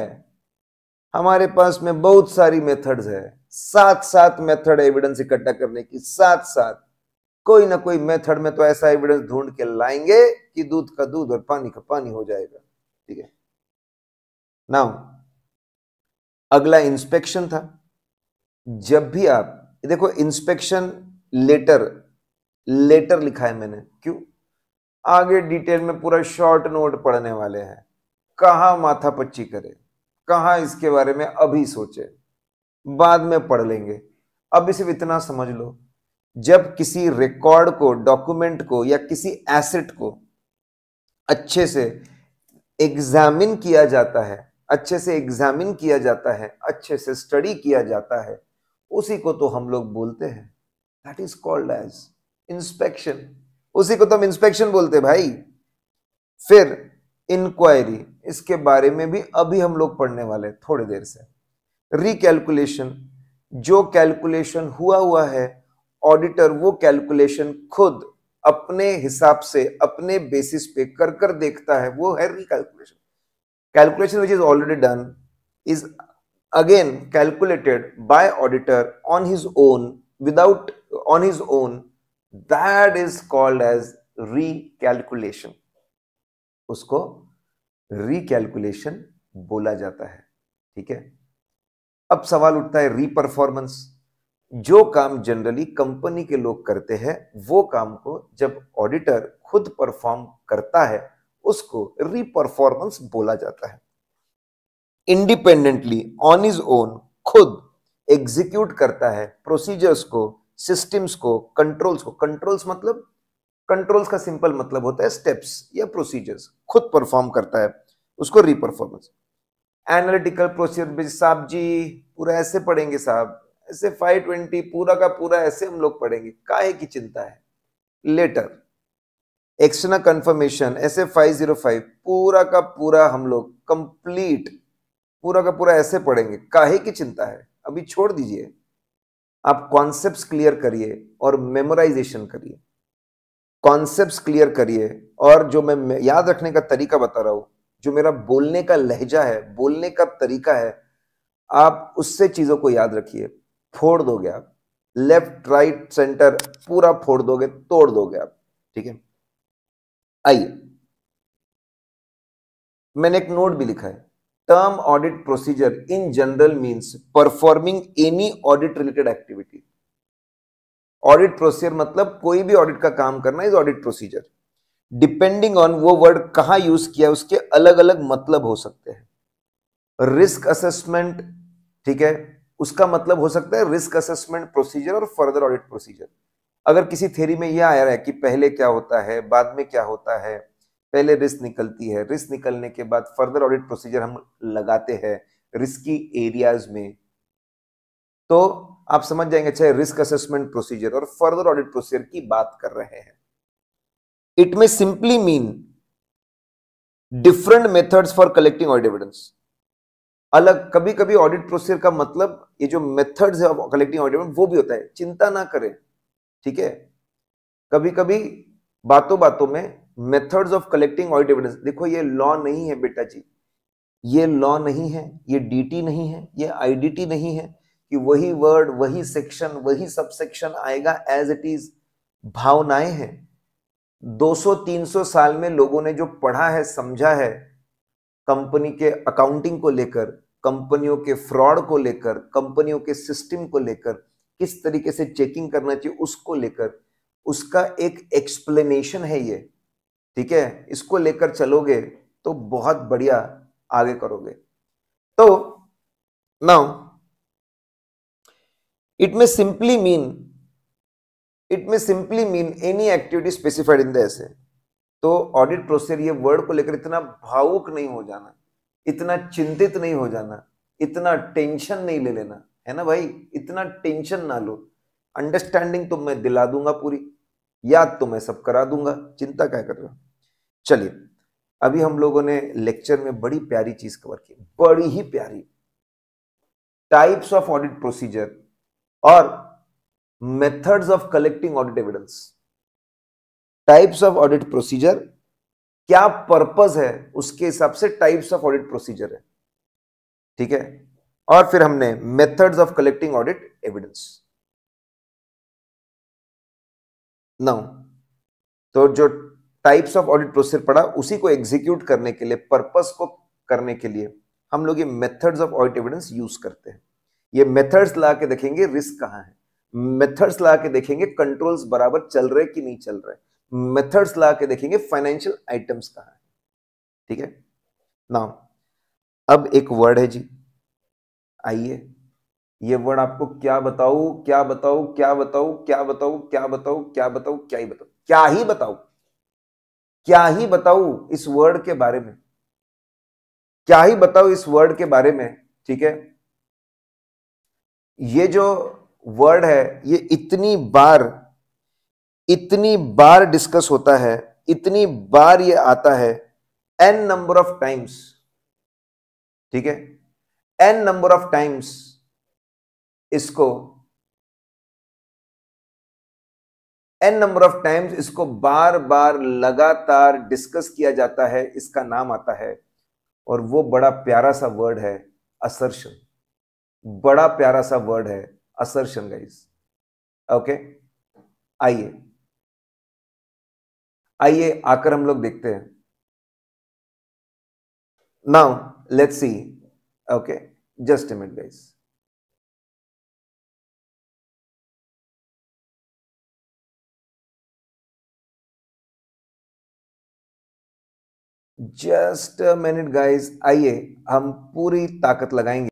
हमारे पास में बहुत सारी मेथड्स है सात सात मेथड एविडेंस इकट्ठा करने की सात सात कोई ना कोई मेथड में तो ऐसा एविडेंस ढूंढ के लाएंगे कि दूध का दूध और पानी का पानी हो जाएगा ठीक है नाउ अगला इंस्पेक्शन था जब भी आप देखो इंस्पेक्शन लेटर लेटर लिखा है मैंने क्यों आगे डिटेल में पूरा शॉर्ट नोट पढ़ने वाले हैं कहा माथा पच्ची करे कहा इसके बारे में अभी सोचे बाद में पढ़ लेंगे अभी सिर्फ इतना समझ लो जब किसी रिकॉर्ड को डॉक्यूमेंट को या किसी एसेट को अच्छे से एग्जामिन किया जाता है अच्छे से एग्जामिन किया जाता है अच्छे से स्टडी किया जाता है उसी को तो हम लोग बोलते हैं that is called as inspection उसी को तो हम इंस्पेक्शन बोलते हैं भाई फिर इंक्वायरी इसके बारे में भी अभी हम लोग पढ़ने वाले थोड़ी देर से रिकैलकुलेशन जो कैलकुलेशन हुआ हुआ है ऑडिटर वो कैलकुलेशन खुद अपने हिसाब से अपने बेसिस पे कर कर देखता है वो है recalculation calculation which is already done is again calculated by auditor on his own without on his own that is called as recalculation उसको रिकैलकुलेशन बोला जाता है ठीक है अब सवाल उठता है रीपरफॉर्मेंस जो काम जनरली कंपनी के लोग करते हैं वो काम को जब ऑडिटर खुद परफॉर्म करता है उसको रीपरफॉर्मेंस बोला जाता है इंडिपेंडेंटली ऑन इज ओन खुद एग्जीक्यूट करता है प्रोसीजर्स को सिस्टम्स को कंट्रोल्स को कंट्रोल्स मतलब कंट्रोल्स का सिंपल मतलब होता है स्टेप्स या प्रोसीजर्स खुद परफॉर्म करता है उसको रीपरफॉर्मेंस एनालिटिकल प्रोसीजर साहब जी पूरा ऐसे पढ़ेंगे साहब ऐसे 520 पूरा का पूरा ऐसे हम लोग पढ़ेंगे काहे की चिंता है लेटर एक्सटर्नल कंफर्मेशन ऐसे 505 पूरा का पूरा हम लोग कंप्लीट पूरा का पूरा ऐसे पढ़ेंगे काहे की चिंता है अभी छोड़ दीजिए आप कॉन्सेप्ट्स क्लियर करिए और मेमोराइजेशन करिए कॉन्सेप्ट्स क्लियर करिए और जो मैं याद रखने का तरीका बता रहा हूं जो मेरा बोलने का लहजा है बोलने का तरीका है आप उससे चीज़ों को याद रखिए फोड़ दोगे आप लेफ्ट राइट सेंटर पूरा फोड़ दोगे तोड़ दोगे आप ठीक है आइए मैंने एक नोट भी लिखा है term audit procedure in general means performing any audit related activity audit procedure मतलब कोई भी ऑडिट का काम करना is audit procedure depending on वो वर्ड कहा यूज किया उसके अलग अलग मतलब हो सकते हैं रिस्क असेसमेंट ठीक है उसका मतलब हो सकता है रिस्क असेसमेंट प्रोसीजर और फर्दर ऑडिट प्रोसीजर अगर किसी थेरी में यह आया है कि पहले क्या होता है बाद में क्या होता है पहले रिस्क निकलती है रिस्क निकलने के बाद फर्दर ऑडिट प्रोसीजर हम लगाते हैं रिस्की एरियाज में तो आप समझ जाएंगे अच्छा रिस्क असेसमेंट प्रोसीजर और फर्दर ऑडिट प्रोसीजर की बात कर रहे हैं it may simply mean different methods for collecting audit evidence अलग कभी कभी ऑडिट प्रोसीजर का मतलब ये जो मेथड्स है कलेक्टिंग ऑडिट वो भी होता है चिंता ना करें ठीक है कभी कभी बातों बातों में methods of collecting audit evidence देखो ये लॉ नहीं है बेटा जी ये लॉ नहीं है ये डीटी नहीं है ये आईडीटी नहीं है कि वही वर्ड वही सेक्शन वही सब सेक्शन आएगा एज इट इज भावनाएं हैं 200-300 साल में लोगों ने जो पढ़ा है समझा है कंपनी के अकाउंटिंग को लेकर कंपनियों के फ्रॉड को लेकर कंपनियों के सिस्टम को लेकर किस तरीके से चेकिंग करना चाहिए उसको लेकर उसका एक एक्सप्लेनेशन है ये ठीक है इसको लेकर चलोगे तो बहुत बढ़िया आगे करोगे तो now it may simply mean it may simply mean any activity specified in the SA तो ऑडिट प्रोसीजर ये वर्ड को लेकर इतना भावुक नहीं हो जाना इतना चिंतित नहीं हो जाना इतना टेंशन नहीं ले लेना है ना भाई इतना टेंशन ना लो अंडरस्टैंडिंग तो मैं दिला दूंगा पूरी याद तो मैं सब करा दूंगा चिंता क्या कर रहे हो चलिए अभी हम लोगों ने लेक्चर में बड़ी प्यारी चीज कवर की बड़ी ही प्यारी टाइप्स ऑफ ऑडिट प्रोसीजर और methods of collecting audit evidence types of audit procedure क्या पर्पज है उसके हिसाब से टाइप्स ऑफ ऑडिट प्रोसीजर है ठीक है और फिर हमने methods of collecting audit evidence now तो जो टाइप्स ऑफ ऑडिट प्रोसीजर पड़ा उसी को एग्जीक्यूट करने के लिए पर्पज को करने के लिए हम लोग ये methods of audit evidence use करते हैं ये मेथड्स ला के देखेंगे रिस्क कहां है मेथड्स ला के देखेंगे कंट्रोल्स बराबर चल रहे कि नहीं चल रहे मेथड्स ला के देखेंगे फाइनेंशियल आइटम्स कहा है ठीक है ना अब एक वर्ड है जी आइए ये वर्ड आपको क्या बताऊ क्या बताऊ क्या बताऊ क्या बताऊ क्या बताऊ क्या बताऊ क्या ही बताऊ क्या ही बताऊ क्या ही बताऊ इस वर्ड के बारे में क्या ही बताऊ इस वर्ड के बारे में ठीक है ये जो वर्ड है ये इतनी बार इतनी बार डिस्कस होता है इतनी बार ये आता है एन नंबर ऑफ टाइम्स ठीक है एन नंबर ऑफ टाइम्स इसको एन नंबर ऑफ टाइम्स इसको बार बार लगातार डिस्कस किया जाता है इसका नाम आता है और वो बड़ा प्यारा सा वर्ड है असर्शन बड़ा प्यारा सा वर्ड है असर्शन गाइस ओके आइए आइए आकर हम लोग देखते हैं now let's see okay just minute guys just minute guys आइए हम पूरी ताकत लगाएंगे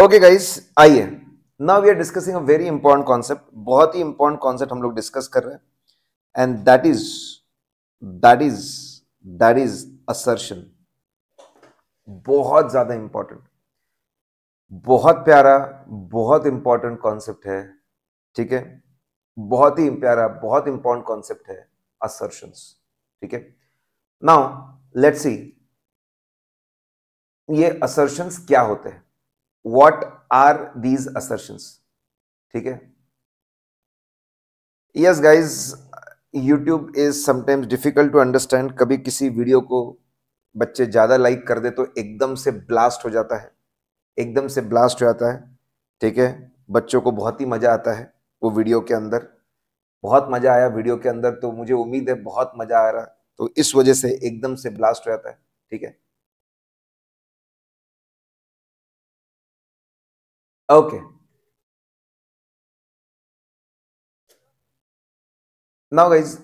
ओके गाइस आइए now we are discussing a very important concept बहुत ही इंपॉर्टेंट कॉन्सेप्ट हम लोग डिस्कस कर रहे हैं and that is that is that is assertion बहुत ज्यादा इंपॉर्टेंट बहुत प्यारा बहुत इंपॉर्टेंट कॉन्सेप्ट है ठीक है बहुत ही प्यारा बहुत इंपॉर्टेंट कॉन्सेप्ट है असर्शन ठीक है नाउ लेट्स सी ये असर्शंस क्या होते हैं वॉट आर दीज असर्शंस ठीक है yes guys YouTube is sometimes difficult to understand कभी किसी वीडियो को बच्चे ज़्यादा लाइक कर दे तो एकदम से ब्लास्ट हो जाता है एकदम से ब्लास्ट हो जाता है ठीक है बच्चों को बहुत ही मज़ा आता है वो वीडियो के अंदर बहुत मज़ा आया वीडियो के अंदर तो मुझे उम्मीद है बहुत मज़ा आ रहा तो इस वजह से एकदम से ब्लास्ट हो जाता है ठीक है okay now guys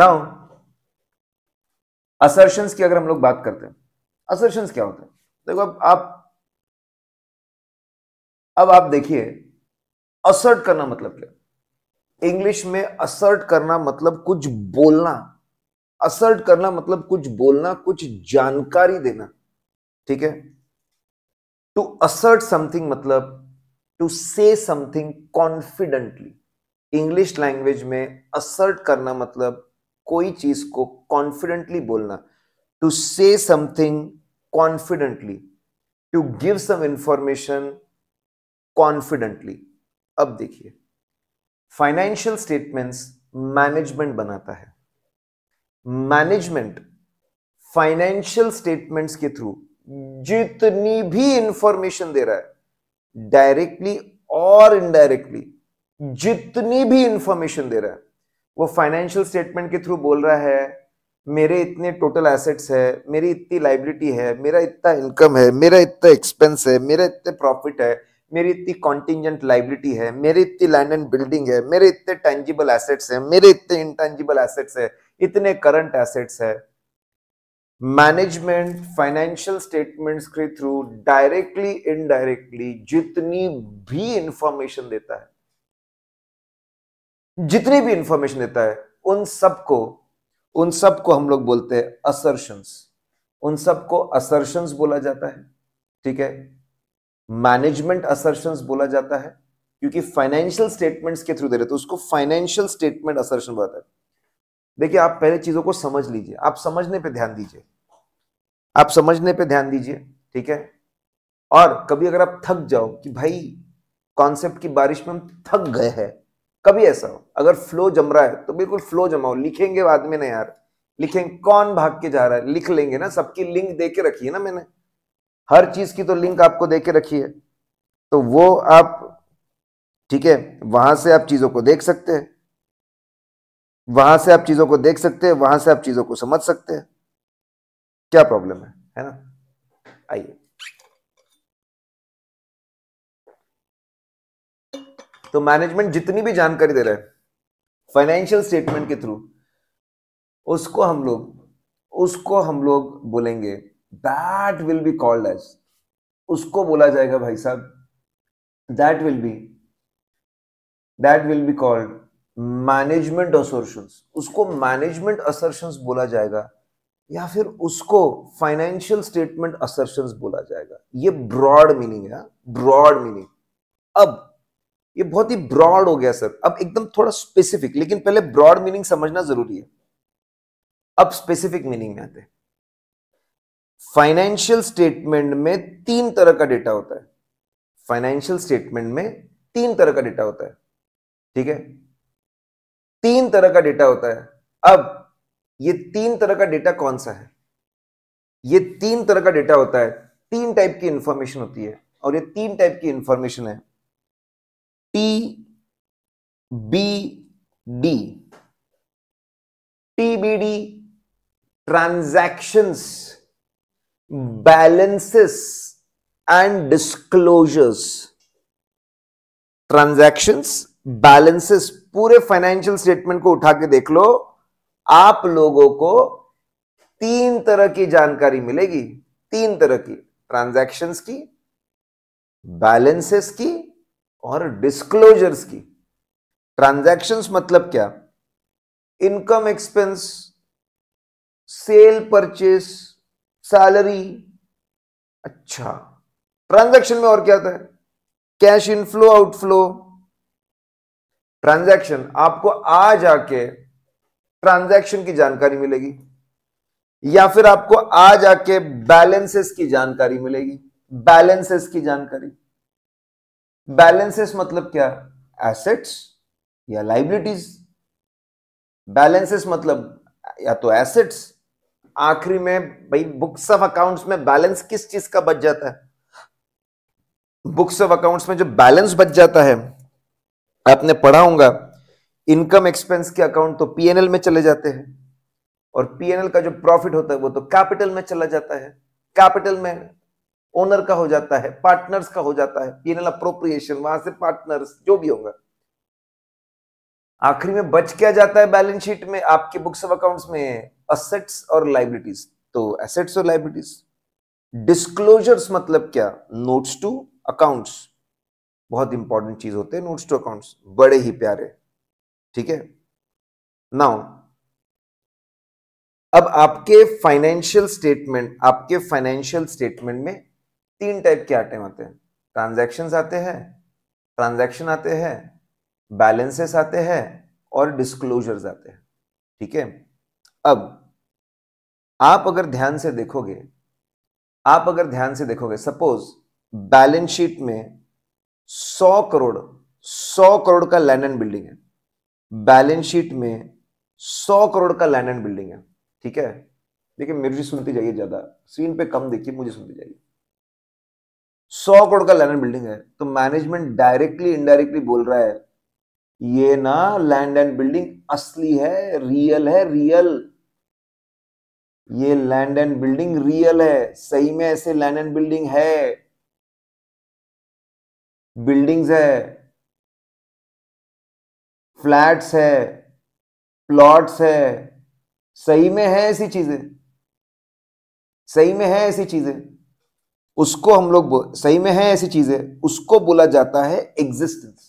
now assertions की अगर हम लोग बात करते हैं असर्शंस क्या होते हैं देखो अब आप अब आप देखिए असर्ट करना मतलब क्या इंग्लिश में असर्ट करना मतलब कुछ बोलना असर्ट करना मतलब कुछ बोलना कुछ जानकारी देना ठीक है टू असर्ट समथिंग मतलब to say something confidently English language में असर्ट करना मतलब कोई चीज को कॉन्फिडेंटली बोलना to say something confidently to give some information confidently अब देखिए फाइनेंशियल स्टेटमेंट्स मैनेजमेंट बनाता है मैनेजमेंट फाइनेंशियल स्टेटमेंट्स के थ्रू जितनी भी इंफॉर्मेशन दे रहा है डायरेक्टली और इनडायरेक्टली जितनी भी इंफॉर्मेशन दे रहा है वो फाइनेंशियल स्टेटमेंट के थ्रू बोल रहा है मेरे इतने टोटल एसेट्स है मेरी इतनी लाइबिलिटी है मेरा इतना इनकम है मेरा इतना एक्सपेंस है मेरा इतने प्रॉफिट है मेरी इतनी कॉन्टिजेंट लाइबिलिटी है मेरी इतनी लैंड एंड बिल्डिंग है मेरे इतने टेंजिबल एसेट्स हैं मेरे इतने इनटेंजिबल एसेट्स है इतने करंट एसेट्स है मैनेजमेंट फाइनेंशियल स्टेटमेंट्स के थ्रू डायरेक्टली इनडायरेक्टली जितनी भी इंफॉर्मेशन देता है जितनी भी इंफॉर्मेशन देता है उन सबको उन सबको हम लोग बोलते हैं असर्शंस उन सबको असर्शंस बोला जाता है ठीक है मैनेजमेंट असर्शन बोला जाता है क्योंकि फाइनेंशियल स्टेटमेंट्स के थ्रू दे रहे तो उसको फाइनेंशियल स्टेटमेंट असर्शन बोला जाता है देखिए आप पहले चीजों को समझ लीजिए आप समझने पे ध्यान दीजिए आप समझने पे ध्यान दीजिए ठीक है और कभी अगर आप थक जाओ कि भाई कॉन्सेप्ट की बारिश में हम थक गए हैं कभी ऐसा हो अगर फ्लो जम रहा है तो बिल्कुल फ्लो जमाओ लिखेंगे बाद में ना यार लिखेंगे कौन भाग के जा रहा है लिख लेंगे ना सबकी लिंक दे के रखी है ना मैंने हर चीज की तो लिंक आपको दे के रखी है तो वो आप ठीक है वहां से आप चीजों को देख सकते हैं वहां से आप चीजों को देख सकते हैं वहां से आप चीजों को समझ सकते हैं क्या प्रॉब्लम है है ना आइए तो मैनेजमेंट जितनी भी जानकारी दे रहा है फाइनेंशियल स्टेटमेंट के थ्रू उसको हम लोग उसको हम लोग बोलेंगे that will be called as उसको बोला जाएगा भाई साहब that will be that will be called management assertions उसको मैनेजमेंट असर्शंस बोला जाएगा या फिर उसको फाइनेंशियल स्टेटमेंट असर्शंस बोला जाएगा ये ब्रॉड मीनिंग है ब्रॉड मीनिंग अब ये बहुत ही ब्रॉड हो गया सर अब एकदम थोड़ा स्पेसिफिक लेकिन पहले ब्रॉड मीनिंग समझना जरूरी है अब स्पेसिफिक मीनिंग में आते हैं फाइनेंशियल स्टेटमेंट में तीन तरह का डेटा होता है फाइनेंशियल स्टेटमेंट में तीन तरह का डेटा होता है ठीक है तीन तरह का डेटा होता है अब ये तीन तरह का डेटा कौन सा है ये तीन तरह का डेटा होता है तीन टाइप की इंफॉर्मेशन होती है और ये तीन टाइप की इंफॉर्मेशन है T B D TBD transactions Hmm. balances and disclosures transactions balances पूरे फाइनेंशियल स्टेटमेंट को उठा के देख लो आप लोगों को तीन तरह की जानकारी मिलेगी तीन तरह की ट्रांजैक्शंस की बैलेंसेस की और डिस्क्लोजर्स की ट्रांजैक्शंस मतलब क्या income expense sale purchase salary अच्छा ट्रांजैक्शन में और क्या आता है कैश इनफ्लो आउटफ्लो ट्रांजैक्शन आपको आज आके ट्रांजैक्शन की जानकारी मिलेगी या फिर आपको आज आके बैलेंसेस की जानकारी मिलेगी बैलेंसेस की जानकारी बैलेंसेस मतलब क्या एसेट्स या लाइबिलिटीज बैलेंसेस मतलब या तो एसेट्स आखिरी में भाई बुक्स ऑफ अकाउंट्स में बैलेंस किस चीज का बच जाता है बुक्स ऑफ अकाउंट्स में जो बैलेंस बच जाता है आपने पढ़ा होगा इनकम एक्सपेंस के अकाउंट तो पीएनएल में चले जाते हैं और पीएनएल का जो प्रॉफिट होता है वो तो कैपिटल में चला जाता है कैपिटल में ओनर का हो जाता है पार्टनर्स का हो जाता है पीएनएल अप्रोप्रिएशन वहां से पार्टनर्स जो भी होगा आखिरी में बच क्या जाता है बैलेंस शीट में आपके बुक्स ऑफ अकाउंट्स में असेट्स और लाइबिलिटीज तो एसेट्स और लाइबिलिटीज डिस्क्लोजर्स मतलब क्या नोट्स टू अकाउंट्स बहुत इंपॉर्टेंट चीज होते हैं नोट्स टू अकाउंट्स बड़े ही प्यारे ठीक है नाउ अब आपके फाइनेंशियल स्टेटमेंट आपके फाइनेंशियल स्टेटमेंट में तीन टाइप के आइटम आते हैं ट्रांजेक्शन आते हैं ट्रांजेक्शन आते हैं बैलेंसेस आते हैं और डिस्क्लोजर्स आते हैं ठीक है अब आप अगर ध्यान से देखोगे आप अगर ध्यान से देखोगे सपोज बैलेंस शीट में 100 करोड़ 100 करोड़ का लैंड एंड बिल्डिंग है बैलेंस शीट में 100 करोड़ का लैंड एंड बिल्डिंग है ठीक है देखिए मेरी सुनती जाइए ज्यादा स्क्रीन पे कम देखिए मुझे सुनती जाइए सौ करोड़ का लैंड एंड बिल्डिंग है तो मैनेजमेंट डायरेक्टली इनडायरेक्टली बोल रहा है ये ना लैंड एंड बिल्डिंग असली है रियल है रियल ये लैंड एंड बिल्डिंग रियल है सही में ऐसे लैंड एंड बिल्डिंग है बिल्डिंग्स है फ्लैट्स है प्लॉट्स है सही में है ऐसी चीजें सही में है ऐसी चीजें उसको हम लोग सही में है ऐसी चीजें उसको बोला जाता है एग्जिस्टेंस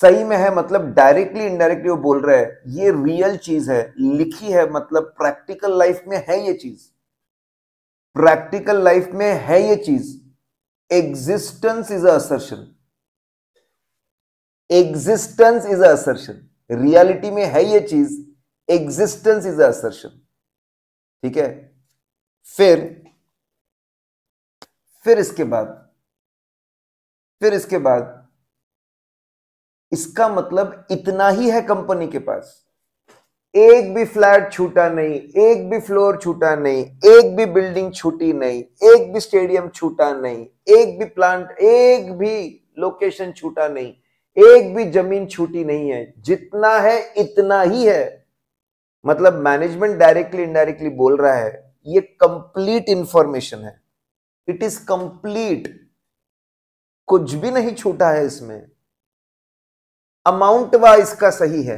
सही में है मतलब डायरेक्टली इनडायरेक्टली वो बोल रहे हैं ये रियल चीज है लिखी है मतलब प्रैक्टिकल लाइफ में है ये चीज प्रैक्टिकल लाइफ में है ये चीज existence is assertion existence is assertion reality में है ये चीज एग्जिस्टेंस इज असर्शन ठीक है फिर फिर इसके बाद फिर इसके बाद इसका मतलब इतना ही है कंपनी के पास एक भी फ्लैट छूटा नहीं एक भी फ्लोर छूटा नहीं एक भी बिल्डिंग छूटी नहीं एक भी स्टेडियम छूटा नहीं एक भी प्लांट एक भी लोकेशन छूटा नहीं एक भी जमीन छूटी नहीं है जितना है इतना ही है मतलब मैनेजमेंट डायरेक्टली इनडायरेक्टली बोल रहा है ये कंप्लीट इंफॉर्मेशन है इट इज कंप्लीट कुछ भी नहीं छूटा है इसमें अमाउंट व इसका सही है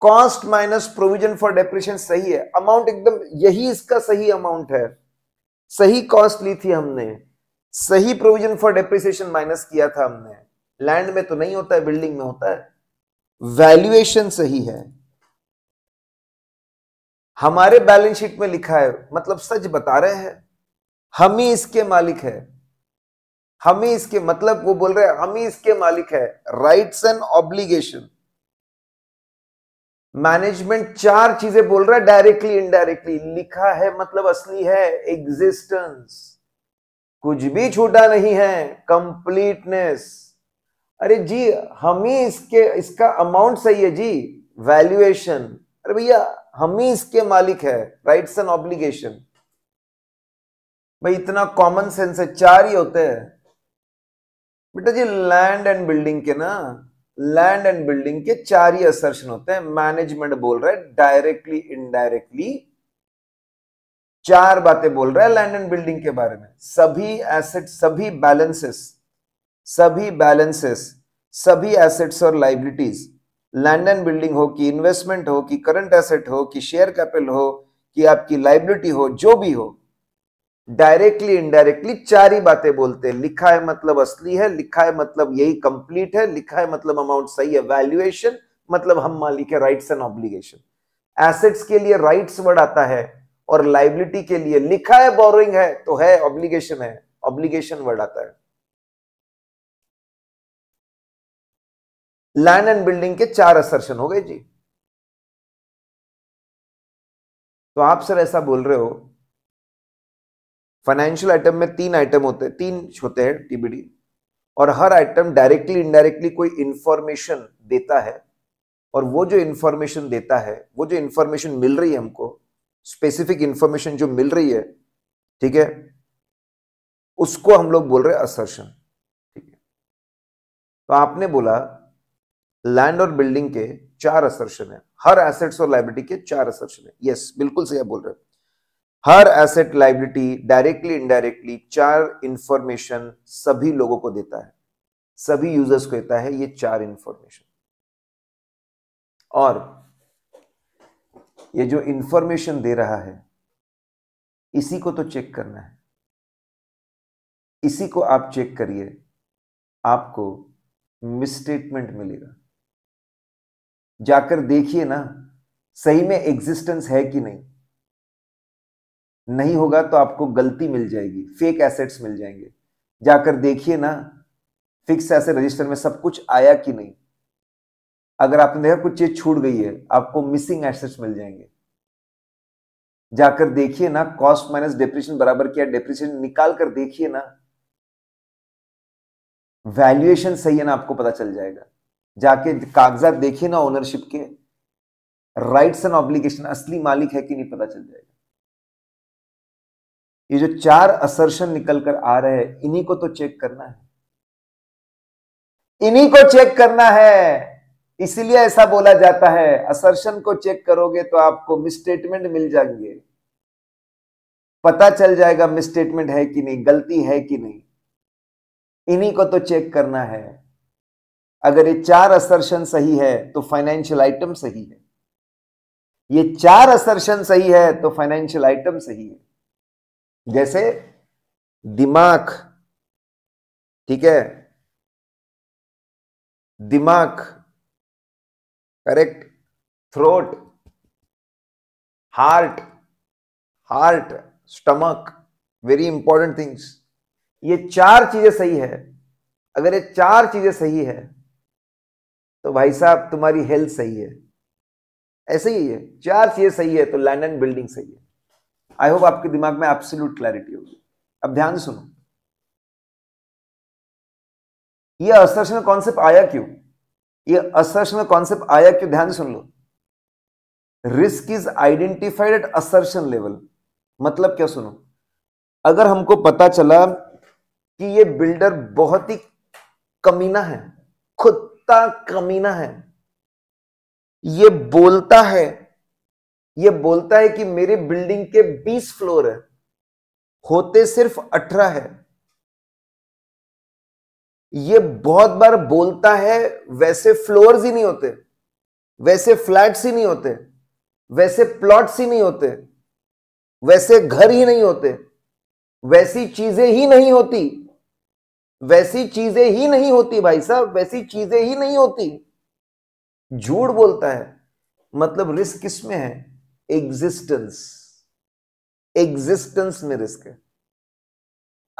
cost minus provision for depreciation सही है अमाउंट एकदम यही इसका सही अमाउंट है सही कॉस्ट ली थी हमने सही प्रोविजन फॉर डेप्रिसिएशन माइनस किया था हमने लैंड में तो नहीं होता है बिल्डिंग में होता है वैल्यूएशन सही है हमारे बैलेंस शीट में लिखा है मतलब सच बता रहे हैं हम ही इसके मालिक है हम ही इसके मतलब वो बोल रहे हैं हम ही इसके मालिक है राइट्स एंड ऑब्लिगेशन मैनेजमेंट चार चीजें बोल रहा है डायरेक्टली इनडायरेक्टली लिखा है मतलब असली है एग्जिस्टेंस कुछ भी छूटा नहीं है कंप्लीटनेस अरे जी हम ही इसके इसका अमाउंट सही है जी वैल्यूएशन अरे भैया हम ही इसके मालिक है राइट्स एंड ऑब्लिगेशन भाई इतना कॉमन सेंस है चार ही होते हैं बेटा जी लैंड एंड बिल्डिंग के ना लैंड एंड बिल्डिंग के चार ही असर्शन होते हैं मैनेजमेंट बोल रहा है डायरेक्टली इनडायरेक्टली चार बातें बोल रहा है लैंड एंड बिल्डिंग के बारे में सभी एसेट सभी बैलेंसेस सभी बैलेंसेस सभी एसेट्स और लाइबिलिटीज लैंड एंड बिल्डिंग हो कि इन्वेस्टमेंट हो कि करंट एसेट हो कि शेयर कैपिटल हो कि आपकी लाइबिलिटी हो जो भी हो डायरेक्टली इनडायरेक्टली चार ही बातें बोलते हैं लिखा है मतलब असली है लिखा है मतलब यही कंप्लीट है लिखा है मतलब अमाउंट सही है वैल्यूएशन मतलब हम मालिक है राइट्स एंड ऑब्लिगेशन एसेट्स के लिए राइट्स वर्ड आता है और लाइबिलिटी के लिए लिखा है बोरिंग है तो है ऑब्लिगेशन है ऑब्लिगेशन वर्ड आता है लैंड एंड बिल्डिंग के चार असर्शन हो गए जी तो आप सर ऐसा बोल रहे हो फाइनेंशियल आइटम में तीन आइटम होते हैं तीन होते हैं टीबीडी और हर आइटम डायरेक्टली इनडायरेक्टली कोई इंफॉर्मेशन देता है और वो जो इंफॉर्मेशन देता है वो जो इंफॉर्मेशन मिल रही है हमको स्पेसिफिक इंफॉर्मेशन जो मिल रही है ठीक है उसको हम लोग बोल रहे हैं असर्शन ठीक है तो आपने बोला लैंड और बिल्डिंग के चार असर्शन है हर एसेट्स और लाइब्रेटी के चार असर्शन है यस बिल्कुल सही आप बोल रहे हो हर एसेट लाइबिलिटी डायरेक्टली इनडायरेक्टली चार इंफॉर्मेशन सभी लोगों को देता है सभी यूजर्स को देता है ये चार इंफॉर्मेशन और ये जो इंफॉर्मेशन दे रहा है इसी को तो चेक करना है इसी को आप चेक करिए आपको मिसस्टेटमेंट मिलेगा जाकर देखिए ना सही में एग्जिस्टेंस है कि नहीं नहीं होगा तो आपको गलती मिल जाएगी फेक एसेट्स मिल जाएंगे जाकर देखिए ना फिक्स एसेट रजिस्टर में सब कुछ आया कि नहीं अगर आपने देखा कुछ चीज छूट गई है आपको मिसिंग एसेट्स मिल जाएंगे जाकर देखिए ना कॉस्ट माइनस डिप्रेशन बराबर किया डिप्रेशन निकाल कर देखिए ना वैल्यूएशन सही है ना आपको पता चल जाएगा जाके कागजात देखिए ना ओनरशिप के राइट्स एंड ऑब्लिगेशन असली मालिक है कि नहीं पता चल जाएगा ये जो चार असर्शन निकल कर आ रहे हैं इन्हीं को तो चेक करना है इन्हीं को चेक करना है इसीलिए ऐसा बोला जाता है असर्शन को चेक करोगे तो आपको मिसस्टेटमेंट मिल जाएंगे पता चल जाएगा मिसस्टेटमेंट है कि नहीं गलती है कि नहीं इन्हीं को तो चेक करना है अगर ये चार असर्शन सही है तो फाइनेंशियल आइटम सही है ये चार असर्शन सही है तो फाइनेंशियल आइटम सही है जैसे दिमाग ठीक है दिमाग correct throat heart heart stomach very important things ये चार चीजें सही है अगर ये चार चीजें सही है तो भाई साहब तुम्हारी हेल्थ सही है ऐसे ही है चार चीजें सही है तो लैंड एंड बिल्डिंग सही है आई होप आपके दिमाग में एब्सोल्यूट क्लैरिटी होगी अब ध्यान सुनो ये असर्शनल कॉन्सेप्ट आया क्यों ये असर्शनल कॉन्सेप्ट आया क्यों ध्यान सुन लो risk is identified at assertion level मतलब क्या सुनो अगर हमको पता चला कि ये बिल्डर बहुत ही कमीना है खुद का कमीना है ये बोलता है ये बोलता है कि मेरे बिल्डिंग के 20 फ्लोर है होते सिर्फ 18 है ये बहुत बार बोलता है वैसे फ्लोर्स ही नहीं होते वैसे फ्लैट्स ही नहीं होते वैसे प्लॉट्स ही नहीं होते वैसे घर ही नहीं होते वैसी चीजें ही नहीं होती वैसी चीजें ही नहीं होती भाई साहब वैसी चीजें ही नहीं होती झूठ बोलता है मतलब रिस्क किसमें है एग्जिस्टेंस एग्जिस्टेंस में रिस्क है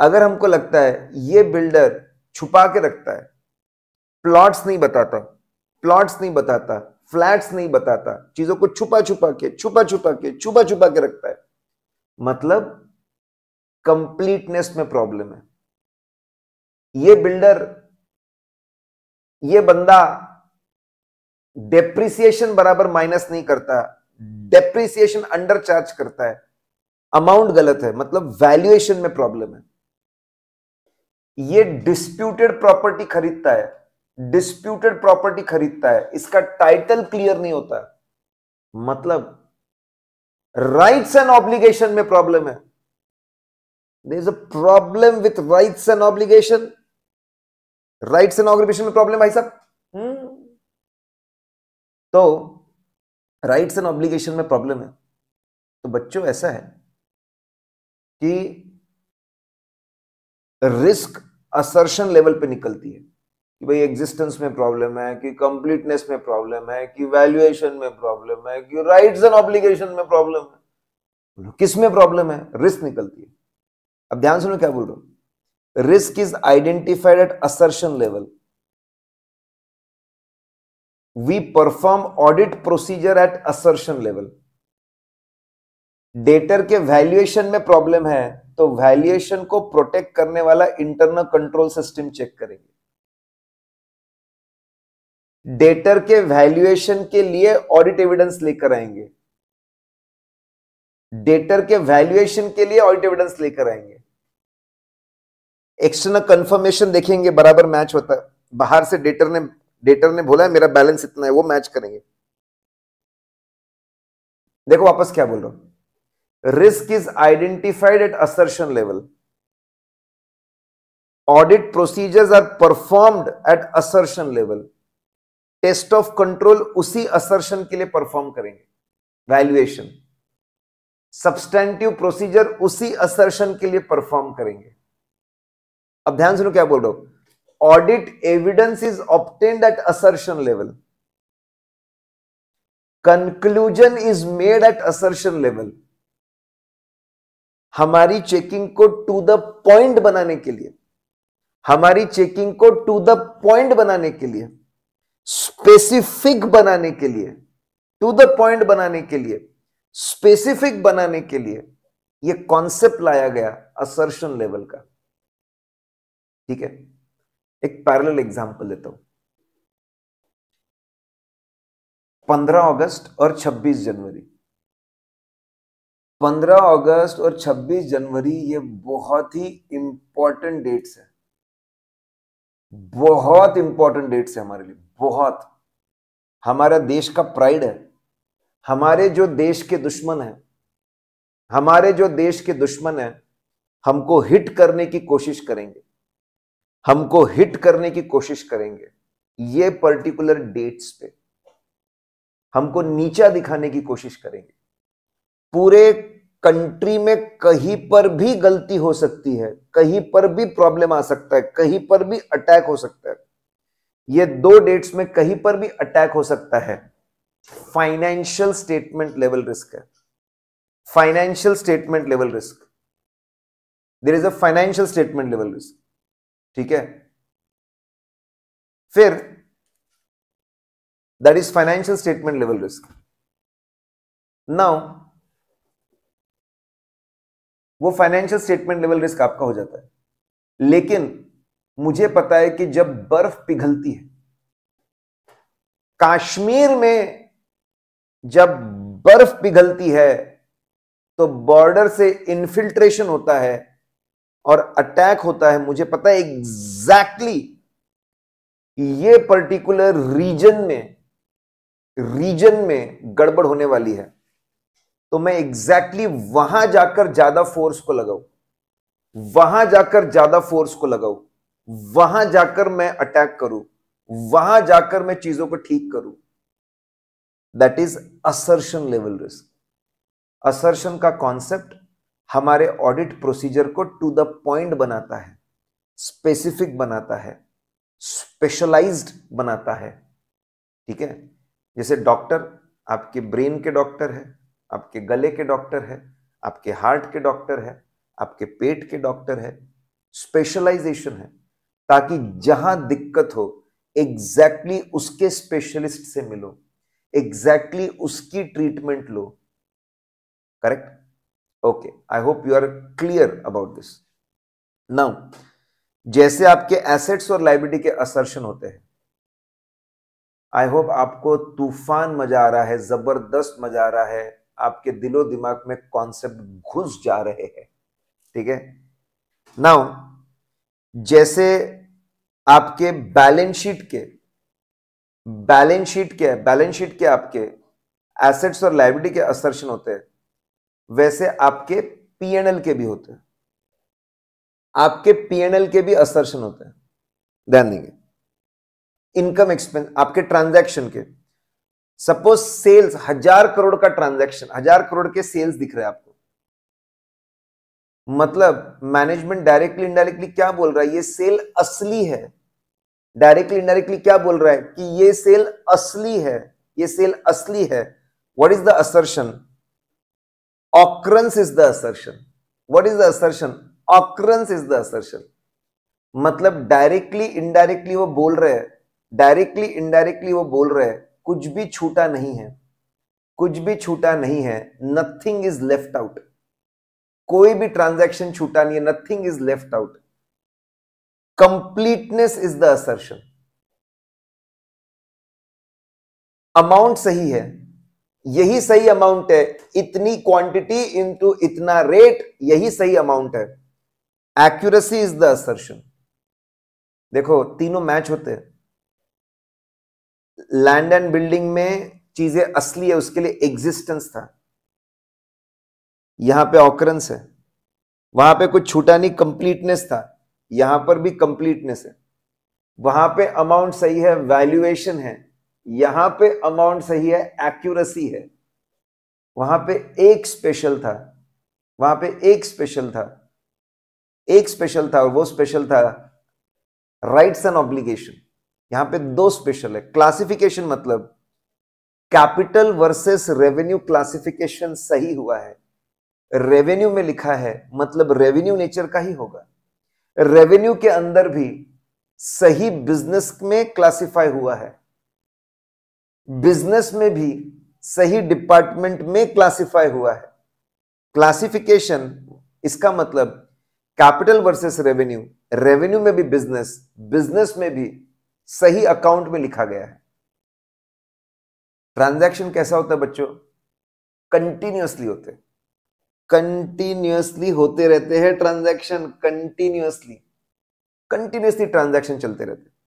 अगर हमको लगता है ये बिल्डर छुपा के रखता है प्लॉट्स नहीं बताता प्लॉट्स नहीं बताता फ्लैट्स नहीं बताता चीजों को छुपा छुपा के छुपा छुपा के छुपा छुपा के रखता है मतलब कंप्लीटनेस में प्रॉब्लम है ये बिल्डर ये बंदा डेप्रिसिएशन बराबर माइनस नहीं करता डेप्रिसिएशन अंडर चार्ज करता है अमाउंट गलत है मतलब वैल्यूएशन में प्रॉब्लम है ये डिस्प्यूटेड प्रॉपर्टी खरीदता है डिस्प्यूटेड प्रॉपर्टी खरीदता है इसका टाइटल क्लियर नहीं होता मतलब राइट्स एंड ऑब्लिगेशन में प्रॉब्लम है there is a problem with rights and obligation rights and obligation में प्रॉब्लम भाई साहब हम्म। तो राइट्स एंड ऑब्लिगेशन में प्रॉब्लम है तो बच्चों ऐसा है कि रिस्क असर्शन लेवल पे निकलती है कि भाई एग्जिस्टेंस में प्रॉब्लम है कि कंप्लीटनेस में प्रॉब्लम है कि वैल्यूएशन में प्रॉब्लम है कि राइट्स एंड ऑब्लिगेशन में प्रॉब्लम है किस में प्रॉब्लम है रिस्क निकलती है अब ध्यान सुनो क्या बोल रहा हूं risk is identified at assertion level we perform audit procedure at assertion level. Debtor के वैल्यूएशन में प्रॉब्लम है तो वैल्यूएशन को प्रोटेक्ट करने वाला इंटरनल कंट्रोल सिस्टम चेक करेंगे डेटर के वैल्यूएशन के लिए ऑडिट एविडेंस लेकर आएंगे डेटर के वैल्यूएशन के लिए ऑडिट एविडेंस लेकर आएंगे एक्सटर्नल कंफर्मेशन देखेंगे बराबर मैच होता है बाहर से डेटर ने डेटर ने बोला है मेरा बैलेंस इतना है वो मैच करेंगे देखो वापस क्या बोल रहा हूं risk is identified at assertion level audit procedures are performed at assertion level test of control उसी असर्शन के लिए परफॉर्म करेंगे वैल्यूएशन सब्सटेंटिव प्रोसीजर उसी असर्शन के लिए परफॉर्म करेंगे अब ध्यान सुनो क्या बोल रहा हूं audit evidence is obtained at assertion level conclusion is made at assertion level हमारी चेकिंग को टू द पॉइंट बनाने के लिए हमारी चेकिंग को टू द पॉइंट बनाने के लिए स्पेसिफिक बनाने के लिए टू द पॉइंट बनाने के लिए स्पेसिफिक बनाने के लिए यह कॉन्सेप्ट लाया गया असर्शन लेवल का ठीक है एक पैरेलल एग्जांपल देता हूं 15 अगस्त और 26 जनवरी 15 अगस्त और 26 जनवरी ये बहुत ही इंपॉर्टेंट डेट्स है बहुत इंपॉर्टेंट डेट्स है हमारे लिए बहुत हमारा देश का प्राइड है हमारे जो देश के दुश्मन है हमारे जो देश के दुश्मन है हमको हिट करने की कोशिश करेंगे हमको हिट करने की कोशिश करेंगे ये पर्टिकुलर डेट्स पे हमको नीचा दिखाने की कोशिश करेंगे पूरे कंट्री में कहीं पर भी गलती हो सकती है कहीं पर भी प्रॉब्लम आ सकता है कहीं पर भी अटैक हो सकता है ये दो डेट्स में कहीं पर भी अटैक हो सकता है फाइनेंशियल स्टेटमेंट लेवल रिस्क है financial statement level risk there is a financial statement level risk ठीक है फिर that is financial statement level risk now वो फाइनेंशियल स्टेटमेंट लेवल रिस्क आपका हो जाता है लेकिन मुझे पता है कि जब बर्फ पिघलती है कश्मीर में जब बर्फ पिघलती है तो बॉर्डर से इन्फिल्ट्रेशन होता है और अटैक होता है मुझे पता है एग्जैक्टली exactly ये पर्टिकुलर रीजन में रीजन में गड़बड़ होने वाली है तो मैं एग्जैक्टली exactly वहां जाकर ज्यादा फोर्स को लगाऊ वहां जाकर ज्यादा फोर्स को लगाऊ वहां जाकर मैं अटैक करूं वहां जाकर मैं चीजों को ठीक करूं that is assertion level risk assertion का कॉन्सेप्ट हमारे ऑडिट प्रोसीजर को टू द पॉइंट बनाता है स्पेसिफिक बनाता है स्पेशलाइज्ड बनाता है ठीक है जैसे डॉक्टर आपके ब्रेन के डॉक्टर है आपके गले के डॉक्टर है आपके हार्ट के डॉक्टर है आपके पेट के डॉक्टर है स्पेशलाइजेशन है ताकि जहां दिक्कत हो एग्जैक्टली exactly उसके स्पेशलिस्ट से मिलो एग्जैक्टली exactly उसकी ट्रीटमेंट लो correct okay I hope you are clear about this now जैसे आपके एसेट्स और लाइब्रिटी के असर्शन होते हैं आई होप आपको तूफान मजा आ रहा है जबरदस्त मजा आ रहा है आपके दिलो दिमाग में कॉन्सेप्ट घुस जा रहे हैं ठीक है नाउ जैसे आपके बैलेंस शीट के बैलेंस शीट के बैलेंस शीट के आपके एसेट्स और लाइब्रिटी के असर्शन होते हैं वैसे आपके पीएनएल के भी होते हैं आपके पीएनएल के भी असर्शन होते हैं ध्यान देंगे इनकम एक्सपेंस आपके ट्रांजैक्शन के सपोज सेल्स हजार करोड़ का ट्रांजैक्शन हजार करोड़ के सेल्स दिख रहे हैं आपको मतलब मैनेजमेंट डायरेक्टली इनडायरेक्टली क्या बोल रहा है ये सेल असली है डायरेक्टली इनडायरेक्टली क्या बोल रहा है कि ये सेल असली है ये सेल असली है what is the assertion occurrence is the assertion what is the assertion occurrence is the assertion मतलब डायरेक्टली इनडायरेक्टली वो बोल रहे हैं डायरेक्टली इनडायरेक्टली वो बोल रहे हैं कुछ भी छूटा नहीं है कुछ भी छूटा नहीं है नथिंग इज लेफ्ट आउट कोई भी ट्रांजैक्शन छूटा नहीं है nothing is left out completeness is the assertion amount सही है यही सही अमाउंट है इतनी क्वांटिटी इनटू इतना रेट यही सही अमाउंट है एक्यूरेसी इज द असर्शन देखो तीनों मैच होते हैं लैंड एंड बिल्डिंग में चीजें असली है उसके लिए एग्जिस्टेंस था यहां पे ऑकरेंस है वहां पे कुछ छूटा नहीं कंप्लीटनेस था यहां पर भी कंप्लीटनेस है वहां पे अमाउंट सही है वैल्यूएशन है यहां पे अमाउंट सही है एक्यूरेसी है वहां पे एक स्पेशल था वहां पे एक स्पेशल था एक स्पेशल था और वो स्पेशल था राइट्स एंड ऑब्लिगेशन यहां पे दो स्पेशल है क्लासिफिकेशन मतलब कैपिटल वर्सेस रेवेन्यू क्लासिफिकेशन सही हुआ है रेवेन्यू में लिखा है मतलब रेवेन्यू नेचर का ही होगा रेवेन्यू के अंदर भी सही बिजनेस में क्लासिफाई हुआ है बिजनेस में भी सही डिपार्टमेंट में क्लासिफाई हुआ है क्लासिफिकेशन इसका मतलब कैपिटल वर्सेस रेवेन्यू रेवेन्यू में भी बिजनेस बिजनेस में भी सही अकाउंट में लिखा गया है ट्रांजैक्शन कैसा होता है बच्चों कंटिन्यूसली होते कंटिन्यूसली होते रहते हैं ट्रांजैक्शन कंटिन्यूसली कंटिन्यूसली ट्रांजैक्शन चलते रहते हैं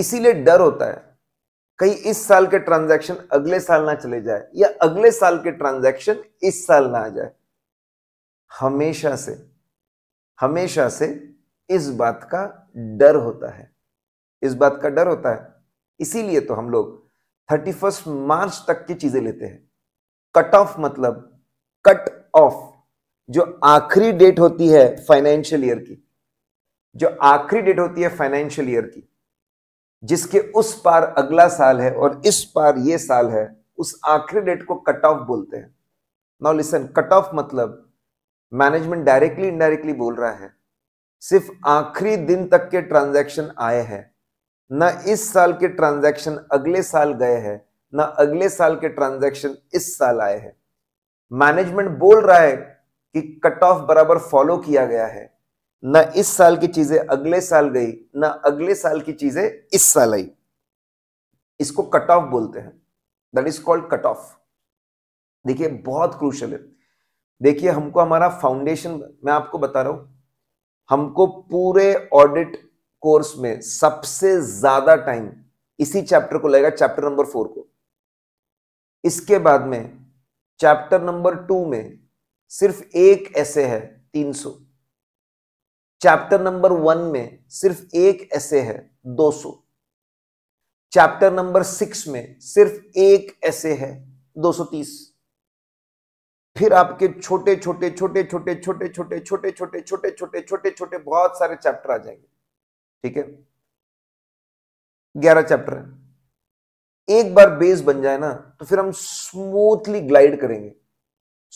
इसीलिए डर होता है कहीं इस साल के ट्रांजैक्शन अगले साल ना चले जाए या अगले साल के ट्रांजैक्शन इस साल ना आ जाए हमेशा से हमेशा से इस बात का डर होता है इस बात का डर होता है इसीलिए तो हम लोग थर्टी फर्स्ट मार्च तक की चीजें लेते हैं कट ऑफ मतलब कट ऑफ जो आखिरी डेट होती है फाइनेंशियल ईयर की जो आखिरी डेट होती है फाइनेंशियल ईयर की जिसके उस पार अगला साल है और इस पार ये साल है उस आखिरी डेट को कट ऑफ बोलते हैं नाउ लिसन कट ऑफ मतलब मैनेजमेंट डायरेक्टली इनडायरेक्टली बोल रहा है सिर्फ आखिरी दिन तक के ट्रांजैक्शन आए हैं न इस साल के ट्रांजैक्शन अगले साल गए हैं न अगले साल के ट्रांजैक्शन इस साल आए हैं मैनेजमेंट बोल रहा है कि कट ऑफ बराबर फॉलो किया गया है ना इस साल की चीजें अगले साल गई ना अगले साल की चीजें इस साल आई इसको कट ऑफ बोलते हैं that is called cut off देखिए बहुत क्रूशल है देखिए हमको हमारा फाउंडेशन मैं आपको बता रहा हूं हमको पूरे ऑडिट कोर्स में सबसे ज्यादा टाइम इसी चैप्टर को लगेगा चैप्टर नंबर फोर को इसके बाद में चैप्टर नंबर टू में सिर्फ एक ऐसे है तीन सौ चैप्टर नंबर वन में सिर्फ एक ऐसे है 200 चैप्टर नंबर सिक्स में सिर्फ एक ऐसे है 230 फिर आपके छोटे छोटे छोटे छोटे छोटे छोटे छोटे छोटे छोटे छोटे छोटे छोटे बहुत सारे चैप्टर आ जाएंगे ठीक है ग्यारह चैप्टर है एक बार बेस बन जाए ना तो फिर हम स्मूथली ग्लाइड करेंगे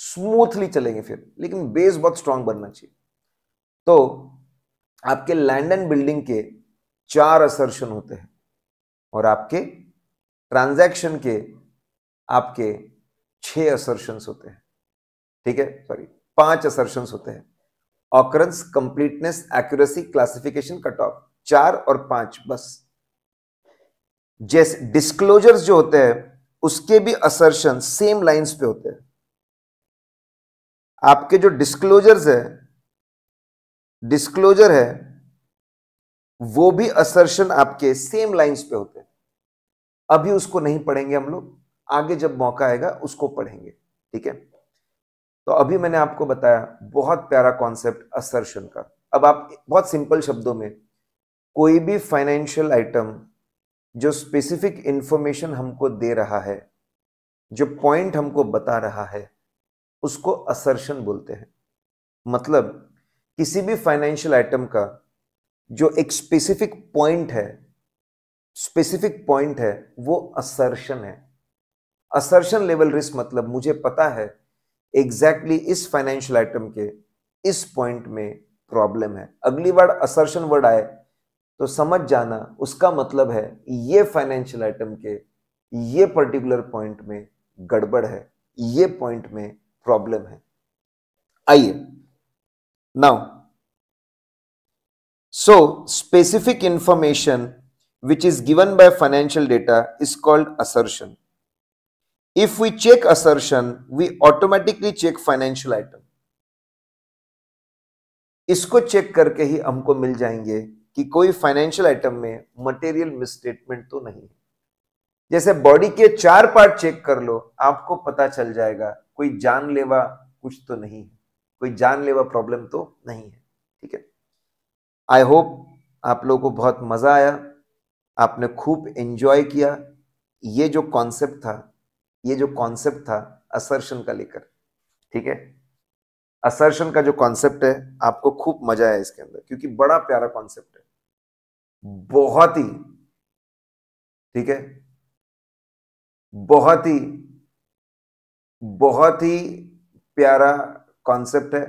स्मूथली चलेंगे फिर लेकिन बेस बहुत स्ट्रांग बनना चाहिए तो आपके लैंड एंड बिल्डिंग के चार असर्शन होते हैं और आपके ट्रांजैक्शन के आपके छह असर्शन होते हैं ठीक है सॉरी पांच असर्शन होते हैं occurrence completeness accuracy classification cut off चार और पांच बस जैसे डिस्क्लोजर्स जो होते हैं उसके भी असर्शन सेम लाइंस पे होते हैं आपके जो डिस्क्लोजर्स है डिस्क्लोजर है वो भी असर्शन आपके सेम लाइंस पे होते हैं अभी उसको नहीं पढ़ेंगे हम लोग आगे जब मौका आएगा उसको पढ़ेंगे ठीक है तो अभी मैंने आपको बताया बहुत प्यारा कॉन्सेप्ट असर्शन का अब आप बहुत सिंपल शब्दों में कोई भी फाइनेंशियल आइटम जो स्पेसिफिक इंफॉर्मेशन हमको दे रहा है जो पॉइंट हमको बता रहा है उसको असर्शन बोलते हैं मतलब किसी भी फाइनेंशियल आइटम का जो एक स्पेसिफिक पॉइंट है स्पेसिफिक पॉइंट है वो असर्शन है असर्शन लेवल रिस्क मतलब मुझे पता है एग्जैक्टली exactly इस फाइनेंशियल आइटम के इस पॉइंट में प्रॉब्लम है अगली बार असर्शन वर्ड आए तो समझ जाना उसका मतलब है ये फाइनेंशियल आइटम के ये पर्टिकुलर पॉइंट में गड़बड़ है ये पॉइंट में प्रॉब्लम है आइए Now, so specific information which is given by financial data is called assertion. If we check assertion, we automatically check financial item. इसको चेक करके ही हमको मिल जाएंगे कि कोई फाइनेंशियल आइटम में मटेरियल मिसस्टेटमेंट तो नहीं जैसे बॉडी के चार पार्ट चेक कर लो आपको पता चल जाएगा कोई जानलेवा कुछ तो नहीं है कोई जानलेवा प्रॉब्लम तो नहीं है ठीक है आई होप आप लोगों को बहुत मज़ा आया आपने खूब एंजॉय किया ये जो कॉन्सेप्ट था ये जो कॉन्सेप्ट था असर्शन का लेकर ठीक है असर्शन का जो कॉन्सेप्ट है आपको खूब मजा आया इसके अंदर क्योंकि बड़ा प्यारा कॉन्सेप्ट है बहुत ही ठीक है बहुत ही बहुत ही प्यारा कॉन्सेप्ट है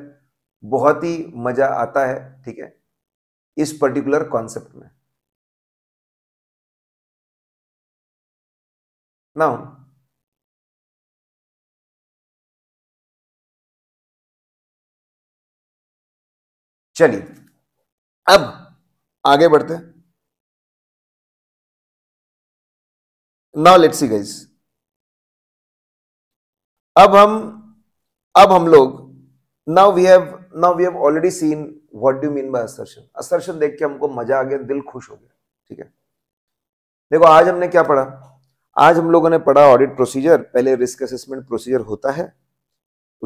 बहुत ही मजा आता है ठीक है इस पर्टिकुलर कॉन्सेप्ट में नाउ चलिए अब आगे बढ़ते हैं नाउ लेट्स सी गाइस अब हम अब हम लोग now we have now we have already seen what do mean by assertion assertion देख के हमको मजा आ गया दिल खुश हो गया ठीक है देखो आज हमने क्या पढ़ा आज हम लोगों ने पढ़ा ऑडिट प्रोसीजर पहले रिस्क असेसमेंट प्रोसीजर होता है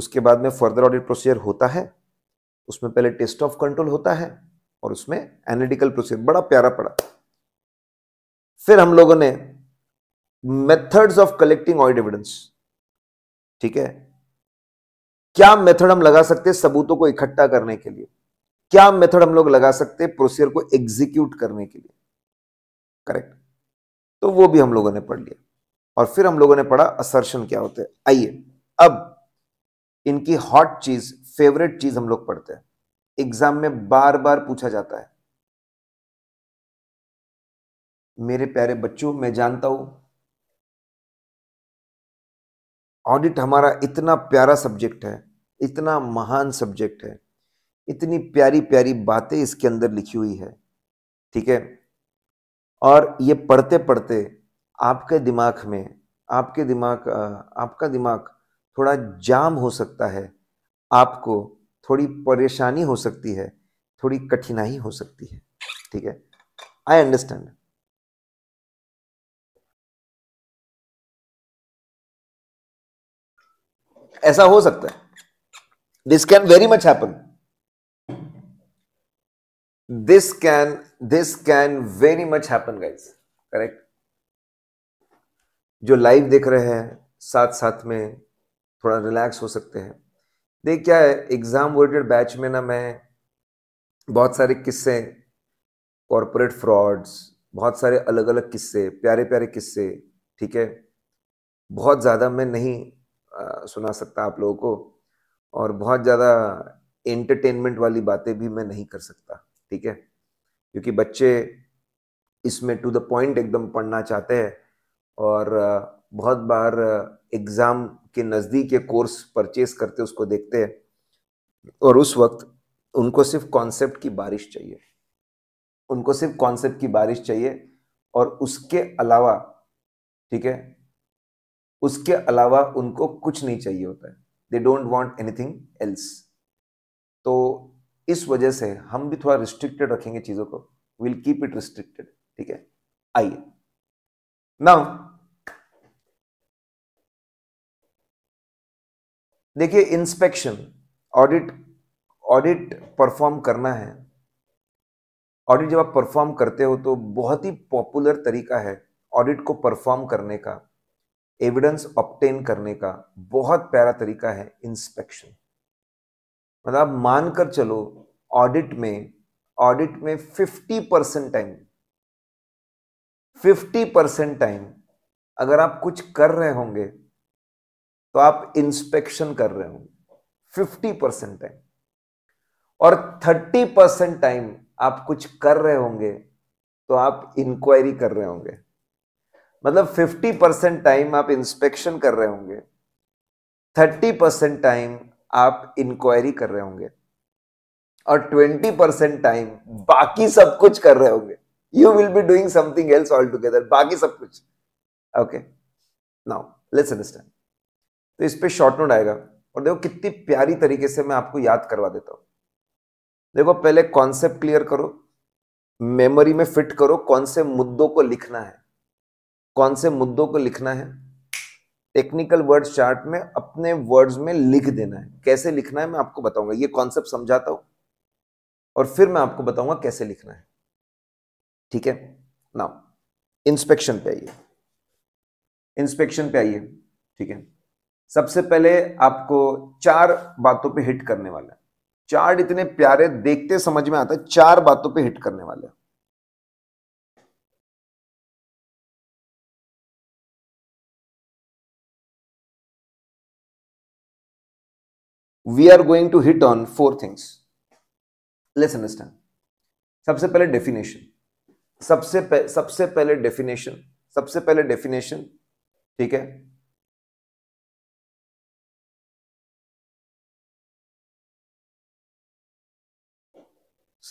उसके बाद में फर्दर ऑडिट प्रोसीजर होता है उसमें पहले टेस्ट ऑफ कंट्रोल होता है और उसमें एनालिटिकल प्रोसीजर बड़ा प्यारा पड़ा फिर हम लोगों ने methods of collecting audit evidence ठीक है क्या मेथड हम लगा सकते हैं सबूतों को इकट्ठा करने के लिए क्या मेथड हम लोग लगा सकते हैं प्रोसीजर को एग्जीक्यूट करने के लिए करेक्ट तो वो भी हम लोगों ने पढ़ लिया और फिर हम लोगों ने पढ़ा असर्शन क्या होते हैं आइए अब इनकी हॉट चीज फेवरेट चीज हम लोग पढ़ते हैं एग्जाम में बार बार पूछा जाता है मेरे प्यारे बच्चों मैं जानता हूं ऑडिट हमारा इतना प्यारा सब्जेक्ट है इतना महान सब्जेक्ट है इतनी प्यारी प्यारी बातें इसके अंदर लिखी हुई है ठीक है और ये पढ़ते पढ़ते आपके दिमाग में आपके दिमाग आपका दिमाग थोड़ा जाम हो सकता है आपको थोड़ी परेशानी हो सकती है थोड़ी कठिनाई हो सकती है ठीक है आई अंडरस्टैंड ऐसा हो सकता है this can very much happen this can this can very much happen guys correct जो लाइव देख रहे हैं साथ साथ में थोड़ा रिलैक्स हो सकते हैं देख क्या है एग्जाम वर्डेड बैच में ना मैं बहुत सारे किस्से कॉरपोरेट फ्रॉड्स बहुत सारे अलग अलग किस्से प्यारे प्यारे किस्से ठीक है बहुत ज़्यादा मैं नहीं सुना सकता आप लोगों को और बहुत ज़्यादा एंटरटेनमेंट वाली बातें भी मैं नहीं कर सकता ठीक है क्योंकि बच्चे इसमें टू द पॉइंट एकदम पढ़ना चाहते हैं और बहुत बार एग्ज़ाम के नज़दीक ये कोर्स परचेज करते उसको देखते हैं और उस वक्त उनको सिर्फ कॉन्सेप्ट की बारिश चाहिए उनको सिर्फ कॉन्सेप्ट की बारिश चाहिए और उसके अलावा ठीक है उसके अलावा उनको कुछ नहीं चाहिए होता है they don't want anything else तो इस वजह से हम भी थोड़ा रिस्ट्रिक्टेड रखेंगे चीज़ों को विल कीप इट रिस्ट्रिक्टेड ठीक है आइए नाउ देखिए इंस्पेक्शन ऑडिट ऑडिट परफॉर्म करना है ऑडिट जब आप परफॉर्म करते हो तो बहुत ही पॉपुलर तरीका है ऑडिट को परफॉर्म करने का एविडेंस ऑप्टेन करने का बहुत प्यारा तरीका है इंस्पेक्शन मतलब मानकर चलो ऑडिट में ऑडिट में 50 परसेंट टाइम 50 परसेंट टाइम अगर आप कुछ कर रहे होंगे तो आप इंस्पेक्शन कर रहे होंगे 50 परसेंट टाइम और 30 परसेंट टाइम आप कुछ कर रहे होंगे तो आप इंक्वायरी कर रहे होंगे मतलब 50 परसेंट टाइम आप इंस्पेक्शन कर रहे होंगे 30 परसेंट टाइम आप इंक्वायरी कर रहे होंगे और 20 परसेंट टाइम बाकी सब कुछ कर रहे होंगे you will be doing something else altogether बाकी सब कुछ ओके नाउ लेट्स अंडरस्टैंड तो इस पे शॉर्ट नोट आएगा और देखो कितनी प्यारी तरीके से मैं आपको याद करवा देता हूं देखो पहले कॉन्सेप्ट क्लियर करो मेमोरी में फिट करो कौन से मुद्दों को लिखना है कौन से मुद्दों को लिखना है टेक्निकल वर्ड चार्ट में अपने वर्ड्स में लिख देना है कैसे लिखना है मैं आपको बताऊंगा ये कॉन्सेप्ट समझाता हूं और फिर मैं आपको बताऊंगा कैसे लिखना है ठीक है ना इंस्पेक्शन पे आइए इंस्पेक्शन पे आइए ठीक है सबसे पहले आपको चार बातों पे हिट करने वाला है चार्ट इतने प्यारे देखते समझ में आता है चार बातों पे हिट करने वाला we are going to hit on four things let's understand सबसे पहले डेफिनेशन सबसे सबसे पहले डेफिनेशन सबसे पहले डेफिनेशन ठीक है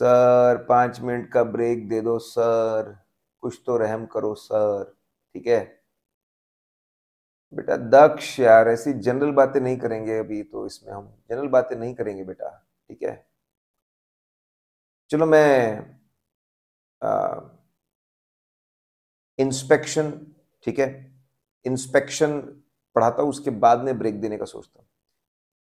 सर पांच मिनट का ब्रेक दे दो सर कुछ तो रहम करो सर ठीक है बेटा दक्ष यार ऐसी जनरल बातें नहीं करेंगे अभी तो इसमें हम जनरल बातें नहीं करेंगे बेटा ठीक है चलो मैं इंस्पेक्शन ठीक है इंस्पेक्शन पढ़ाता हूँ उसके बाद में ब्रेक देने का सोचता हूँ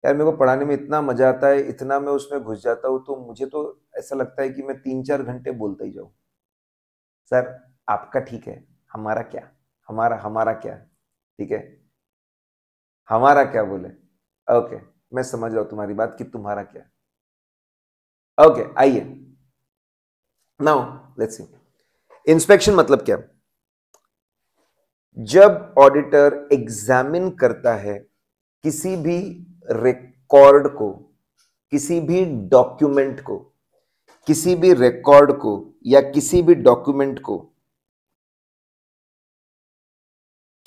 यार मेरे को पढ़ाने में इतना मजा आता है इतना मैं उसमें घुस जाता हूँ तो मुझे तो ऐसा लगता है कि मैं तीन चार घंटे बोलता ही जाऊँ सर आपका ठीक है हमारा क्या हमारा हमारा क्या ठीक है हमारा क्या बोले ओके मैं समझ रहा हूं तुम्हारी बात कि तुम्हारा क्या ओके आइए नाउ लेट्स सी इंस्पेक्शन मतलब क्या जब ऑडिटर एग्जामिन करता है किसी भी रिकॉर्ड को किसी भी डॉक्यूमेंट को किसी भी रिकॉर्ड को या किसी भी डॉक्यूमेंट को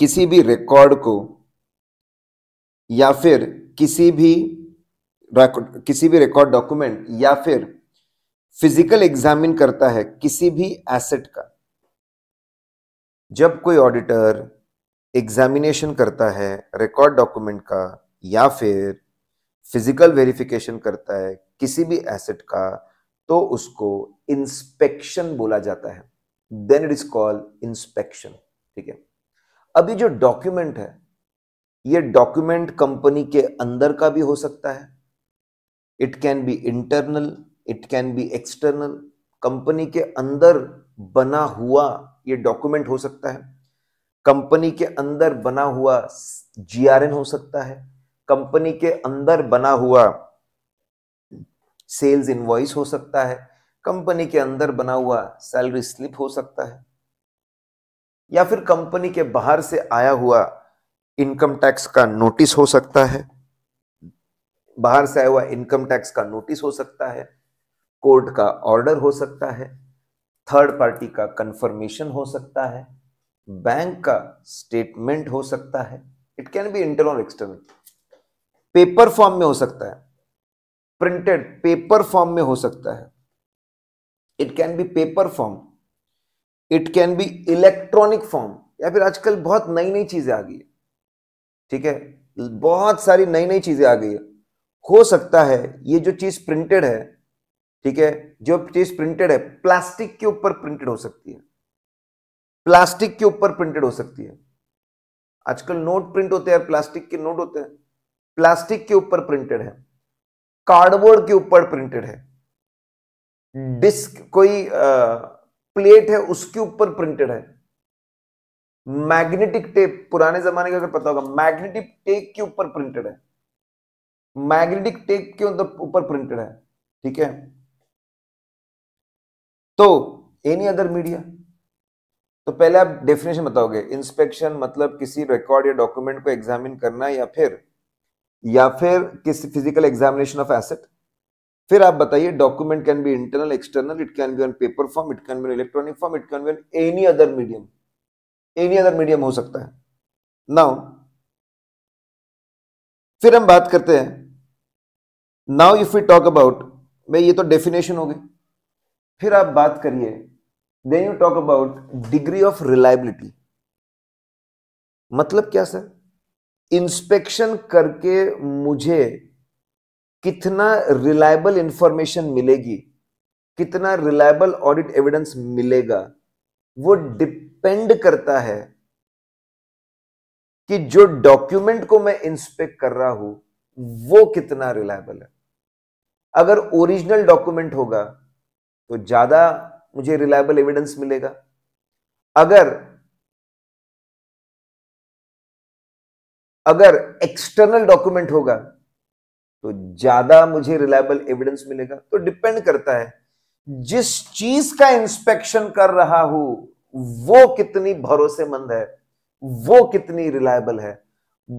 किसी भी रिकॉर्ड को या फिर किसी भी किसी भी रिकॉर्ड डॉक्यूमेंट या फिर फिजिकल एग्जामिन करता है किसी भी एसेट का जब कोई ऑडिटर एग्जामिनेशन करता है रिकॉर्ड डॉक्यूमेंट का या फिर फिजिकल वेरिफिकेशन करता है किसी भी एसेट का तो उसको इंस्पेक्शन बोला जाता है then it is called inspection ठीक है अभी जो डॉक्यूमेंट है ये डॉक्यूमेंट कंपनी के अंदर का भी हो सकता है it can be internal it can be external company के अंदर बना हुआ ये डॉक्यूमेंट हो सकता है कंपनी के अंदर बना हुआ जीआरएन हो सकता है कंपनी के अंदर बना हुआ सेल्स इनवॉइस हो सकता है कंपनी के अंदर बना हुआ सैलरी स्लिप हो सकता है या फिर कंपनी के बाहर से आया हुआ इनकम टैक्स का नोटिस हो सकता है बाहर से आया हुआ इनकम टैक्स का नोटिस हो सकता है कोर्ट का ऑर्डर हो सकता है थर्ड पार्टी का कंफर्मेशन हो सकता है बैंक का स्टेटमेंट हो सकता है it can be internal external paper form में हो सकता है प्रिंटेड पेपर फॉर्म में हो सकता है it can be paper form it can be electronic form या फिर आजकल बहुत नई नई चीजें आ गई है ठीक है बहुत सारी नई नई चीजें आ गई है हो सकता है ये जो चीज प्रिंटेड है ठीक है जो चीज प्रिंटेड है प्लास्टिक के ऊपर प्रिंटेड हो सकती है प्लास्टिक के ऊपर प्रिंटेड हो सकती है आजकल नोट प्रिंट होते हैं प्लास्टिक के नोट होते हैं प्लास्टिक के ऊपर प्रिंटेड है कार्डबोर्ड के ऊपर प्रिंटेड है डिस्क कोई आ, प्लेट है उसके ऊपर प्रिंटेड है मैग्नेटिक टेप पुराने जमाने का अगर पता होगा मैग्नेटिक टेप के ऊपर प्रिंटेड है मैग्नेटिक टेप के ऊपर प्रिंटेड है ठीक है तो एनी अदर मीडिया तो पहले आप डेफिनेशन बताओगे इंस्पेक्शन मतलब किसी रिकॉर्ड या डॉक्यूमेंट को एग्जामिन करना या फिर या फिर किसी फिजिकल एग्जामिनेशन ऑफ एसेट फिर आप बताइए document can be internal external it can be on paper form it can be electronic form it can be on any other medium any other medium हो सकता है नाउ फिर हम बात करते हैं now if you talk about भाई ये तो डेफिनेशन हो गई फिर आप बात करिए then you talk about degree of reliability मतलब क्या सर इंस्पेक्शन करके मुझे कितना रिलायबल इंफॉर्मेशन मिलेगी कितना रिलायबल ऑडिट एविडेंस मिलेगा वो डिपेंड करता है कि जो डॉक्यूमेंट को मैं इंस्पेक्ट कर रहा हूं वो कितना रिलायबल है अगर ओरिजिनल डॉक्यूमेंट होगा तो ज्यादा मुझे रिलायबल एविडेंस मिलेगा अगर अगर एक्सटर्नल डॉक्यूमेंट होगा तो ज्यादा मुझे रिलायबल एविडेंस मिलेगा तो डिपेंड करता है जिस चीज का इंस्पेक्शन कर रहा हूं वो कितनी भरोसेमंद है वो कितनी रिलायबल है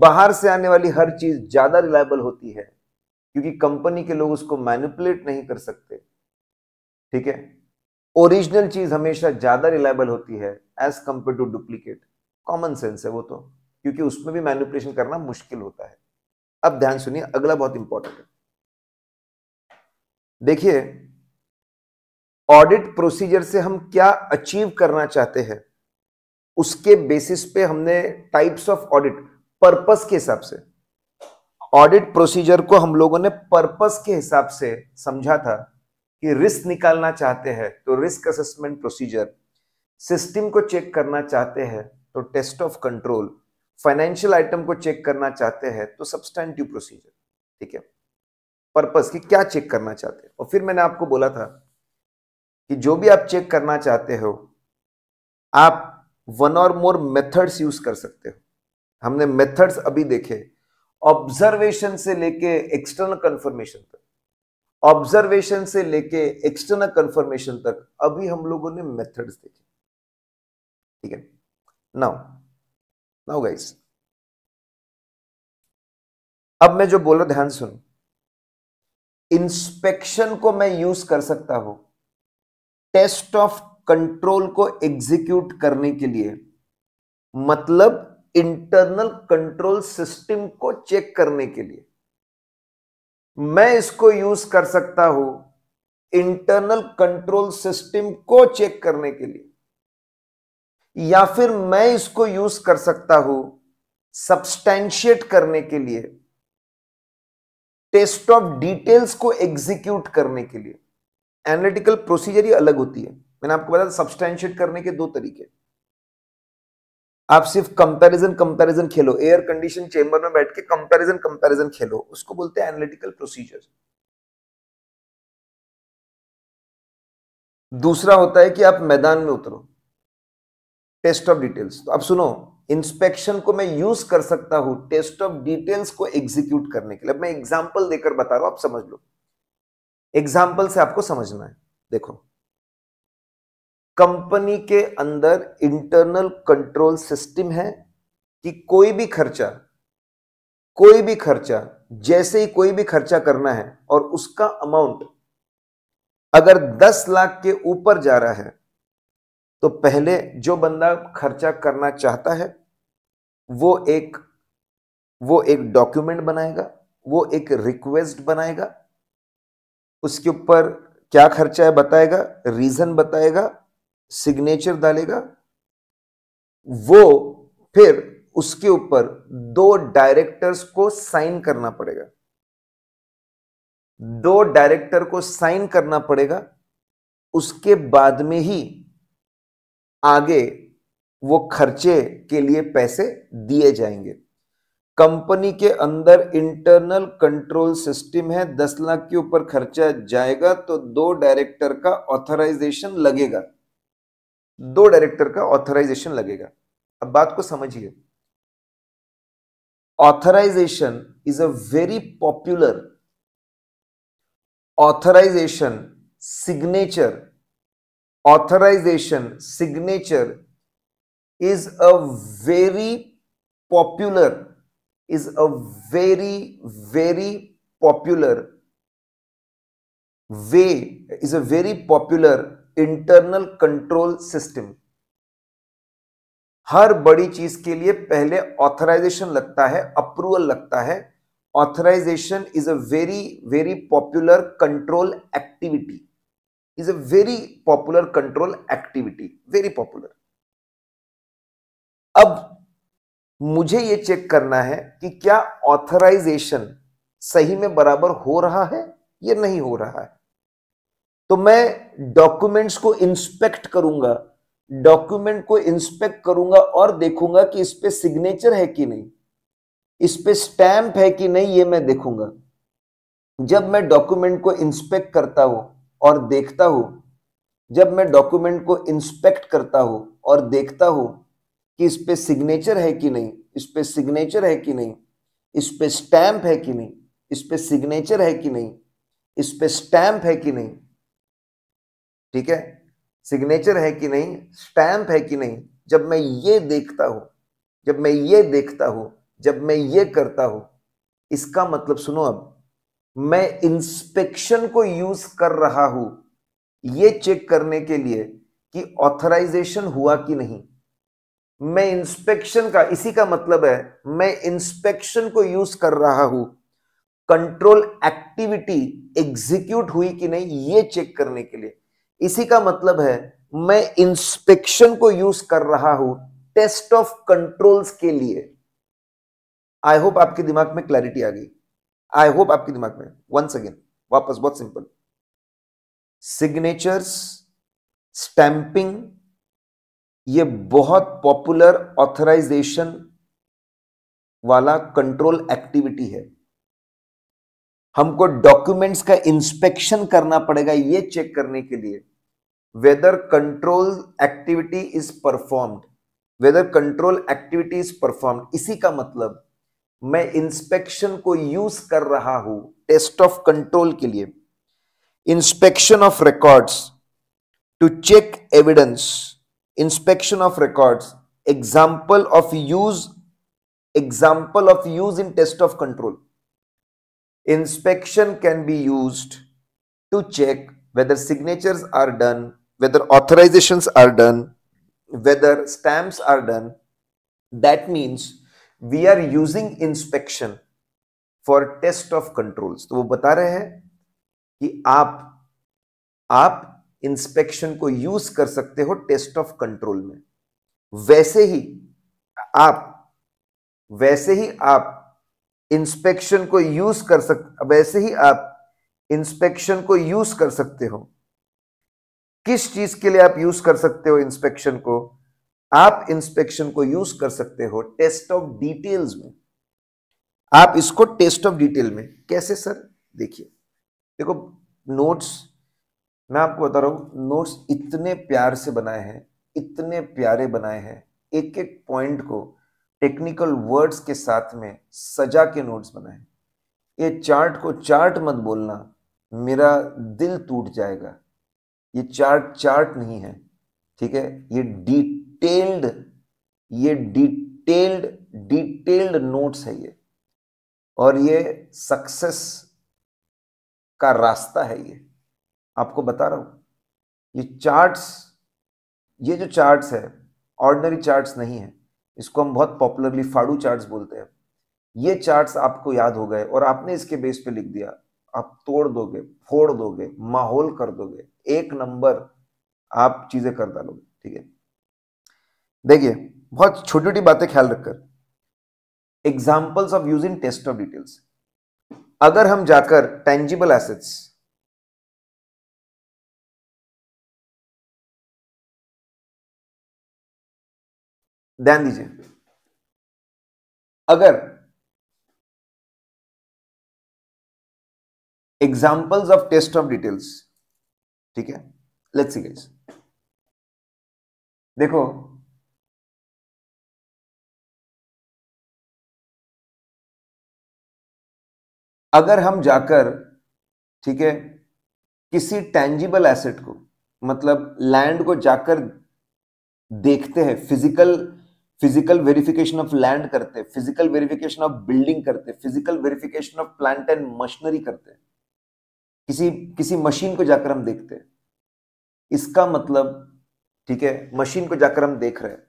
बाहर से आने वाली हर चीज ज्यादा रिलायबल होती है क्योंकि कंपनी के लोग उसको मैनिपुलेट नहीं कर सकते ठीक है ओरिजिनल चीज हमेशा ज्यादा रिलायबल होती है as compare to duplicate common sense है वो तो क्योंकि उसमें भी मैनिपुलेशन करना मुश्किल होता है अब ध्यान सुनिए अगला बहुत इंपॉर्टेंट है देखिए ऑडिट प्रोसीजर से हम क्या अचीव करना चाहते हैं उसके बेसिस पे हमने टाइप्स ऑफ ऑडिट पर्पस के हिसाब से ऑडिट प्रोसीजर को हम लोगों ने पर्पस के हिसाब से समझा था कि रिस्क निकालना चाहते हैं तो रिस्क असेसमेंट प्रोसीजर सिस्टम को चेक करना चाहते हैं तो test of control financial item को चेक करना चाहते हैं तो सब्सटैंडिव प्रोसीजर ठीक है पर्पस की क्या चेक करना चाहते हैं और फिर मैंने आपको बोला था कि जो भी आप चेक करना चाहते हो आप one or more methods use कर सकते हो हमने मेथड्स अभी देखे ऑब्जर्वेशन से लेके एक्सटर्नल कंफर्मेशन तक ऑब्जर्वेशन से लेके एक्सटर्नल कंफर्मेशन तक अभी हम लोगों ने मेथड्स देखे ठीक है नाउ नाउ गाइस अब मैं जो बोला ध्यान सुनो इंस्पेक्शन को मैं यूज कर सकता हूं टेस्ट ऑफ कंट्रोल को एग्जीक्यूट करने के लिए मतलब इंटरनल कंट्रोल सिस्टम को चेक करने के लिए मैं इसको यूज कर सकता हूं इंटरनल कंट्रोल सिस्टम को चेक करने के लिए या फिर मैं इसको यूज कर सकता हूं सब्सटैंशिएट करने के लिए टेस्ट ऑफ डिटेल्स को एग्जीक्यूट करने के लिए एनालिटिकल प्रोसीजर ही अलग होती है मैंने आपको बताया सब्सटैंशिएट करने के दो तरीके आप सिर्फ कंपैरिजन कंपैरिजन खेलो एयर कंडीशन चेंबर में बैठ के कंपैरिजन कंपैरिजन खेलो उसको बोलते हैं एनालिटिकल प्रोसीजर दूसरा होता है कि आप मैदान में उतरो टेस्ट ऑफ डिटेल्स तो अब सुनो इंस्पेक्शन को मैं यूज कर सकता हूं टेस्ट ऑफ डिटेल्स को एग्जीक्यूट करने के लिए अब मैं एग्जाम्पल देकर बता रहा हूं आप समझ लो एग्जाम्पल से आपको समझना है देखो कंपनी के अंदर इंटरनल कंट्रोल सिस्टम है कि कोई भी खर्चा कोई भी खर्चा जैसे ही कोई भी खर्चा करना है और उसका अमाउंट अगर 10 लाख के ऊपर जा रहा है तो पहले जो बंदा खर्चा करना चाहता है वो एक वो एक डॉक्यूमेंट बनाएगा वो एक रिक्वेस्ट बनाएगा उसके ऊपर क्या खर्चा है बताएगा रीजन बताएगा सिग्नेचर डालेगा वो फिर उसके ऊपर दो डायरेक्टर्स को साइन करना पड़ेगा दो डायरेक्टर को साइन करना पड़ेगा उसके बाद में ही आगे वो खर्चे के लिए पैसे दिए जाएंगे कंपनी के अंदर इंटरनल कंट्रोल सिस्टम है दस लाख के ऊपर खर्चा जाएगा तो दो डायरेक्टर का ऑथराइजेशन लगेगा दो डायरेक्टर का ऑथराइजेशन लगेगा अब बात को समझिए authorization is a very popular authorization signature authorization signature is a very popular is a very very popular way is a very popular internal control system हर बड़ी चीज के लिए पहले ऑथराइजेशन लगता है अप्रूवल लगता है authorization is a very very popular control activity is a very popular control activity very popular अब मुझे ये चेक करना है कि क्या ऑथराइजेशन सही में बराबर हो रहा है या नहीं हो रहा है तो मैं डॉक्यूमेंट्स को इंस्पेक्ट करूंगा डॉक्यूमेंट को इंस्पेक्ट करूंगा और देखूंगा कि इस पे सिग्नेचर है कि नहीं इस पे स्टैंप है कि नहीं ये मैं देखूंगा जब मैं डॉक्यूमेंट को इंस्पेक्ट करता हूं और देखता हूं जब मैं डॉक्यूमेंट को इंस्पेक्ट करता हूं और देखता हूं कि इस पे सिग्नेचर है कि नहीं इस पे सिग्नेचर है कि नहीं इस पे स्टैंप है कि नहीं इस पे सिग्नेचर है कि नहीं इस पे स्टैंप है कि नहीं ठीक है सिग्नेचर है कि नहीं स्टैंप है कि नहीं जब मैं ये देखता हूं जब मैं ये देखता हूं जब मैं ये करता हूं इसका मतलब सुनो अब मैं इंस्पेक्शन को यूज कर रहा हूं यह चेक करने के लिए कि ऑथराइजेशन हुआ कि नहीं मैं इंस्पेक्शन का इसी का मतलब है मैं इंस्पेक्शन को यूज कर रहा हूं कंट्रोल एक्टिविटी एग्जीक्यूट हुई कि नहीं ये चेक करने के लिए इसी का मतलब है मैं इंस्पेक्शन को यूज कर रहा हूं टेस्ट ऑफ कंट्रोल्स के लिए आई होप आपके दिमाग में क्लैरिटी आ गई आई होप आपके दिमाग में वंस अगेन वापस बहुत सिंपल सिग्नेचर्स स्टैंपिंग ये बहुत पॉपुलर ऑथराइजेशन वाला कंट्रोल एक्टिविटी है हमको डॉक्यूमेंट्स का इंस्पेक्शन करना पड़ेगा ये चेक करने के लिए whether control activity is performed whether control activity is performed इसी का मतलब मैं इंस्पेक्शन को यूज कर रहा हूं टेस्ट ऑफ कंट्रोल के लिए inspection of records to check evidence inspection of records example of use example of use in test of control inspection can be use to check whether signatures are done whether authorization are done whether stamps are done that means we are using inspection for test of controls तो वो बता रहे हैं कि आप आप इंस्पेक्शन को यूज कर सकते हो टेस्ट ऑफ कंट्रोल में वैसे ही आप वैसे ही आप इंस्पेक्शन को यूज कर सक वैसे ही आप इंस्पेक्शन को यूज कर सकते हो किस चीज के लिए आप यूज कर सकते हो इंस्पेक्शन को आप इंस्पेक्शन को यूज कर सकते हो टेस्ट ऑफ डिटेल्स में आप इसको टेस्ट ऑफ डिटेल में कैसे सर देखिए देखो नोट्स मैं आपको बता रहा हूं नोट्स इतने प्यार से बनाए हैं इतने प्यारे बनाए हैं एक एक पॉइंट को टेक्निकल वर्ड्स के साथ में सजा के नोट्स बनाए ये चार्ट को चार्ट मत बोलना मेरा दिल टूट जाएगा ये चार्ट चार्ट नहीं है ठीक है ये डी डिटेल्ड ये डिटेल्ड डिटेल्ड नोट्स है ये और ये सक्सेस का रास्ता है ये आपको बता रहा हूं ये चार्ट्स ये जो चार्ट्स है ऑर्डनरी चार्ट्स नहीं है इसको हम बहुत पॉपुलरली फाड़ू चार्ट्स बोलते हैं ये चार्ट्स आपको याद हो गए और आपने इसके बेस पे लिख दिया आप तोड़ दोगे फोड़ दोगे माहौल कर दोगे एक नंबर आप चीजें कर डालोगे ठीक है देखिए बहुत छोटी छोटी बातें ख्याल रखकर examples of use in test of details अगर हम जाकर टेंजिबल एसेट्स ध्यान दीजिए अगर examples of test of details ठीक है लेट्स सी गाइस देखो अगर हम जाकर ठीक है किसी टैंजिबल एसेट को मतलब लैंड को जाकर देखते हैं physical physical verification of land करते हैं फिजिकल वेरिफिकेशन ऑफ बिल्डिंग करते हैं physical verification of plant and machinery करते हैं किसी किसी मशीन को जाकर हम देखते हैं इसका मतलब ठीक है मशीन को जाकर हम देख रहे हैं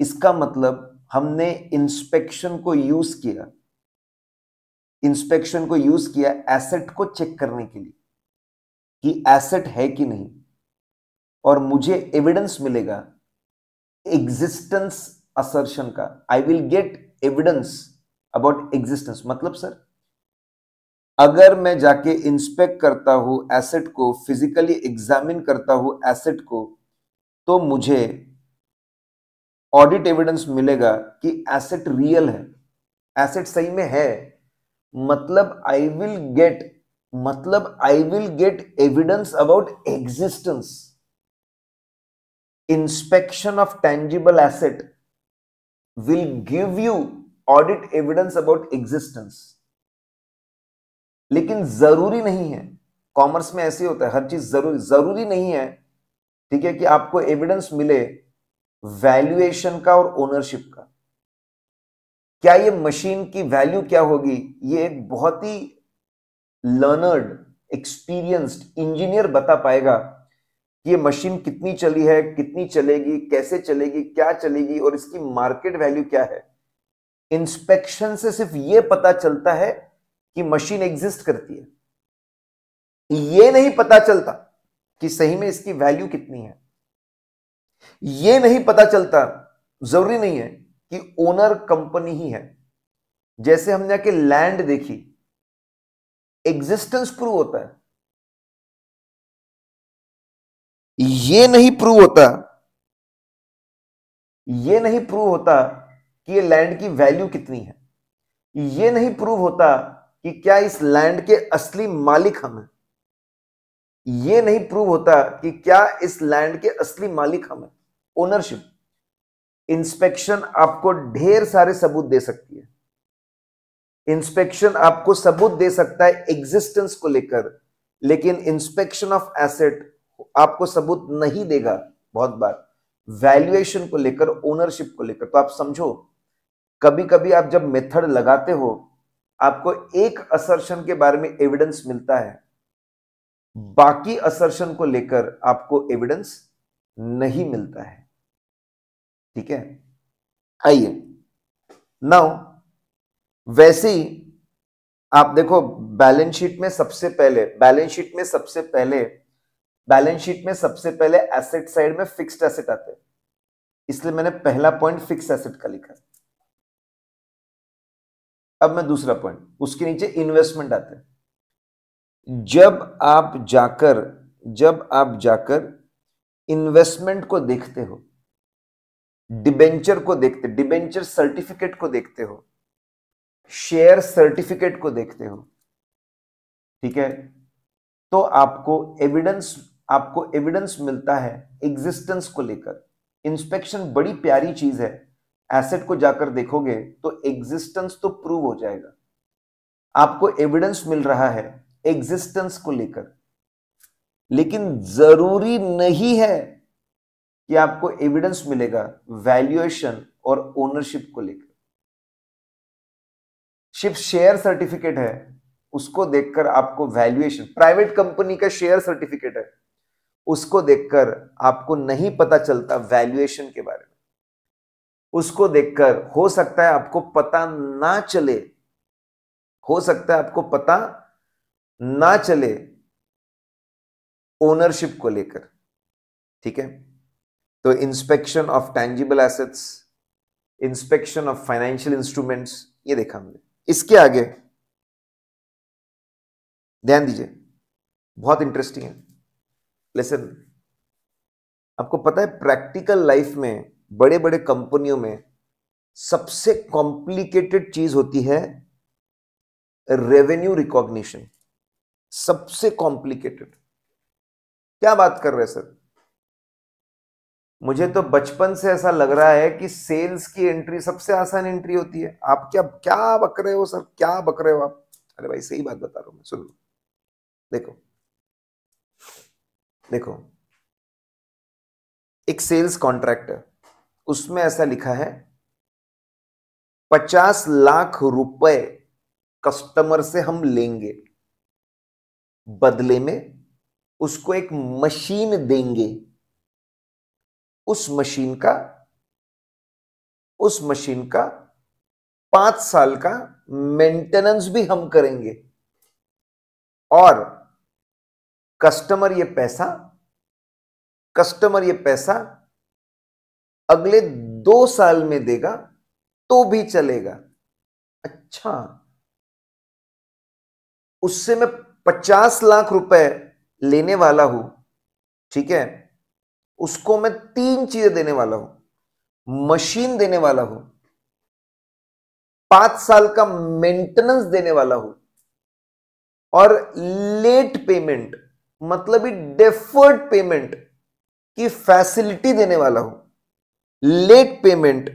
इसका मतलब हमने इंस्पेक्शन को यूज किया इंस्पेक्शन को यूज किया एसेट को चेक करने के लिए कि एसेट है कि नहीं और मुझे एविडेंस मिलेगा एग्जिस्टेंस असर्शन का I will get evidence about existence मतलब सर अगर मैं जाके इंस्पेक्ट करता हूं एसेट को फिजिकली एग्जामिन करता हूं एसेट को तो मुझे ऑडिट एविडेंस मिलेगा कि एसेट रियल है एसेट सही में है मतलब आई विल गेट मतलब I will get evidence about existence inspection of tangible asset will give you audit evidence about existence लेकिन जरूरी नहीं है कॉमर्स में ऐसे होता है हर चीज जरूरी जरूरी नहीं है ठीक है कि आपको एविडेंस मिले वैल्यूएशन का और ओनरशिप का क्या ये मशीन की वैल्यू क्या होगी ये एक बहुत ही लर्नर्ड एक्सपीरियंस्ड इंजीनियर बता पाएगा कि ये मशीन कितनी चली है कितनी चलेगी कैसे चलेगी क्या चलेगी और इसकी मार्केट वैल्यू क्या है इंस्पेक्शन से सिर्फ ये पता चलता है कि मशीन एग्जिस्ट करती है ये नहीं पता चलता कि सही में इसकी वैल्यू कितनी है ये नहीं पता चलता जरूरी नहीं है कि ओनर कंपनी ही है जैसे हमने आके लैंड देखी एग्जिस्टेंस प्रूव होता है ये नहीं प्रूव होता ये नहीं प्रूव होता कि ये लैंड की वैल्यू कितनी है ये नहीं प्रूव होता कि क्या इस लैंड के असली मालिक हम हैं ये नहीं प्रूव होता कि क्या इस लैंड के असली मालिक हम हैं ओनरशिप इंस्पेक्शन आपको ढेर सारे सबूत दे सकती है इंस्पेक्शन आपको सबूत दे सकता है एग्जिस्टेंस को लेकर लेकिन इंस्पेक्शन ऑफ एसेट आपको सबूत नहीं देगा बहुत बार वैल्यूएशन को लेकर ओनरशिप को लेकर तो आप समझो कभी कभी आप जब मेथड लगाते हो आपको एक असर्शन के बारे में एविडेंस मिलता है बाकी असर्शन को लेकर आपको एविडेंस नहीं मिलता है ठीक है आइए नाउ वैसे ही आप देखो बैलेंस शीट में सबसे पहले बैलेंस शीट में सबसे पहले बैलेंस शीट में सबसे पहले एसेट साइड में फिक्स्ड एसेट आते हैं इसलिए मैंने पहला पॉइंट फिक्स एसेट का लिखा अब मैं दूसरा पॉइंट उसके नीचे इन्वेस्टमेंट आते हैं जब आप जाकर जब आप जाकर इन्वेस्टमेंट को देखते हो डिबेंचर को देखते डिबेंचर सर्टिफिकेट को देखते हो शेयर सर्टिफिकेट को देखते हो ठीक है तो आपको एविडेंस आपको एविडेंस मिलता है एग्जिस्टेंस को लेकर इंस्पेक्शन बड़ी प्यारी चीज है एसेट को जाकर देखोगे तो एग्जिस्टेंस तो प्रूव हो जाएगा आपको एविडेंस मिल रहा है एग्जिस्टेंस को लेकर लेकिन जरूरी नहीं है कि आपको एविडेंस मिलेगा वैल्यूएशन और ओनरशिप को लेकर शिप शेयर सर्टिफिकेट है उसको देखकर आपको वैल्यूएशन प्राइवेट कंपनी का शेयर सर्टिफिकेट है उसको देखकर आपको नहीं पता चलता वैल्यूएशन के बारे में उसको देखकर हो सकता है आपको पता ना चले हो सकता है आपको पता ना चले ओनरशिप को लेकर ठीक है तो inspection of tangible assets inspection of financial instruments ये देखा हमने इसके आगे ध्यान दीजिए बहुत इंटरेस्टिंग है लेसन आपको पता है प्रैक्टिकल लाइफ में बड़े बड़े कंपनियों में सबसे कॉम्प्लिकेटेड चीज होती है रेवेन्यू रिकॉग्निशन सबसे कॉम्प्लिकेटेड क्या बात कर रहे हैं सर मुझे तो बचपन से ऐसा लग रहा है कि सेल्स की एंट्री सबसे आसान एंट्री होती है आप क्या क्या बक रहे हो सर क्या बक रहे हो आप अरे भाई सही बात बता रहा हूं मैं सुन लो देखो देखो एक सेल्स कॉन्ट्रैक्ट उसमें ऐसा लिखा है पचास लाख रुपए कस्टमर से हम लेंगे बदले में उसको एक मशीन देंगे उस मशीन का उस मशीन का पांच साल का मेंटेनेंस भी हम करेंगे और कस्टमर ये पैसा कस्टमर ये पैसा अगले दो साल में देगा तो भी चलेगा अच्छा उससे मैं पचास लाख रुपए लेने वाला हूं ठीक है उसको मैं तीन चीजें देने वाला हूं मशीन देने वाला हूं पांच साल का मेंटेनेंस देने वाला हूं और लेट पेमेंट मतलब डेफर्ड पेमेंट की फैसिलिटी देने वाला हूं late payment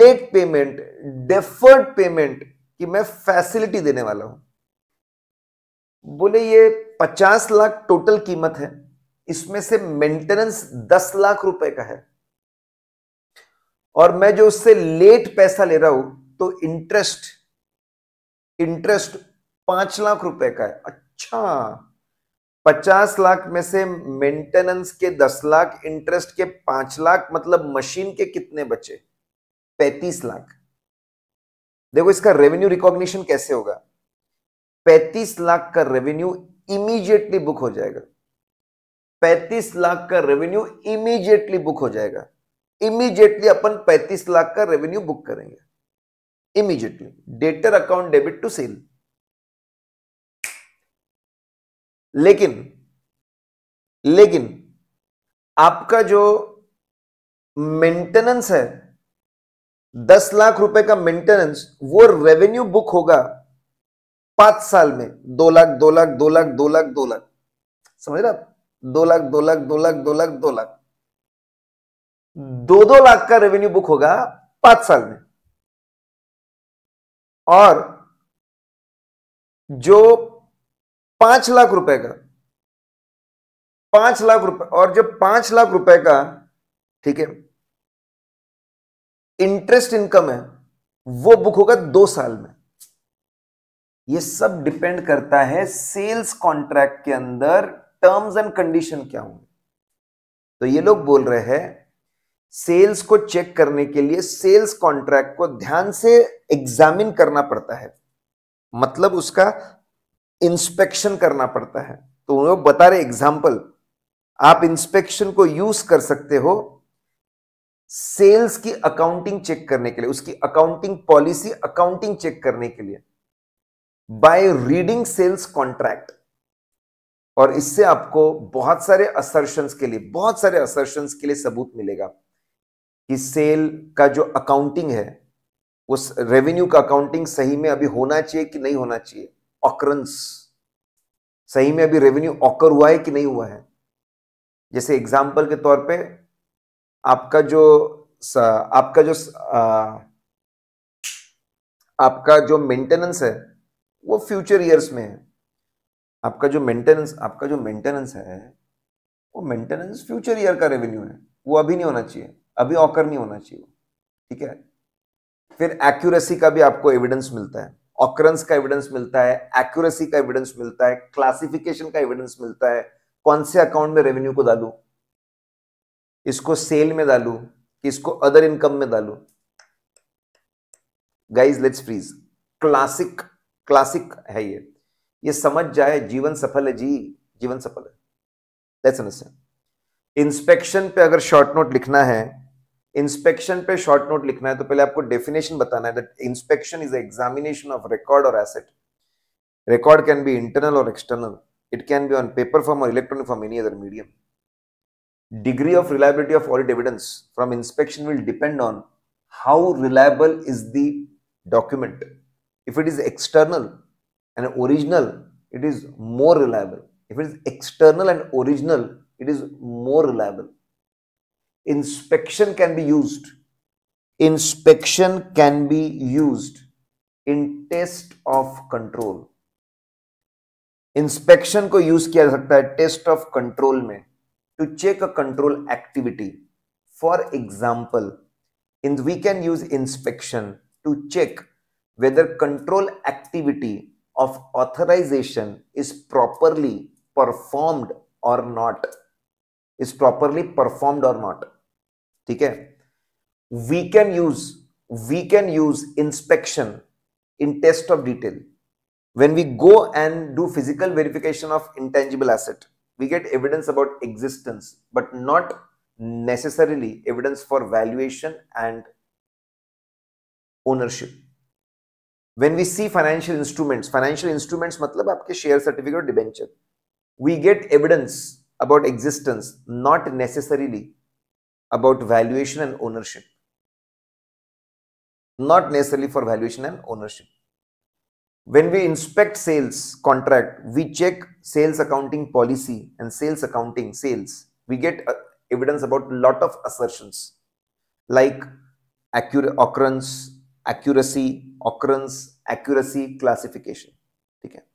late payment deferred payment की मैं फैसिलिटी देने वाला हूं बोले ये पचास लाख टोटल कीमत है इसमें से मेंटेनेंस दस लाख रुपए का है और मैं जो उससे लेट पैसा ले रहा हूं तो इंटरेस्ट इंटरेस्ट पांच लाख रुपए का है अच्छा पचास लाख में से मेंटेनेंस के दस लाख इंटरेस्ट के पांच लाख मतलब मशीन के कितने बचे पैंतीस लाख देखो इसका रेवेन्यू रिकॉग्निशन कैसे होगा पैंतीस लाख का रेवेन्यू इमीडिएटली बुक हो जाएगा पैतीस लाख का रेवेन्यू इमीजिएटली बुक हो जाएगा इमीजिएटली अपन पैंतीस लाख का रेवेन्यू बुक करेंगे immediately debtor account debit to sale लेकिन लेकिन आपका जो मेंटेनेंस है दस लाख रुपए का मेंटेनेंस वो रेवेन्यू बुक होगा पांच साल में दो लाख दो लाख दो लाख दो लाख दो लाख समझ रहे आप दो लाख दो लाख दो लाख दो लाख दो लाख हम्म। दो दो लाख का रेवेन्यू बुक होगा पांच साल में और जो पांच लाख रुपए का पांच लाख रुपए और जो पांच लाख रुपए का ठीक है इंटरेस्ट इनकम है वो बुक होगा दो साल में ये सब डिपेंड करता है सेल्स कॉन्ट्रैक्ट के अंदर टर्म्स एंड कंडीशन क्या होंगे तो ये लोग बोल रहे हैं सेल्स को चेक करने के लिए सेल्स कॉन्ट्रैक्ट को ध्यान से एग्जामिन करना पड़ता है मतलब उसका इंस्पेक्शन करना पड़ता है तो वो बता रहे एग्जाम्पल आप इंस्पेक्शन को यूज कर सकते हो सेल्स की अकाउंटिंग चेक करने के लिए उसकी अकाउंटिंग पॉलिसी अकाउंटिंग चेक करने के लिए बाय रीडिंग सेल्स कॉन्ट्रैक्ट और इससे आपको बहुत सारे असर्शंस के लिए बहुत सारे असर्शंस के लिए सबूत मिलेगा कि सेल का जो अकाउंटिंग है उस रेवेन्यू का अकाउंटिंग सही में अभी होना चाहिए कि नहीं होना चाहिए ऑकरेंस सही में अभी रेवेन्यू ऑकर हुआ है कि नहीं हुआ है जैसे एग्जाम्पल के तौर पे आपका जो आपका जो आपका जो मेंटेनेंस है वो फ्यूचर ईयर्स में है आपका जो मेंटेनेंस आपका जो मेंटेनेंस है वो मेंटेनेंस फ्यूचर ईयर का रेवेन्यू है वो अभी नहीं होना चाहिए अभी ऑकर नहीं होना चाहिए ठीक है फिर एक्यूरेसी का भी आपको एविडेंस मिलता है ऑकरेंस का एविडेंस मिलता है एक्यूरेसी का एविडेंस मिलता है क्लासिफिकेशन का एविडेंस मिलता है कौन से अकाउंट में रेवेन्यू को डालू इसको सेल में डालू इसको अदर इनकम में डालू guys let's freeze classic classic है ये ये समझ जाए जीवन सफल है जी जीवन सफल है इंस्पेक्शन पे अगर शॉर्ट नोट लिखना है इंस्पेक्शन पे शॉर्ट नोट लिखना है तो पहले आपको डेफिनेशन बताना है that inspection is examination of record और asset record can be internal और external it can be on paper form और electronic form any other medium degree of reliability of audit evidence from inspection will depend on how reliable is the document if it is external and original, it is more reliable. If it is external and original, it is more reliable. Inspection can be used. Inspection can be used in test of control. Inspection को use किया जा सकता है टेस्ट ऑफ कंट्रोल में to check a control activity for example in we can use inspection to whether control activity of authorization is properly performed or not is properly performed or not Okay. we can use we can use inspection in test of detail when we go and do physical verification of intangible asset we get evidence about existence but not necessarily evidence for valuation and ownership when we see financial instruments financial instruments matlab aapke share certificate or debenture we get evidence about existence not necessarily about valuation and ownership not necessarily for valuation and ownership when we inspect sales contract we check sales accounting policy and sales accounting sales we get uh, evidence about lot of assertions like accurate occurrence accuracy occurrence accuracy classification ठीक है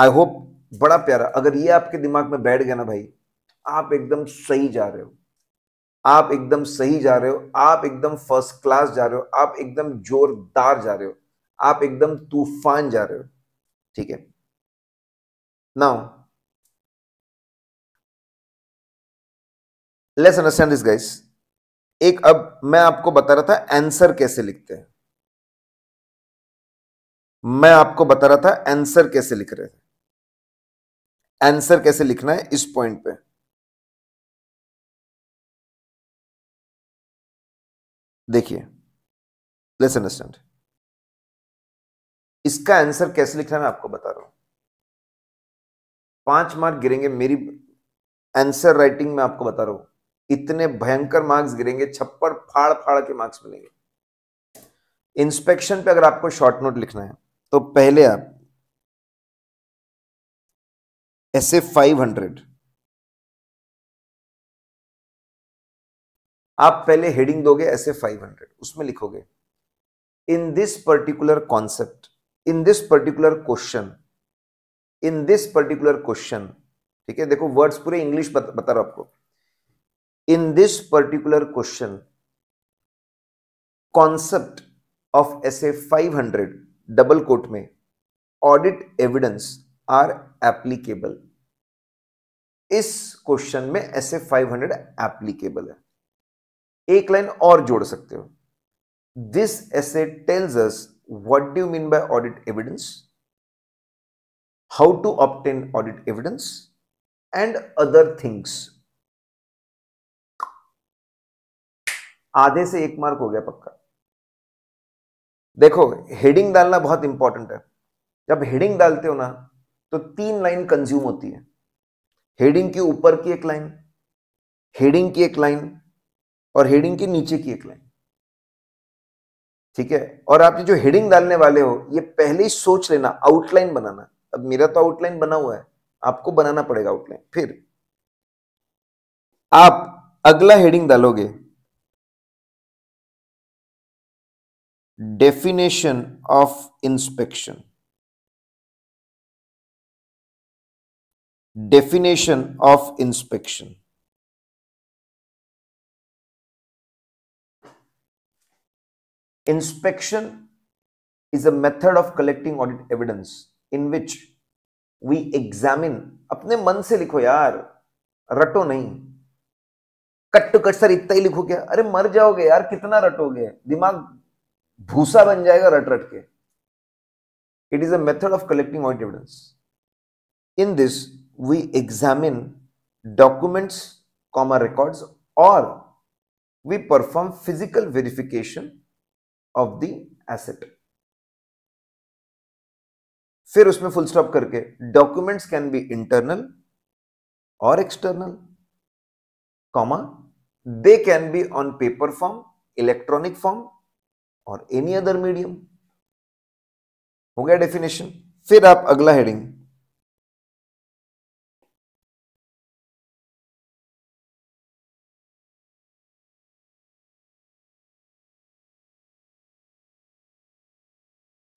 आई होप बड़ा प्यारा अगर ये आपके दिमाग में बैठ गया ना भाई आप एकदम सही जा रहे हो आप एकदम सही जा रहे हो आप एकदम फर्स्ट क्लास जा रहे हो आप एकदम जोरदार जा रहे हो आप एकदम तूफान जा रहे हो ठीक है now let's understand this guys एक अब मैं आपको बता रहा था आंसर कैसे लिखते हैं मैं आपको बता रहा था आंसर कैसे लिख रहे थे आंसर कैसे लिखना है इस पॉइंट पे देखिए लेट्स अंडरस्टैंड इसका आंसर कैसे लिखना है मैं आपको बता रहा हूं पांच मार्क गिरेंगे मेरी आंसर राइटिंग में आपको बता रहा हूं इतने भयंकर मार्क्स गिरेंगे छप्पर फाड़ फाड़ के मार्क्स मिलेंगे इंस्पेक्शन पे अगर आपको शॉर्ट नोट लिखना है तो पहले आप एस एफ फाइव हंड्रेड आप पहले हेडिंग दोगे एस ए फाइव हंड्रेड उसमें लिखोगे in this particular concept in this particular question in this particular question ठीक है देखो वर्ड्स पूरे इंग्लिश बता रहा हूं आपको in this particular question concept of S A five hundred double quote में ऑडिट एविडेंस आर एप्लीकेबल इस क्वेश्चन में S A five hundred applicable है एक लाइन और जोड़ सकते हो this S A tells us what do mean by audit evidence how to obtain audit evidence and other things आधे से एक मार्क हो गया पक्का देखो हेडिंग डालना बहुत इंपॉर्टेंट है जब हेडिंग डालते हो ना तो तीन लाइन कंज्यूम होती है हेडिंग के ऊपर की एक लाइन हेडिंग की एक लाइन और हेडिंग के नीचे की एक लाइन ठीक है और आप जो हेडिंग डालने वाले हो ये पहले ही सोच लेना आउटलाइन बनाना अब मेरा तो आउटलाइन बना हुआ है आपको बनाना पड़ेगा आउटलाइन फिर आप अगला हेडिंग डालोगे definition of inspection definition of inspection inspection is a method of collecting audit evidence in which we examine अपने मन से लिखो यार रटो नहीं कट टू कट सर इतना ही लिखो क्या अरे मर जाओगे यार कितना रटोगे दिमाग भूसा बन जाएगा रट रट के it is a method of collecting audit evidence. In this, we examine documents, comma records, or we perform physical verification of the asset. फिर उसमें फुल स्टॉप करके डॉक्यूमेंट्स कैन बी इंटरनल और external comma they can be on paper form electronic form और एनी अदर मीडियम हो गया डेफिनेशन फिर आप अगला हेडिंग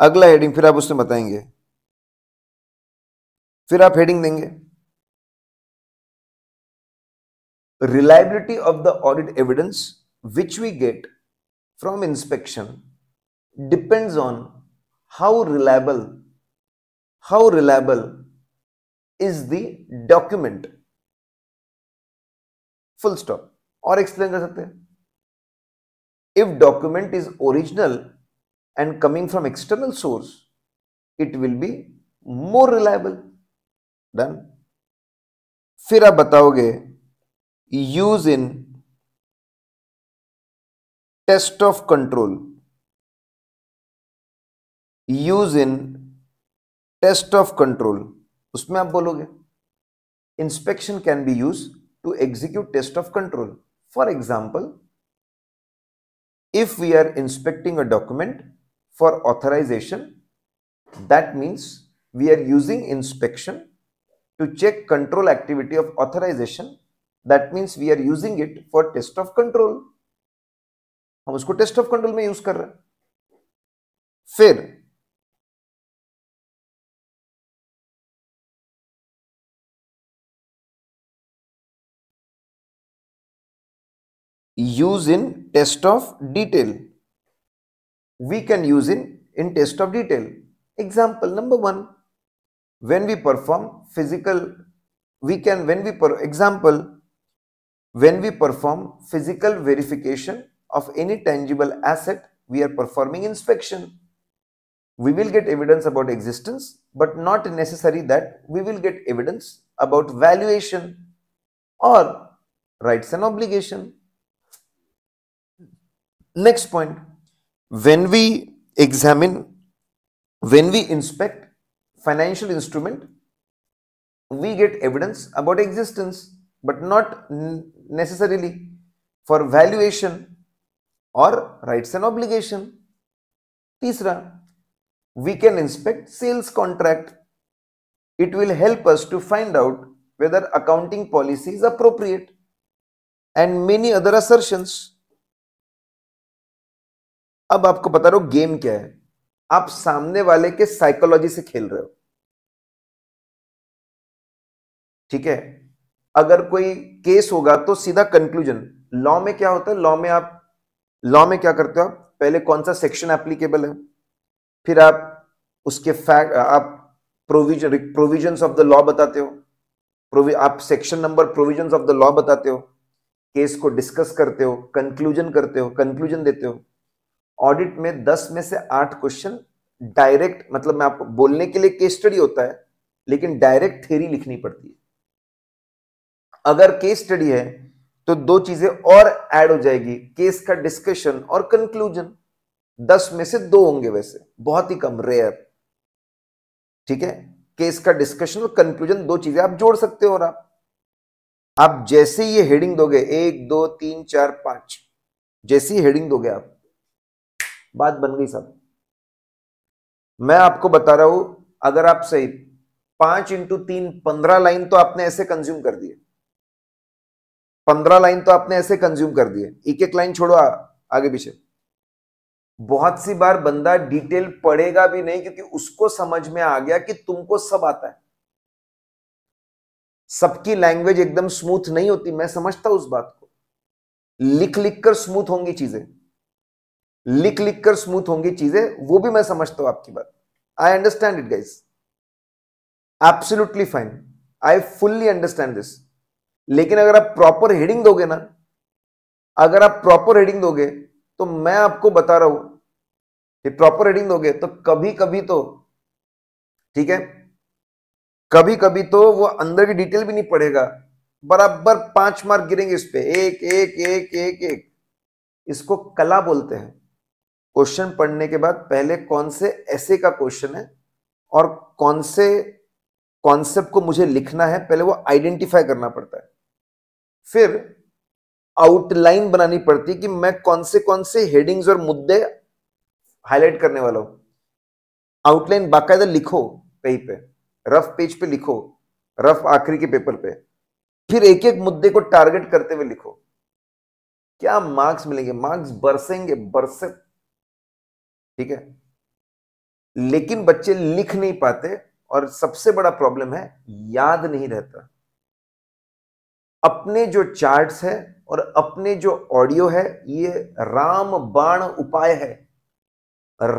अगला हेडिंग फिर आप उसमें बताएंगे फिर आप हेडिंग देंगे reliability of the audit evidence which we get from inspection depends on how reliable, how reliable is the document. Full stop. Or explain कर सकते हैं if document is original and coming from external source it will be more reliable done फिर आप बताओगे use in test of control Use in test of control. उसमें आप बोलोगे inspection can be used to execute test of control. For example, if we are inspecting a document for authorization, that means we are using inspection to check control activity of authorization. That means we are using it for test of control. हम उसको टेस्ट ऑफ कंट्रोल में यूज कर रहे हैं फिर use in test of detail we can use in in test of detail example number one when we perform physical we can when we example when we perform physical verification of any tangible asset, we are performing inspection. We will get evidence about existence, but not necessary that we will get evidence about valuation or rights and obligation. Next point, when we examine, when we inspect financial instrument, we get evidence about existence, but not necessarily for valuation और राइट्स एंड ऑब्लिगेशन तीसरा we can inspect sales contract it will help us to find out whether accounting policy is appropriate and many other assertions अब आपको बता रहा गेम क्या है आप सामने वाले के साइकोलॉजी से खेल रहे हो ठीक है अगर कोई केस होगा तो सीधा कंक्लूजन लॉ में क्या होता है लॉ में आप लॉ में क्या करते हो आप पहले कौन सा सेक्शन एप्लीकेबल है फिर आप उसके फैक्ट आप provision provision of the law बताते हो आप section number provision of the law बताते हो केस को डिस्कस करते हो कंक्लूजन करते हो कंक्लूजन देते हो ऑडिट में दस में से आठ क्वेश्चन डायरेक्ट मतलब मैं आपको बोलने के लिए केस स्टडी होता है लेकिन डायरेक्ट थ्योरी लिखनी पड़ती है अगर केस स्टडी है तो दो चीजें और ऐड हो जाएगी केस का डिस्कशन और कंक्लूजन दस में से दो होंगे वैसे बहुत ही कम रेयर ठीक है केस का डिस्कशन और कंक्लूजन दो चीजें आप जोड़ सकते हो और आप आप जैसे ये हेडिंग दोगे एक दो तीन चार पांच जैसी हेडिंग दोगे आप बात बन गई सब मैं आपको बता रहा हूं अगर आप सही पांच इंटू तीन पंद्रह लाइन तो आपने ऐसे कंज्यूम कर दिए पंद्रह लाइन तो आपने ऐसे कंज्यूम कर दिए एक एक लाइन छोड़ो आ, आगे पीछे बहुत सी बार बंदा डिटेल पढ़ेगा भी नहीं क्योंकि उसको समझ में आ गया कि तुमको सब आता है सबकी लैंग्वेज एकदम स्मूथ नहीं होती मैं समझता उस बात को लिख लिख कर स्मूथ होंगी चीजें लिख लिख कर स्मूथ होंगी चीजें वो भी मैं समझता हूं आपकी बात I understand it guys absolutely fine I fully understand this लेकिन अगर आप प्रॉपर हेडिंग दोगे ना अगर आप प्रॉपर हेडिंग दोगे तो मैं आपको बता रहा हूं कि प्रॉपर हेडिंग दोगे तो कभी कभी तो ठीक है कभी कभी तो वो अंदर की डिटेल भी नहीं पड़ेगा बराबर पांच मार्क गिरेंगे इस पे एक एक एक एक एक इसको कला बोलते हैं क्वेश्चन पढ़ने के बाद पहले कौन से ऐसे का क्वेश्चन है और कौन से कॉन्सेप्ट को मुझे लिखना है पहले वो आइडेंटिफाई करना पड़ता है फिर आउटलाइन बनानी पड़ती कि मैं कौन से कौन से हेडिंग्स और मुद्दे हाईलाइट करने वाला हूं आउटलाइन बाकायदा लिखो कहीं पे रफ पेज पे लिखो रफ आखिरी के पेपर पे फिर एक एक मुद्दे को टारगेट करते हुए लिखो क्या मार्क्स मिलेंगे मार्क्स बरसेंगे बरसे ठीक है लेकिन बच्चे लिख नहीं पाते और सबसे बड़ा प्रॉब्लम है याद नहीं रहता अपने जो चार्ट्स है और अपने जो ऑडियो है ये राम बाण उपाय है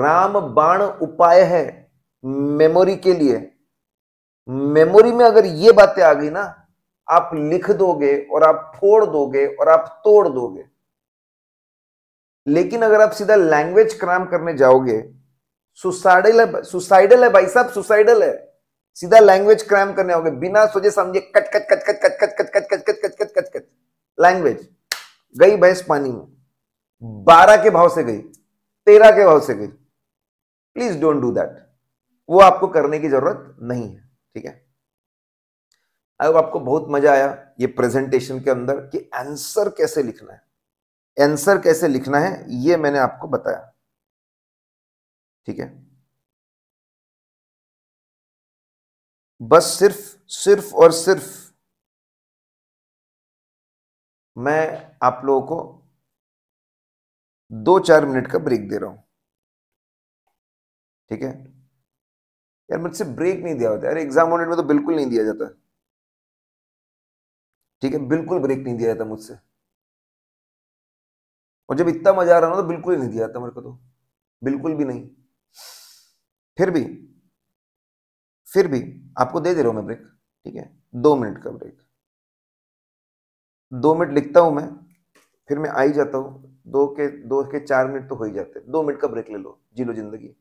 राम बाण उपाय है मेमोरी के लिए मेमोरी में अगर ये बातें आ गई ना आप लिख दोगे और आप फोड़ दोगे और आप तोड़ दोगे लेकिन अगर आप सीधा लैंग्वेज क्राम करने जाओगे सुसाइडल है सुसाइडल है भाई साहब सुसाइडल है सीधा लैंग्वेज क्रैम करने होंगे बिना सोचे समझे cut cut cut cut cut cut cut cut cut cut cut cut cut cut language गई भैंस पानी में बारह के भाव से गई तेरह के भाव से गई प्लीज डोंट डू दैट वो आपको करने की जरूरत नहीं है ठीक है अब आपको बहुत मजा आया ये प्रेजेंटेशन के अंदर कि आंसर कैसे लिखना है आंसर कैसे लिखना है ये मैंने आपको बताया ठीक है बस सिर्फ सिर्फ और सिर्फ मैं आप लोगों को दो चार मिनट का ब्रेक दे रहा हूं ठीक है यार मुझसे ब्रेक नहीं दिया होता यार एग्जाम ऑडिट में तो बिल्कुल नहीं दिया जाता ठीक है बिल्कुल ब्रेक नहीं दिया जाता मुझसे और जब इतना मजा आ रहा ना तो बिल्कुल नहीं दिया जाता मेरे को तो बिल्कुल भी नहीं फिर भी फिर भी आपको दे दे रहा हूं मैं ब्रेक ठीक है दो मिनट का ब्रेक दो मिनट लिखता हूं मैं फिर मैं आई जाता हूँ दो के दो के चार मिनट तो हो ही जाते हैं दो मिनट का ब्रेक ले लो जी लो जिंदगी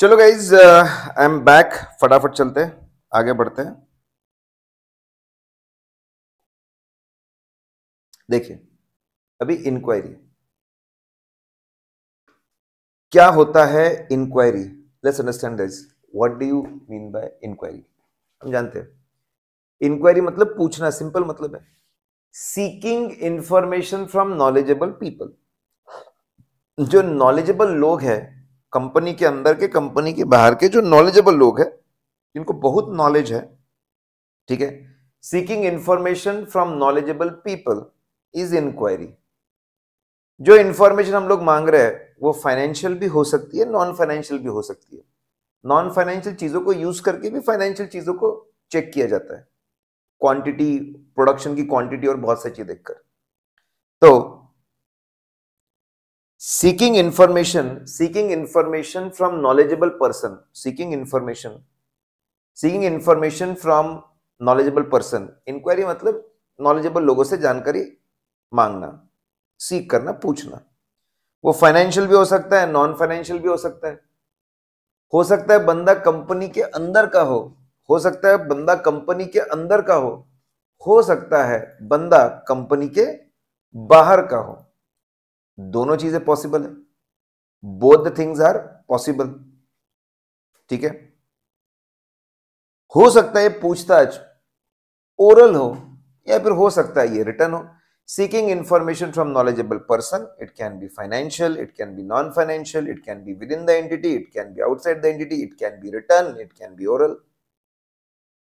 चलो गाइज आई एम बैक फटाफट चलते हैं आगे बढ़ते हैं देखिए अभी इंक्वायरी क्या होता है inquiry let's understand this what do you mean by inquiry हम जानते हैं इंक्वायरी मतलब पूछना सिंपल मतलब है seeking information from knowledgeable people जो नॉलेजेबल लोग हैं कंपनी के अंदर के कंपनी के बाहर के जो नॉलेजेबल लोग हैं जिनको बहुत नॉलेज है ठीक है seeking information from knowledgeable people is inquiry जो इंफॉर्मेशन हम लोग मांग रहे हैं वो फाइनेंशियल भी हो सकती है नॉन फाइनेंशियल भी हो सकती है नॉन फाइनेंशियल चीज़ों को यूज करके भी फाइनेंशियल चीज़ों को चेक किया जाता है क्वांटिटी प्रोडक्शन की क्वांटिटी और बहुत सारी चीज़ देखकर तो seeking information seeking information from knowledgeable person seeking information seeking information from knowledgeable person inquiry मतलब knowledgeable लोगों से जानकारी मांगना सीख करना पूछना वो फाइनेंशियल भी हो सकता है नॉन फाइनेंशियल भी हो सकता है हो सकता है बंदा कंपनी के अंदर का हो हो सकता है बंदा कंपनी के अंदर का हो हो सकता है बंदा कंपनी के बाहर का हो दोनों चीजें पॉसिबल है both the things are possible ठीक है हो सकता है पूछताछ ओरल हो या फिर हो सकता है ये रिटर्न हो seeking information from knowledgeable person it can be financial it can be non financial it can be within the entity it can be outside the entity it can be written it can be oral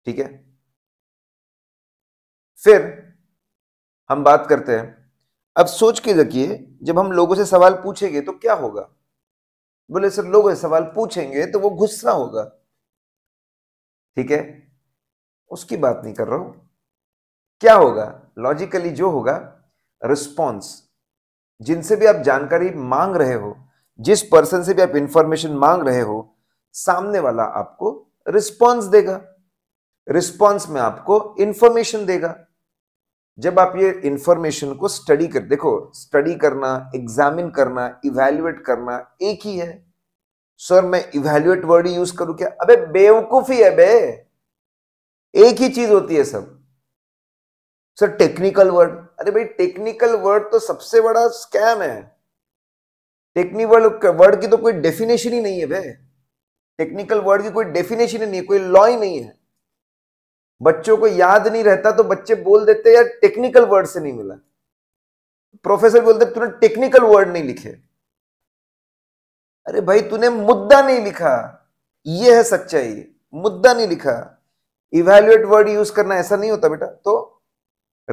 ठीक है फिर हम बात करते हैं अब सोच के रखिए जब हम लोगों से सवाल पूछेंगे तो क्या होगा बोले सर लोग सवाल पूछेंगे तो वो गुस्सा होगा ठीक है उसकी बात नहीं कर रहा हूं क्या होगा लॉजिकली जो होगा रिस्पॉन्स जिनसे भी आप जानकारी मांग रहे हो जिस पर्सन से भी आप इंफॉर्मेशन मांग रहे हो सामने वाला आपको रिस्पॉन्स देगा रिस्पॉन्स में आपको इंफॉर्मेशन देगा जब आप ये इंफॉर्मेशन को स्टडी कर देखो स्टडी करना एग्जामिन करना इवेल्युएट करना एक ही है सर मैं इवेल्युएट वर्ड यूज करूं क्या अबे बेवकूफी है बे एक ही चीज होती है सब सर टेक्निकल वर्ड अरे भाई टेक्निकल वर्ड तो सबसे बड़ा स्कैम है टेक्निकल वर्ड की तो कोई डेफिनेशन ही नहीं है भे टेक्निकल वर्ड की कोई डेफिनेशन ही नहीं है कोई लॉ ही नहीं है बच्चों को याद नहीं रहता तो बच्चे बोल देते यार टेक्निकल वर्ड से नहीं मिला प्रोफेसर बोलते तूने टेक्निकल वर्ड नहीं लिखे अरे भाई तूने मुद्दा नहीं लिखा ये है सच्चाई मुद्दा नहीं लिखा इवेल्युएट वर्ड यूज करना ऐसा नहीं होता बेटा तो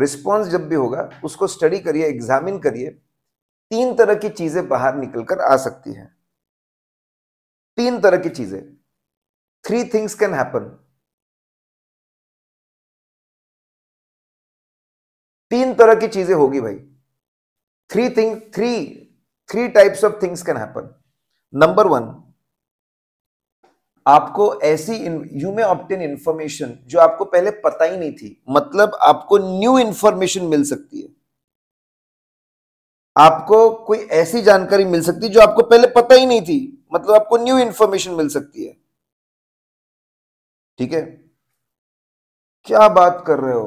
रिस्पॉन्स जब भी होगा उसको स्टडी करिए एग्जामिन करिए तीन तरह की चीजें बाहर निकलकर आ सकती हैं तीन तरह की चीजें थ्री थिंग्स कैन हैपन तीन तरह की चीजें होगी भाई three thing three three types of things can happen number one आपको ऐसी यू में ऑप्टेन इंफॉर्मेशन जो आपको पहले पता ही नहीं थी मतलब आपको न्यू इंफॉर्मेशन मिल सकती है आपको कोई ऐसी जानकारी मिल सकती है जो आपको पहले पता ही नहीं थी मतलब आपको न्यू इंफॉर्मेशन मिल सकती है ठीक है क्या बात कर रहे हो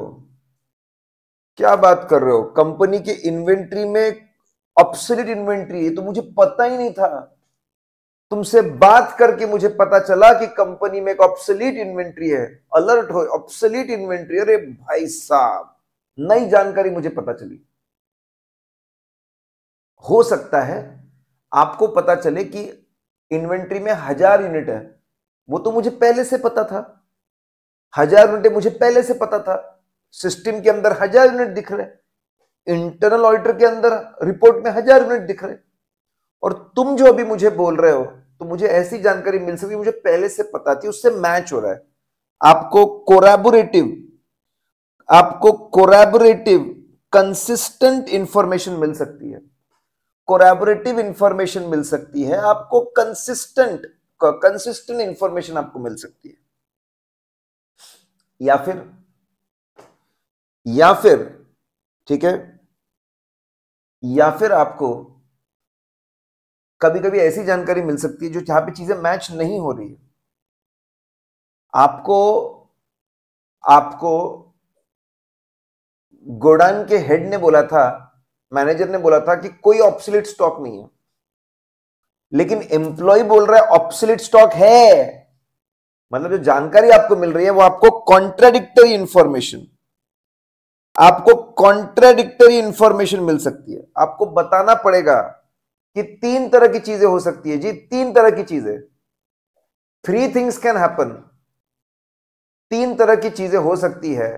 क्या बात कर रहे हो कंपनी के इन्वेंट्री में ऑप्सलिट इन्वेंट्री है तो मुझे पता ही नहीं था तुमसे बात करके मुझे पता चला कि कंपनी में एक ऑप्सलिट इन्वेंट्री है अलर्ट हो ऑप्सलिट इन्वेंट्री अरे भाई साहब नई जानकारी मुझे पता चली हो सकता है आपको पता चले कि इन्वेंट्री में हजार यूनिट है वो तो मुझे पहले से पता था हजार यूनिट मुझे पहले से पता था सिस्टम के अंदर हजार यूनिट दिख रहे इंटरनल ऑडिटर के अंदर रिपोर्ट में हजार यूनिट दिख रहे और तुम जो अभी मुझे बोल रहे हो तो मुझे ऐसी जानकारी मिल सकती मुझे पहले से पता थी उससे मैच हो रहा है आपको कोराबोरेटिव आपको कोराबोरेटिव कंसिस्टेंट इंफॉर्मेशन मिल सकती है कोराबोरेटिव इंफॉर्मेशन मिल सकती है आपको कंसिस्टेंट कंसिस्टेंट इंफॉर्मेशन आपको मिल सकती है या फिर या फिर ठीक है या फिर आपको कभी कभी ऐसी जानकारी मिल सकती है जो जहां पे चीजें मैच नहीं हो रही है आपको आपको गोडान के हेड ने बोला था मैनेजर ने बोला था कि कोई ऑप्सिलिट स्टॉक नहीं है लेकिन एम्प्लॉय बोल रहा है ऑप्सिलिट स्टॉक है मतलब जो जानकारी आपको मिल रही है वो आपको कॉन्ट्राडिक्टरी इंफॉर्मेशन आपको कॉन्ट्राडिक्टरी इंफॉर्मेशन मिल सकती है आपको बताना पड़ेगा कि तीन तरह की चीजें हो सकती है जी तीन तरह की चीजें थ्री थिंग्स कैन हैपन तीन तरह की चीजें हो सकती है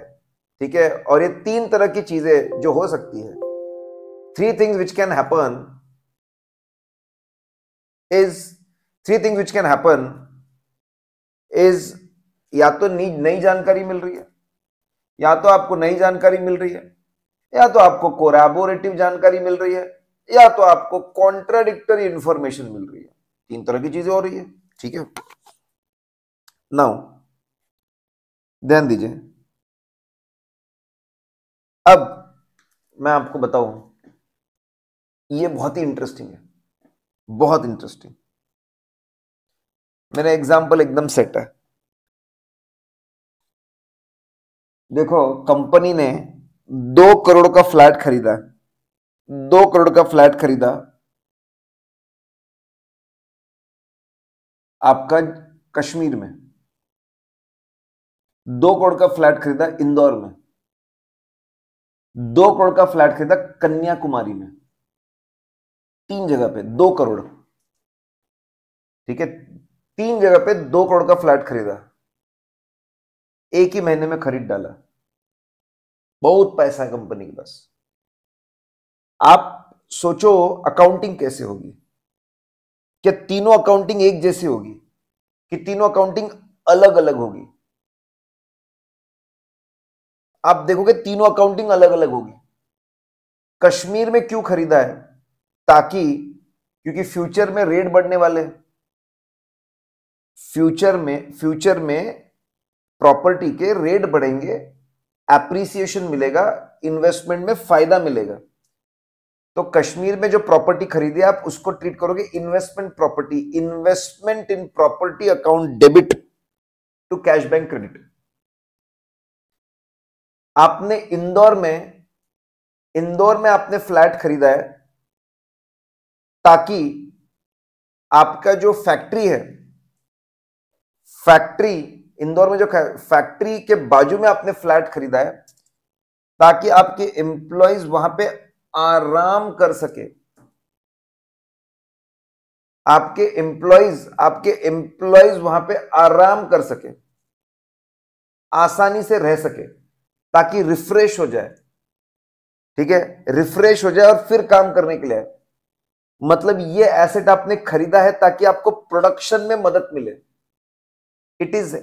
ठीक है और ये तीन तरह की चीजें जो हो सकती है three things which can happen is three things which can happen is या तो नई जानकारी मिल रही है या तो आपको नई जानकारी मिल रही है या तो आपको कोराबोरेटिव जानकारी मिल रही है या तो आपको कॉन्ट्राडिक्टरी इंफॉर्मेशन मिल रही है तीन तरह की चीजें हो रही है ठीक है नाउ ध्यान दीजिए अब मैं आपको बताऊं ये बहुत ही इंटरेस्टिंग है बहुत इंटरेस्टिंग मेरा एग्जाम्पल एकदम सेट है देखो कंपनी ने दो करोड़ का फ्लैट खरीदा दो करोड़ का फ्लैट खरीदा आपका कश्मीर में दो करोड़ का फ्लैट खरीदा इंदौर में दो करोड़ का फ्लैट खरीदा कन्याकुमारी में तीन जगह पे दो करोड़ ठीक है तीन जगह पे दो करोड़ का फ्लैट खरीदा एक ही महीने में खरीद डाला बहुत पैसा कंपनी के पास आप सोचो अकाउंटिंग कैसे होगी क्या तीनों अकाउंटिंग एक जैसी होगी कि तीनों अकाउंटिंग अलग अलग होगी आप देखोगे तीनों अकाउंटिंग अलग अलग होगी कश्मीर में क्यों खरीदा है ताकि क्योंकि फ्यूचर में रेट बढ़ने वाले फ्यूचर में फ्यूचर में प्रॉपर्टी के रेट बढ़ेंगे एप्रिसिएशन मिलेगा इन्वेस्टमेंट में फायदा मिलेगा तो कश्मीर में जो प्रॉपर्टी खरीदी आप उसको ट्रीट करोगे investment property investment in property account debit to cash bank credit आपने इंदौर में इंदौर में आपने फ्लैट खरीदा है ताकि आपका जो फैक्ट्री है फैक्ट्री इंदौर में जो फैक्ट्री के बाजू में आपने फ्लैट खरीदा है ताकि आपके एम्प्लॉयज वहां पे आराम कर सके आपके एम्प्लॉयज आपके एम्प्लॉयज वहां पे आराम कर सके आसानी से रह सके ताकि रिफ्रेश हो जाए ठीक है रिफ्रेश हो जाए और फिर काम करने के लिए मतलब ये एसेट आपने खरीदा है ताकि आपको प्रोडक्शन में मदद मिले it is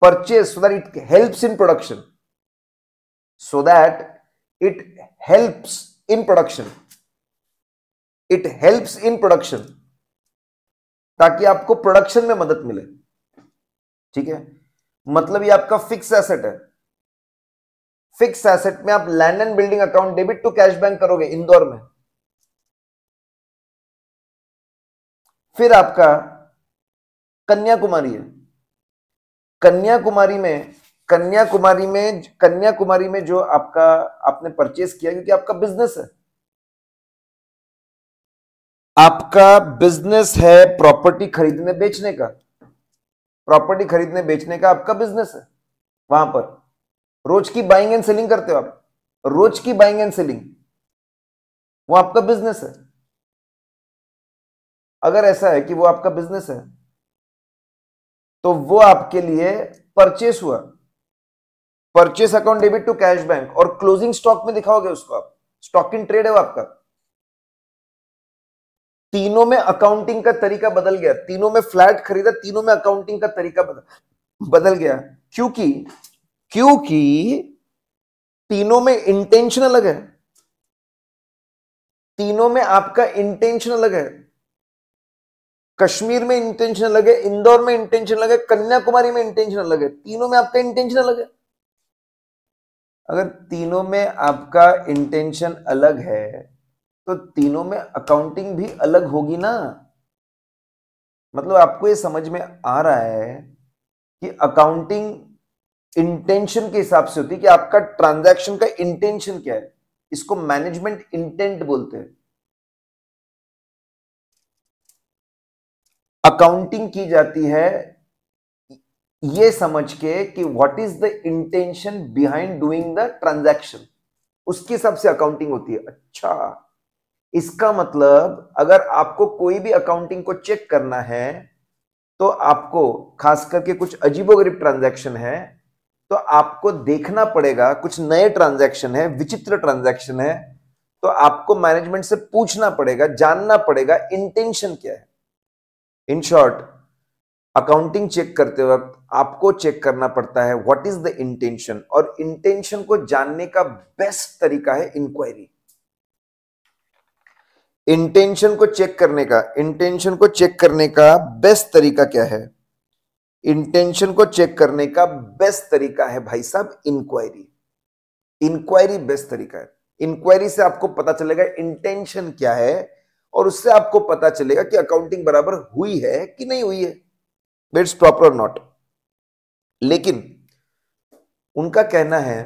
purchase so that it helps in production so that it helps in production it helps in production ताकि आपको प्रोडक्शन में मदद मिले ठीक है मतलब ये आपका फिक्स एसेट है फिक्स एसेट में आप land and building account debit to cash bank करोगे इंदौर में फिर आपका कन्याकुमारी है कन्याकुमारी में कन्याकुमारी में कन्याकुमारी में जो आपका आपने परचेस किया क्योंकि आपका बिजनेस है आपका बिजनेस है प्रॉपर्टी खरीदने बेचने का प्रॉपर्टी खरीदने बेचने का आपका बिजनेस है वहां पर रोज की बाइंग एंड सेलिंग करते हो आप रोज की बाइंग एंड सेलिंग वो आपका बिजनेस है अगर ऐसा है कि वो आपका बिजनेस है तो वो आपके लिए परचेस हुआ purchase account debit to cash bank और क्लोजिंग स्टॉक में दिखाओगे उसको आप स्टॉक इन ट्रेड है वो आपका तीनों में अकाउंटिंग का तरीका बदल गया तीनों में फ्लैट खरीदा तीनों में अकाउंटिंग का तरीका बदल बदल गया क्योंकि क्योंकि तीनों में इंटेंशन अलग है तीनों में आपका इंटेंशन अलग है कश्मीर में इंटेंशन लगे इंदौर में इंटेंशन लगे कन्याकुमारी में इंटेंशन लगे तीनों में आपका इंटेंशन अलग है अगर तीनों में आपका इंटेंशन अलग है तो तीनों में अकाउंटिंग भी अलग होगी ना मतलब आपको ये समझ में आ रहा है कि अकाउंटिंग इंटेंशन के हिसाब से होती है कि आपका ट्रांजैक्शन का इंटेंशन क्या है इसको मैनेजमेंट इंटेंट बोलते हैं अकाउंटिंग की जाती है ये समझ के कि what is the intention behind doing the transaction उसकी सबसे अकाउंटिंग होती है अच्छा इसका मतलब अगर आपको कोई भी अकाउंटिंग को चेक करना है तो आपको खास करके कुछ अजीबोगरीब ट्रांजैक्शन है तो आपको देखना पड़ेगा कुछ नए ट्रांजैक्शन है विचित्र ट्रांजैक्शन है तो आपको मैनेजमेंट से पूछना पड़ेगा जानना पड़ेगा इंटेंशन क्या है इन शॉर्ट अकाउंटिंग चेक करते वक्त आपको चेक करना पड़ता है व्हाट इज द इंटेंशन और इंटेंशन को जानने का बेस्ट तरीका है इंक्वायरी इंटेंशन को चेक करने का इंटेंशन को चेक करने का बेस्ट तरीका क्या है इंटेंशन को चेक करने का बेस्ट तरीका है भाई साहब इंक्वायरी इंक्वायरी बेस्ट तरीका है इंक्वायरी से आपको पता चलेगा इंटेंशन क्या है और उससे आपको पता चलेगा कि अकाउंटिंग बराबर हुई है कि नहीं हुई है इट्स प्रॉपर नॉट लेकिन उनका कहना है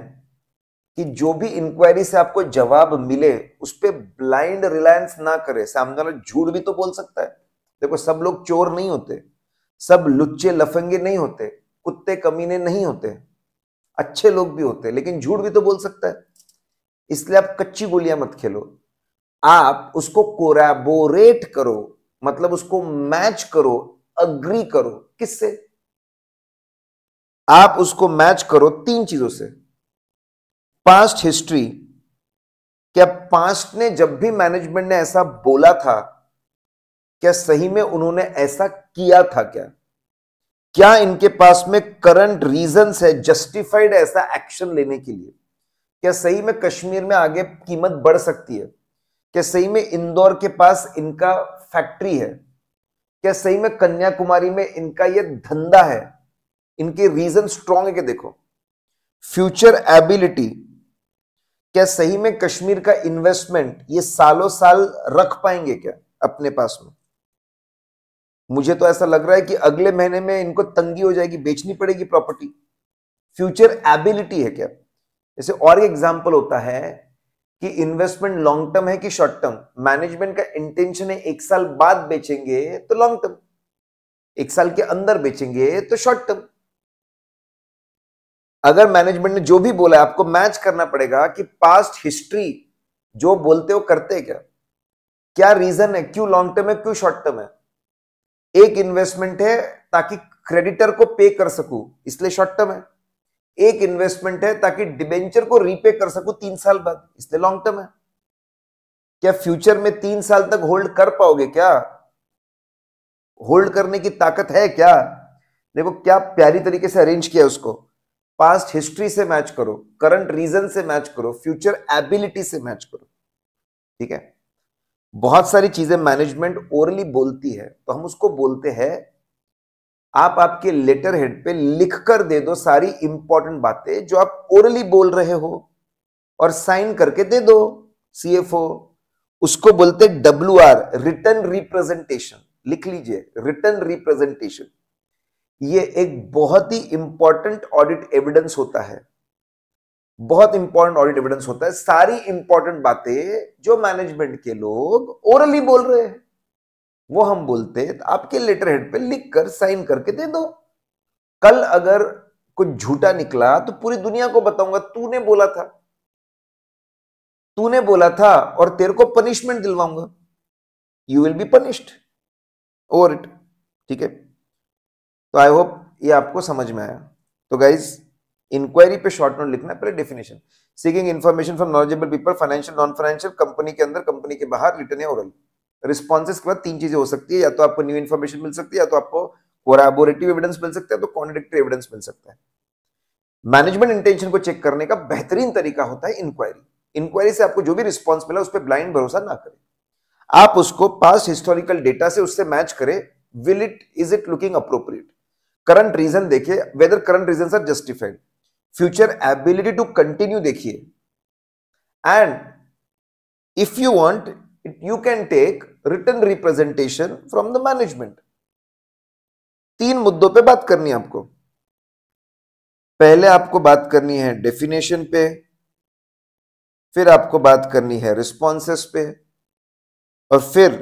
कि जो भी इंक्वायरी से आपको जवाब मिले उस पर ब्लाइंड रिलायंस ना करे सामने झूठ भी तो बोल सकता है देखो सब लोग चोर नहीं होते सब लुच्चे लफंगे नहीं होते कुत्ते कमीने नहीं होते अच्छे लोग भी होते लेकिन झूठ भी तो बोल सकता है इसलिए आप कच्ची गोलियां मत खेलो आप उसको कोराबोरेट करो मतलब उसको मैच करो अग्री करो किससे आप उसको मैच करो तीन चीजों से पास्ट हिस्ट्री क्या पास्ट ने जब भी मैनेजमेंट ने ऐसा बोला था क्या सही में उन्होंने ऐसा किया था क्या क्या इनके पास में करंट रीजन है जस्टिफाइड ऐसा एक्शन लेने के लिए क्या सही में कश्मीर में आगे कीमत बढ़ सकती है क्या सही में इंदौर के पास इनका फैक्ट्री है क्या सही में कन्याकुमारी में इनका ये धंधा है इनके रीजन स्ट्रॉन्ग है कि देखो फ्यूचर एबिलिटी क्या सही में कश्मीर का इन्वेस्टमेंट ये सालों साल रख पाएंगे क्या अपने पास में मुझे तो ऐसा लग रहा है कि अगले महीने में इनको तंगी हो जाएगी बेचनी पड़ेगी प्रॉपर्टी फ्यूचर एबिलिटी है क्या जैसे और एग्जाम्पल होता है कि इन्वेस्टमेंट लॉन्ग टर्म है कि शॉर्ट टर्म मैनेजमेंट का इंटेंशन है एक साल बाद बेचेंगे तो लॉन्ग टर्म एक साल के अंदर बेचेंगे तो शॉर्ट टर्म अगर मैनेजमेंट ने जो भी बोला है आपको मैच करना पड़ेगा कि पास्ट हिस्ट्री जो बोलते हो करते क्या क्या रीजन है क्यों लॉन्ग टर्म है क्यों शॉर्ट टर्म है एक इन्वेस्टमेंट है ताकि क्रेडिटर को पे कर सकूं इसलिए शॉर्ट टर्म है एक इन्वेस्टमेंट है ताकि डिबेंचर को रीपे कर सको तीन साल बाद इसलिए लॉन्ग टर्म है क्या फ्यूचर में तीन साल तक होल्ड कर पाओगे क्या होल्ड करने की ताकत है क्या देखो क्या प्यारी तरीके से अरेंज किया उसको पास्ट हिस्ट्री से मैच करो करंट रीजन से मैच करो फ्यूचर एबिलिटी से मैच करो ठीक है बहुत सारी चीजें मैनेजमेंट ओरली बोलती है तो हम उसको बोलते हैं आप आपके लेटर हेड पे लिख कर दे दो सारी इंपॉर्टेंट बातें जो आप ओरली बोल रहे हो और साइन करके दे दो सीएफओ उसको बोलते डब्ल्यू आर रिटर्न रिप्रेजेंटेशन लिख लीजिए रिटर्न रिप्रेजेंटेशन ये एक बहुत ही इंपॉर्टेंट ऑडिट एविडेंस होता है बहुत इंपॉर्टेंट ऑडिट एविडेंस होता है सारी इंपॉर्टेंट बातें जो मैनेजमेंट के लोग ओरली बोल रहे हैं वो हम बोलते तो आपके लेटर हेड पे लिख कर साइन करके दे दो कल अगर कुछ झूठा निकला तो पूरी दुनिया को बताऊंगा तूने बोला था तूने बोला था और तेरे को पनिशमेंट दिलवाऊंगा you will be punished over it ठीक है तो आई होप ये आपको समझ में आया तो गाइज इंक्वायरी पे शॉर्ट नोट लिखना पहले definition seeking information from knowledgeable people financial non financial company के अंदर कंपनी के बाहर रिटर्न है ओरल रिस्पॉन्सेज के बाद तीन चीजें हो सकती है या तो आपको न्यू इन्फॉर्मेशन मिल सकती है या तो आपको कोराबोरेटिव एविडेंस मिल सकता है तो कॉन्ट्रेडिक्टरी एविडेंस मिल सकता है मैनेजमेंट इंटेंशन को चेक करने का बेहतरीन तरीका होता है इंक्वायरी इंक्वायरी से आपको जो भी रिस्पॉन्स मिला उस पर ब्लाइंड भरोसा ना करें आप उसको पास हिस्टोरिकल डेटा से उससे मैच करें will it is it looking appropriate current reason देखिए whether current reason are justified future ability to continue देखिए and if you want you can take written representation from the management. तीन मुद्दों पे बात करनी है आपको पहले आपको बात करनी है डेफिनेशन पे फिर आपको बात करनी है रिस्पॉन्सेस पे और फिर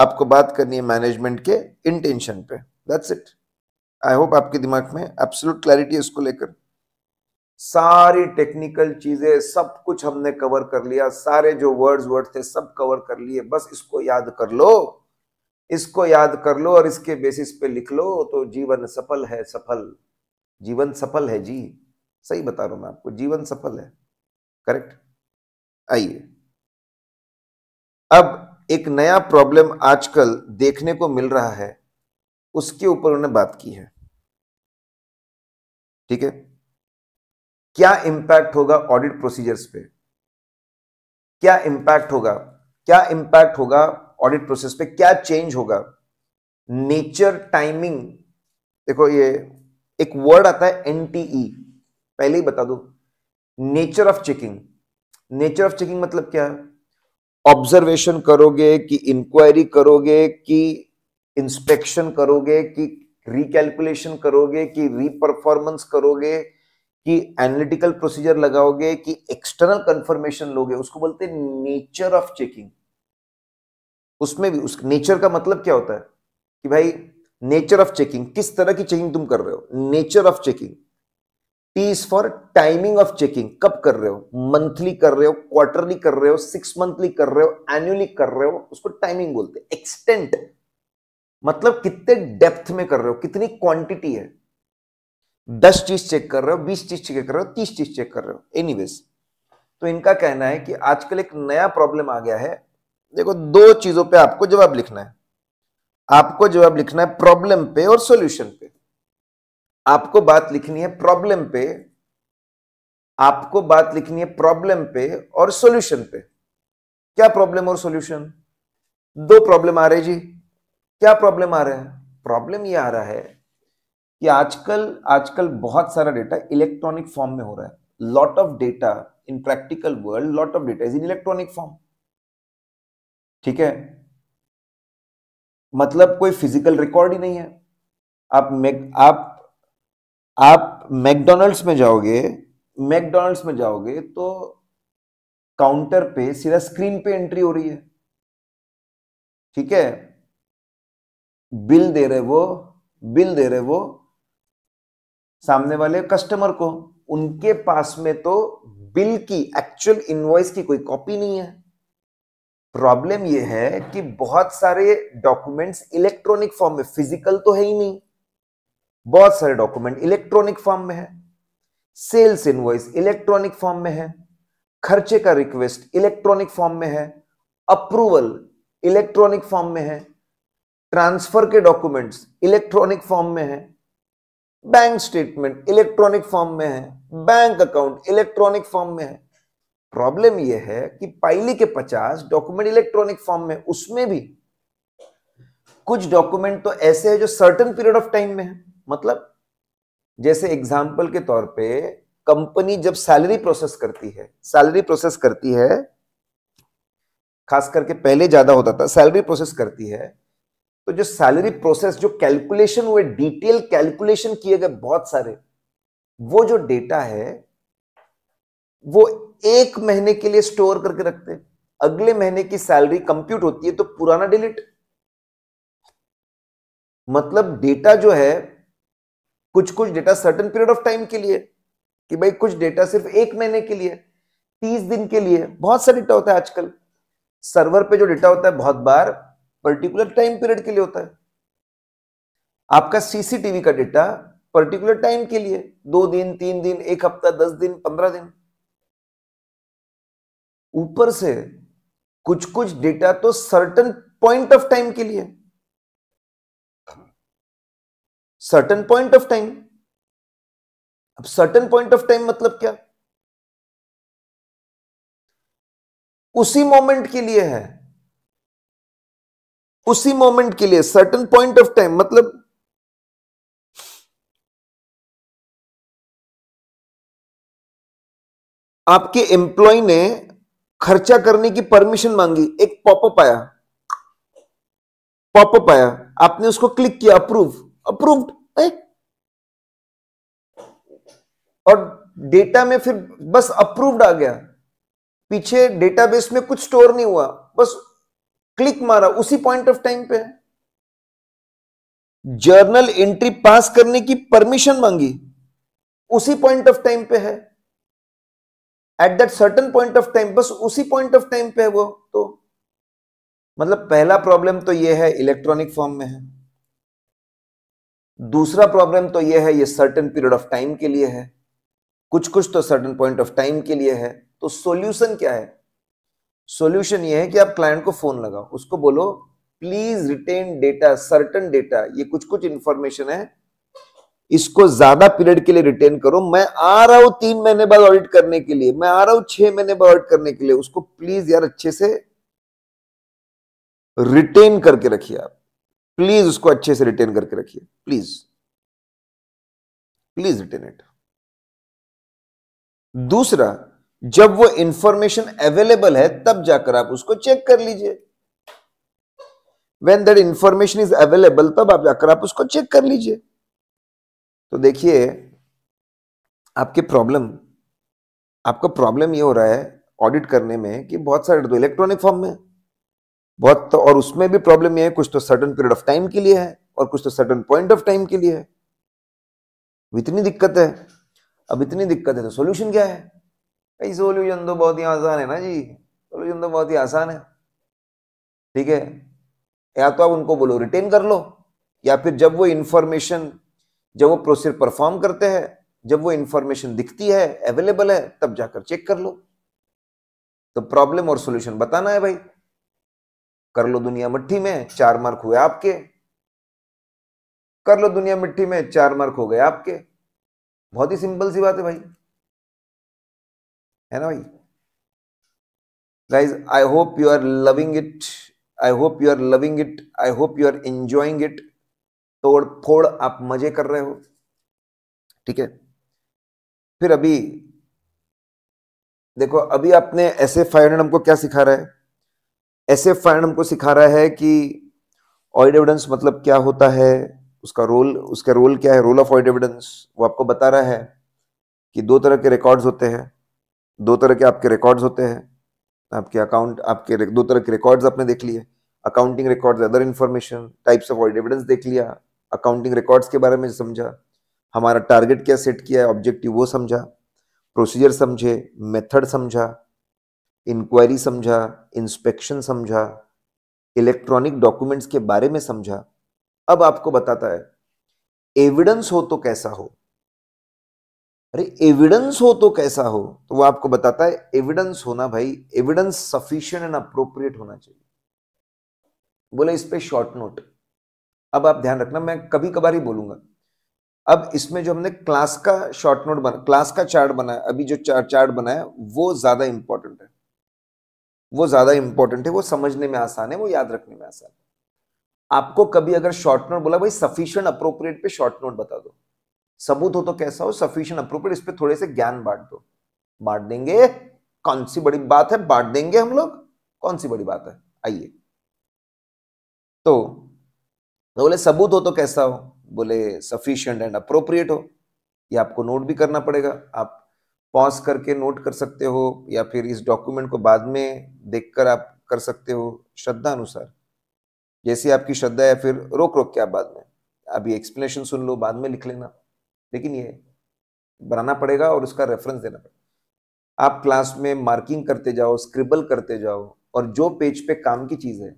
आपको बात करनी है मैनेजमेंट के इंटेंशन पे दैट्स इट आई होप आपके दिमाग में एब्सोल्यूट क्लैरिटी इसको लेकर सारी टेक्निकल चीजें सब कुछ हमने कवर कर लिया सारे जो वर्ड्स वर्ड थे सब कवर कर लिए बस इसको याद कर लो इसको याद कर लो और इसके बेसिस पे लिख लो तो जीवन सफल है सफल जीवन सफल है जी सही बता रहा हूं मैं आपको जीवन सफल है करेक्ट आइए अब एक नया प्रॉब्लम आजकल देखने को मिल रहा है उसके ऊपर उन्होंने बात की है ठीक है क्या इंपैक्ट होगा ऑडिट प्रोसीजर्स पे क्या इंपैक्ट होगा क्या इंपैक्ट होगा ऑडिट प्रोसेस पे क्या चेंज होगा नेचर टाइमिंग देखो ये एक वर्ड आता है एनटीई e। पहले ही बता दो nature of checking nature of checking मतलब क्या है ऑब्जर्वेशन करोगे कि इंक्वायरी करोगे कि इंस्पेक्शन करोगे कि रिकैलकुलेशन करोगे कि रीपरफॉर्मेंस करोगे कि एनालिटिकल प्रोसीजर लगाओगे कि एक्सटर्नल कंफर्मेशन लोगे उसको बोलते हैं नेचर ऑफ चेकिंग उसमें भी उस नेचर का मतलब क्या होता है कि भाई नेचर ऑफ चेकिंग किस तरह की चेकिंग तुम कर रहे हो nature of checking T is for timing of checking कब कर रहे हो मंथली कर रहे हो क्वार्टरली कर रहे हो सिक्स मंथली कर रहे हो एनुअली कर रहे हो उसको टाइमिंग बोलते हैं एक्सटेंट मतलब कितने डेप्थ में कर रहे हो कितनी क्वांटिटी है दस चीज चेक कर रहे हो बीस चीज चेक कर रहे हो तीस चीज चेक कर रहे हो एनी तो इनका कहना है कि आजकल एक नया प्रॉब्लम आ गया है देखो दो चीजों पे आपको जवाब लिखना है आपको जवाब लिखना है प्रॉब्लम पे और सॉल्यूशन पे आपको बात लिखनी है प्रॉब्लम पे आपको बात लिखनी है प्रॉब्लम पे और सॉल्यूशन पे क्या प्रॉब्लम और सॉल्यूशन दो प्रॉब्लम आ रहे जी क्या प्रॉब्लम आ रहे हैं प्रॉब्लम ये आ रहा है कि आजकल आजकल बहुत सारा डेटा इलेक्ट्रॉनिक फॉर्म में हो रहा है lot of data in practical world lot of data is in electronic form ठीक है मतलब कोई फिजिकल रिकॉर्ड ही नहीं है आप मैक आप आप मैकडोनल्ड्स में जाओगे मैकडोनल्ड्स में जाओगे तो काउंटर पे सीधा स्क्रीन पे एंट्री हो रही है ठीक है बिल दे रहे वो बिल दे रहे वो सामने वाले कस्टमर को उनके पास में तो बिल की एक्चुअल इनवॉइस की कोई कॉपी नहीं है प्रॉब्लम यह है कि बहुत सारे डॉक्यूमेंट्स इलेक्ट्रॉनिक फॉर्म में फिजिकल तो है ही नहीं बहुत सारे डॉक्यूमेंट इलेक्ट्रॉनिक फॉर्म में है सेल्स इनवॉइस इलेक्ट्रॉनिक फॉर्म में है खर्चे का रिक्वेस्ट इलेक्ट्रॉनिक फॉर्म में है अप्रूवल इलेक्ट्रॉनिक फॉर्म में है ट्रांसफर के डॉक्यूमेंट्स इलेक्ट्रॉनिक फॉर्म में है बैंक स्टेटमेंट इलेक्ट्रॉनिक फॉर्म में है बैंक अकाउंट इलेक्ट्रॉनिक फॉर्म में है प्रॉब्लम यह है कि पाइली के पचास डॉक्यूमेंट इलेक्ट्रॉनिक फॉर्म में उसमें भी कुछ डॉक्यूमेंट तो ऐसे है जो सर्टन पीरियड ऑफ टाइम में है मतलब जैसे एग्जाम्पल के तौर पे कंपनी जब सैलरी प्रोसेस करती है सैलरी प्रोसेस करती है खास करके पहले ज्यादा होता था सैलरी प्रोसेस करती है तो जो सैलरी प्रोसेस जो कैलकुलेशन हुए डिटेल कैलकुलेशन किए गए बहुत सारे वो जो डेटा है वो एक महीने के लिए स्टोर करके रखते हैं अगले महीने की सैलरी कंप्यूट होती है तो पुराना डिलीट मतलब डेटा जो है कुछ कुछ data certain period of time के लिए कि भाई कुछ डेटा सिर्फ एक महीने के लिए तीस दिन के लिए बहुत सा डेटा होता है आजकल सर्वर पे जो डेटा होता है बहुत बार पर्टिकुलर टाइम पीरियड के लिए होता है आपका सीसीटीवी का डेटा पर्टिकुलर टाइम के लिए दो दिन तीन दिन एक हफ्ता दस दिन पंद्रह दिन ऊपर से कुछ कुछ डेटा तो सर्टन पॉइंट ऑफ टाइम के लिए सर्टन पॉइंट ऑफ टाइम अब सर्टन पॉइंट ऑफ टाइम मतलब क्या उसी मोमेंट के लिए है उसी मोमेंट के लिए सर्टन पॉइंट ऑफ टाइम मतलब आपके एम्प्लॉय ने खर्चा करने की परमिशन मांगी एक पॉपअप आया पॉपअप आया आपने उसको क्लिक किया अप्रूव अप्रूव्ड और डेटा में फिर बस अप्रूव्ड आ गया पीछे डेटाबेस में कुछ स्टोर नहीं हुआ बस क्लिक मारा उसी पॉइंट ऑफ टाइम पे है जर्नल एंट्री पास करने की परमिशन मांगी उसी पॉइंट ऑफ टाइम पे है at that certain point of time बस उसी पॉइंट ऑफ टाइम पे है वो तो मतलब पहला प्रॉब्लम तो ये है इलेक्ट्रॉनिक फॉर्म में है दूसरा प्रॉब्लम तो ये है ये सर्टन पीरियड ऑफ टाइम के लिए है कुछ कुछ तो सर्टन पॉइंट ऑफ टाइम के लिए है तो सॉल्यूशन क्या है सॉल्यूशन ये है कि आप क्लाइंट को फोन लगाओ उसको बोलो please retain data certain data ये कुछ कुछ इंफॉर्मेशन है इसको ज्यादा पीरियड के लिए रिटेन करो मैं आ रहा हूं तीन महीने बाद ऑडिट करने के लिए मैं आ रहा हूं छह महीने बाद ऑडिट करने के लिए उसको प्लीज यार अच्छे से रिटेन करके रखिए आप प्लीज उसको अच्छे से रिटेन करके रखिए प्लीज प्लीज रिटेन इट दूसरा जब वो इंफॉर्मेशन अवेलेबल है तब जाकर आप उसको चेक कर लीजिए when that information is available तब आप जाकर आप उसको चेक कर लीजिए तो देखिए आपके प्रॉब्लम आपका प्रॉब्लम ये हो रहा है ऑडिट करने में कि बहुत सारे तो इलेक्ट्रॉनिक फॉर्म में बहुत तो और उसमें भी प्रॉब्लम ये है कुछ तो सर्टन पीरियड ऑफ टाइम के लिए है और कुछ तो सर्टन पॉइंट ऑफ टाइम के लिए है इतनी दिक्कत है अब इतनी दिक्कत है तो सोल्यूशन क्या है भाई सोल्यूशन तो बहुत ही आसान है ना जी सोल्यूशन तो बहुत ही आसान है ठीक है या तो आप उनको बोलो रिटेन कर लो या फिर जब वो इन्फॉर्मेशन जब वो प्रोसीजर परफॉर्म करते हैं जब वो इन्फॉर्मेशन दिखती है अवेलेबल है तब जाकर चेक कर लो तो प्रॉब्लम और सोल्यूशन बताना है भाई कर लो दुनिया मिट्टी में चार मार्क हुए आपके कर लो दुनिया मिट्टी में चार मार्क हो गए आपके बहुत ही सिंपल सी बात है भाई है ना भाई guys I hope you are loving it I hope you are loving it I hope you are enjoying it तोड़ फोड़ आप मजे कर रहे हो ठीक है फिर अभी देखो अभी आपने ऐसे एफ फाइव हमको क्या सिखा रहा है ऐसे एफ को हमको सिखा रहा है कि ऑइड एविडेंस मतलब क्या होता है उसका रोल उसका रोल क्या है रोल ऑफ ऑइड एविडेंस वो आपको बता रहा है कि दो तरह के रिकॉर्ड्स होते हैं दो तरह के आपके रिकॉर्ड्स होते हैं आपके अकाउंट आपके दो तरह के रिकॉर्ड्स आपने देख लिए accounting records other information types of all evidence देख लिया अकाउंटिंग रिकॉर्ड्स के बारे में समझा हमारा टारगेट क्या सेट किया है ऑब्जेक्टिव वो समझा प्रोसीजर समझे मेथड समझा इंक्वायरी समझा इंस्पेक्शन समझा इलेक्ट्रॉनिक डॉक्यूमेंट्स के बारे में समझा अब आपको बताता है एविडेंस हो तो कैसा हो अरे एविडेंस हो तो कैसा हो तो वो आपको बताता है एविडेंस होना भाई एविडेंस सफिशियंट एंड अप्रोप्रिएट होना चाहिए बोले इस पर शॉर्ट नोट अब आप ध्यान रखना मैं कभी कभार ही बोलूंगा अब इसमें जो हमने क्लास का शॉर्ट नोट बना क्लास का चार्ट बनाया अभी जो चार, चार्ट बनाया वो ज्यादा इंपॉर्टेंट है वो ज्यादा इंपॉर्टेंट है वो समझने में आसान है वो याद रखने में आसान है आपको कभी अगर शॉर्ट नोट बोला भाई सफिशियंट अप्रोप्रिएट पे शॉर्ट नोट बता दो सबूत हो तो कैसा हो सफिशियंट अप्रोप्रिएट इस पर थोड़े से ज्ञान बांट दो बांट देंगे कौन सी बड़ी बात है बांट देंगे हम लोग कौन सी बड़ी बात है आइए तो, तो बोले सबूत हो तो कैसा हो बोले सफिशियंट एंड अप्रोप्रिएट हो ये आपको नोट भी करना पड़ेगा आप पॉज करके नोट कर सकते हो या फिर इस डॉक्यूमेंट को बाद में देखकर आप कर सकते हो श्रद्धा अनुसार जैसी आपकी श्रद्धा या फिर रोक रोक के आप बाद में अभी एक्सप्लेनेशन सुन लो बाद में लिख लेना लेकिन ये बनाना पड़ेगा और उसका रेफरेंस देना पड़ेगा आप क्लास में मार्किंग करते जाओ स्क्रिबल करते जाओ और जो पेज पे काम की चीज़ है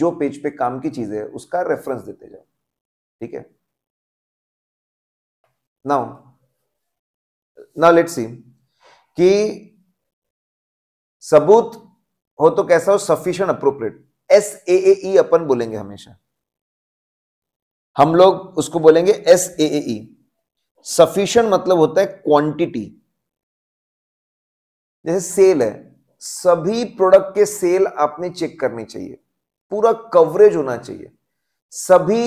जो पेज पे काम की चीज़ है उसका रेफरेंस देते जाओ ठीक है नाउ नाउ लेट्स सी कि सबूत हो तो कैसा हो sufficient appropriate S A A अपन बोलेंगे हमेशा हम लोग उसको बोलेंगे S A A E sufficient मतलब होता है क्वांटिटी जैसे सेल है सभी प्रोडक्ट के सेल आपने चेक करने चाहिए पूरा कवरेज होना चाहिए सभी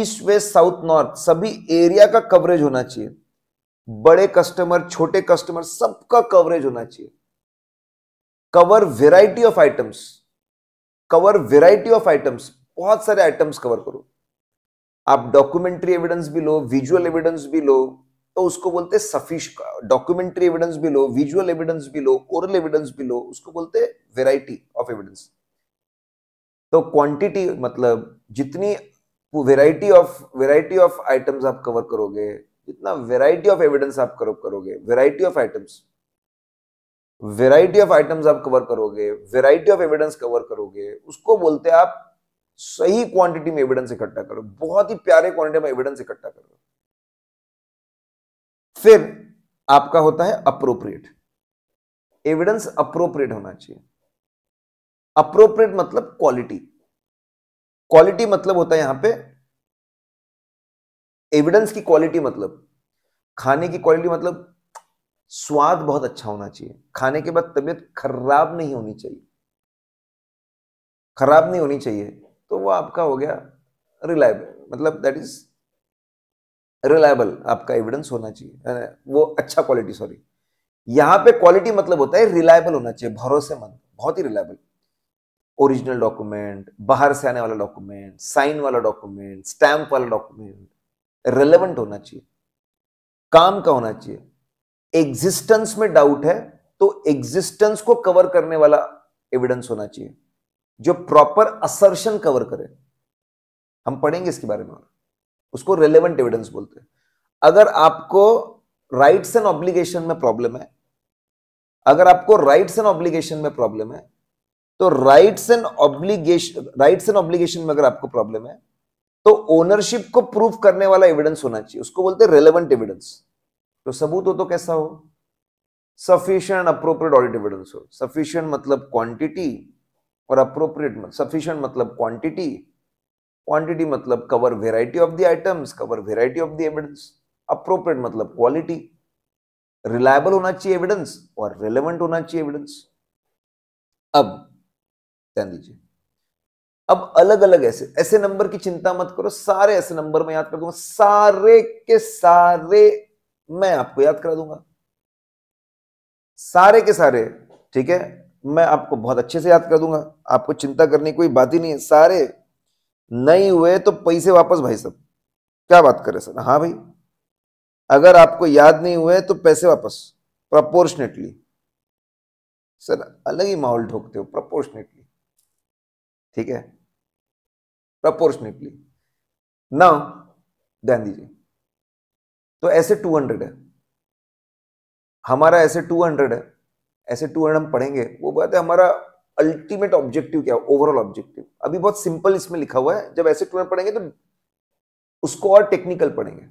ईस्ट वेस्ट साउथ नॉर्थ सभी एरिया का कवरेज होना चाहिए बड़े कस्टमर छोटे कस्टमर सबका कवरेज होना चाहिए cover variety of items cover variety of items बहुत सारे आइटम्स कवर करो आप डॉक्यूमेंट्री एविडेंस भी लो विजुअल एविडेंस भी लो तो उसको बोलते सफिश डॉक्यूमेंट्री एविडेंस भी लो विजुअल एविडेंस भी लो ओरल एविडेंस भी लो उसको बोलते वेराइटी ऑफ एविडेंस तो क्वांटिटी मतलब जितनी variety of variety of items आप कवर करोगे जितना वेराइटी ऑफ एविडेंस आप कवर करोगे variety of items variety of items आप कवर करोगे वेराइटी ऑफ एविडेंस कवर करोगे उसको बोलते आप सही क्वांटिटी में एविडेंस इकट्ठा करो बहुत ही प्यारे क्वांटिटी में एविडेंस इकट्ठा करो फिर आपका होता है अप्रोप्रिएट एविडेंस अप्रोप्रिएट होना चाहिए अप्रोप्रिएट मतलब क्वालिटी क्वालिटी मतलब होता है यहां पे एविडेंस की क्वालिटी मतलब खाने की क्वालिटी मतलब स्वाद बहुत अच्छा होना चाहिए खाने के बाद तबीयत खराब नहीं होनी चाहिए खराब नहीं होनी चाहिए तो वो आपका हो गया रिलायबल मतलब दैट इज रिलायबल आपका एविडेंस होना चाहिए वो अच्छा क्वालिटी सॉरी यहाँ पे क्वालिटी मतलब होता है रिलायबल होना चाहिए भरोसेमंद बहुत ही रिलायबल ओरिजिनल डॉक्यूमेंट बाहर से आने वाला डॉक्यूमेंट साइन वाला डॉक्यूमेंट स्टैम्प वाला डॉक्यूमेंट रिलेवेंट होना चाहिए काम का होना चाहिए एग्जिस्टेंस में डाउट है तो एग्जिस्टेंस को कवर करने वाला एविडेंस होना चाहिए जो प्रॉपर असर्शन कवर करे हम पढ़ेंगे इसके बारे में उसको रेलेवेंट एविडेंस बोलते हैं अगर आपको राइट्स एंड ऑब्लिगेशन में प्रॉब्लम है अगर आपको राइट्स एंड ऑब्लिगेशन में प्रॉब्लम है तो rights and obligation rights and obligation में अगर आपको प्रॉब्लम है तो ओनरशिप को प्रूफ करने वाला एविडेंस होना चाहिए उसको बोलते हैं रेलेवेंट एविडेंस तो सबूत हो तो कैसा हो सफिशियंट अप्रोप्रिएट ऑडिट एविडेंस हो सफिशियंट मतलब क्वांटिटी और अप्रोप्रिएट सफिशियंट मतलब क्वांटिटी क्वांटिटी मतलब cover variety of the items cover variety of the evidence appropriate मतलब क्वालिटी रिलायबल होना चाहिए एविडेंस और रिलेवेंट होना चाहिए एविडेंस अब ध्यान दीजिए अब अलग अलग ऐसे ऐसे नंबर की चिंता मत करो सारे ऐसे नंबर में याद कर दूंगा सारे के सारे मैं आपको याद करा दूंगा सारे के सारे ठीक है मैं आपको बहुत अच्छे से याद कर दूंगा आपको चिंता करने की कोई बात ही नहीं है सारे नहीं हुए तो पैसे वापस भाई सब क्या बात करें सर हाँ भाई अगर आपको याद नहीं हुए तो पैसे वापस प्रपोर्शनेटली सर अलग ही माहौल ठोकते हो प्रपोर्शनेटली ठीक है प्रपोर्शनेटली ना ध्यान दीजिए तो ऐसे 200 है हमारा ऐसे 200 है ऐसे टू हंड्रेड हम पढ़ेंगे वो बात है हमारा अल्टीमेट ऑब्जेक्टिव क्या ओवरऑल ऑब्जेक्टिव अभी बहुत सिंपल इसमें लिखा हुआ है जब ऐसे टू पढ़ेंगे तो उसको और टेक्निकल पढ़ेंगे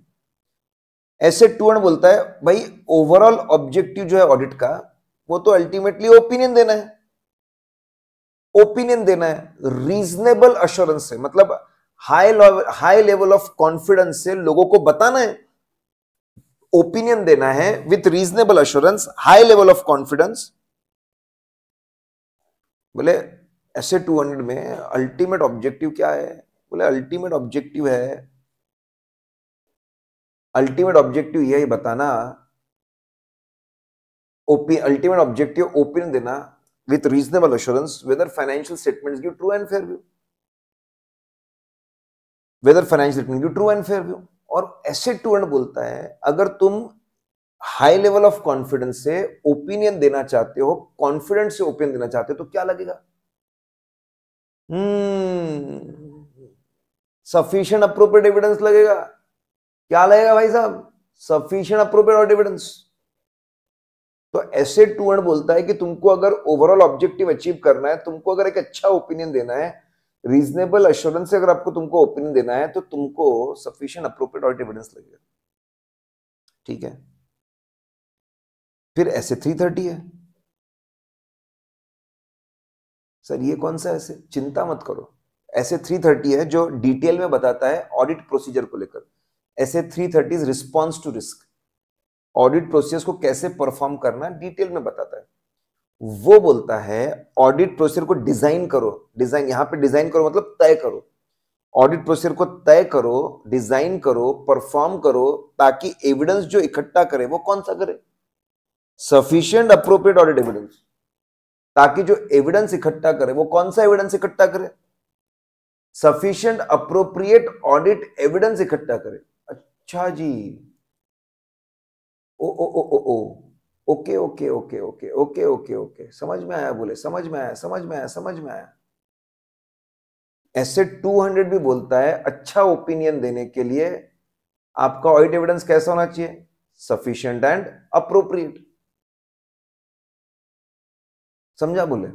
ऐसे टू बोलता है भाई ओवरऑल ऑब्जेक्टिव जो है ऑडिट का वो तो अल्टीमेटली ओपिनियन देना है ओपिनियन देना है रीजनेबल अश्योरेंस से मतलब high level high level of confidence से लोगों को बताना है ओपिनियन देना है with reasonable assurance high level of confidence बोले ऐसे 200 में अल्टीमेट ऑब्जेक्टिव क्या है बोले अल्टीमेट ऑब्जेक्टिव है अल्टीमेट ऑब्जेक्टिव यह बताना अल्टीमेट ऑब्जेक्टिव ओपिनियन देना with reasonable assurance whether financial statement true and fair view whether financial statement true and fair view और ऐसे टू बोलता है अगर तुम हाई लेवल ऑफ कॉन्फिडेंस से ओपिनियन देना चाहते हो कॉन्फिडेंस से ओपिनियन देना चाहते हो तो क्या लगेगा सफिशियंट अप्रोप्रिएट एविडेंस लगेगा क्या लगेगा भाई साहब सफिशियंट अप्रोप्रिएट एविडेंस तो ऐसे टू बोलता है कि तुमको अगर ओवरऑल ऑब्जेक्टिव अचीव करना है तुमको अगर एक अच्छा ओपिनियन देना है रीजनेबल अश्योरेंस से अगर आपको तुमको ओपिनियन देना है तो तुमको सफिशियंट अप्रोप्रिएट ऑडिट एविडेंस लगेगा ठीक है फिर ऐसे थ्री थर्टी है सर ये कौन सा ऐसे चिंता मत करो ऐसे थ्री थर्टी है जो डिटेल में बताता है ऑडिट प्रोसीजर को लेकर S A three thirty response to risk audit procedure को कैसे परफॉर्म करना डिटेल में बताता है वो बोलता है ऑडिट प्रोसीजर को डिजाइन करो डिजाइन यहां पे डिजाइन करो मतलब तय करो ऑडिट प्रोसीजर को तय करो डिजाइन करो परफॉर्म करो ताकि एविडेंस जो इकट्ठा करे वो कौन सा करे सफिशियंट अप्रोप्रिएट ऑडिट एविडेंस ताकि जो एविडेंस इकट्ठा करे वो कौन सा एविडेंस इकट्ठा करे सफिशियंट अप्रोप्रिएट ऑडिट एविडेंस इकट्ठा करे अच्छा जी ओ ओ ओ ओ ओ okay okay okay okay okay okay okay समझ में आया बोले समझ में आया समझ में आया समझ में आया ऐसे 200 भी बोलता है अच्छा ओपिनियन देने के लिए आपका ऑइट एविडेंस कैसा होना चाहिए सफिशियंट एंड अप्रोप्रिएट समझा बोले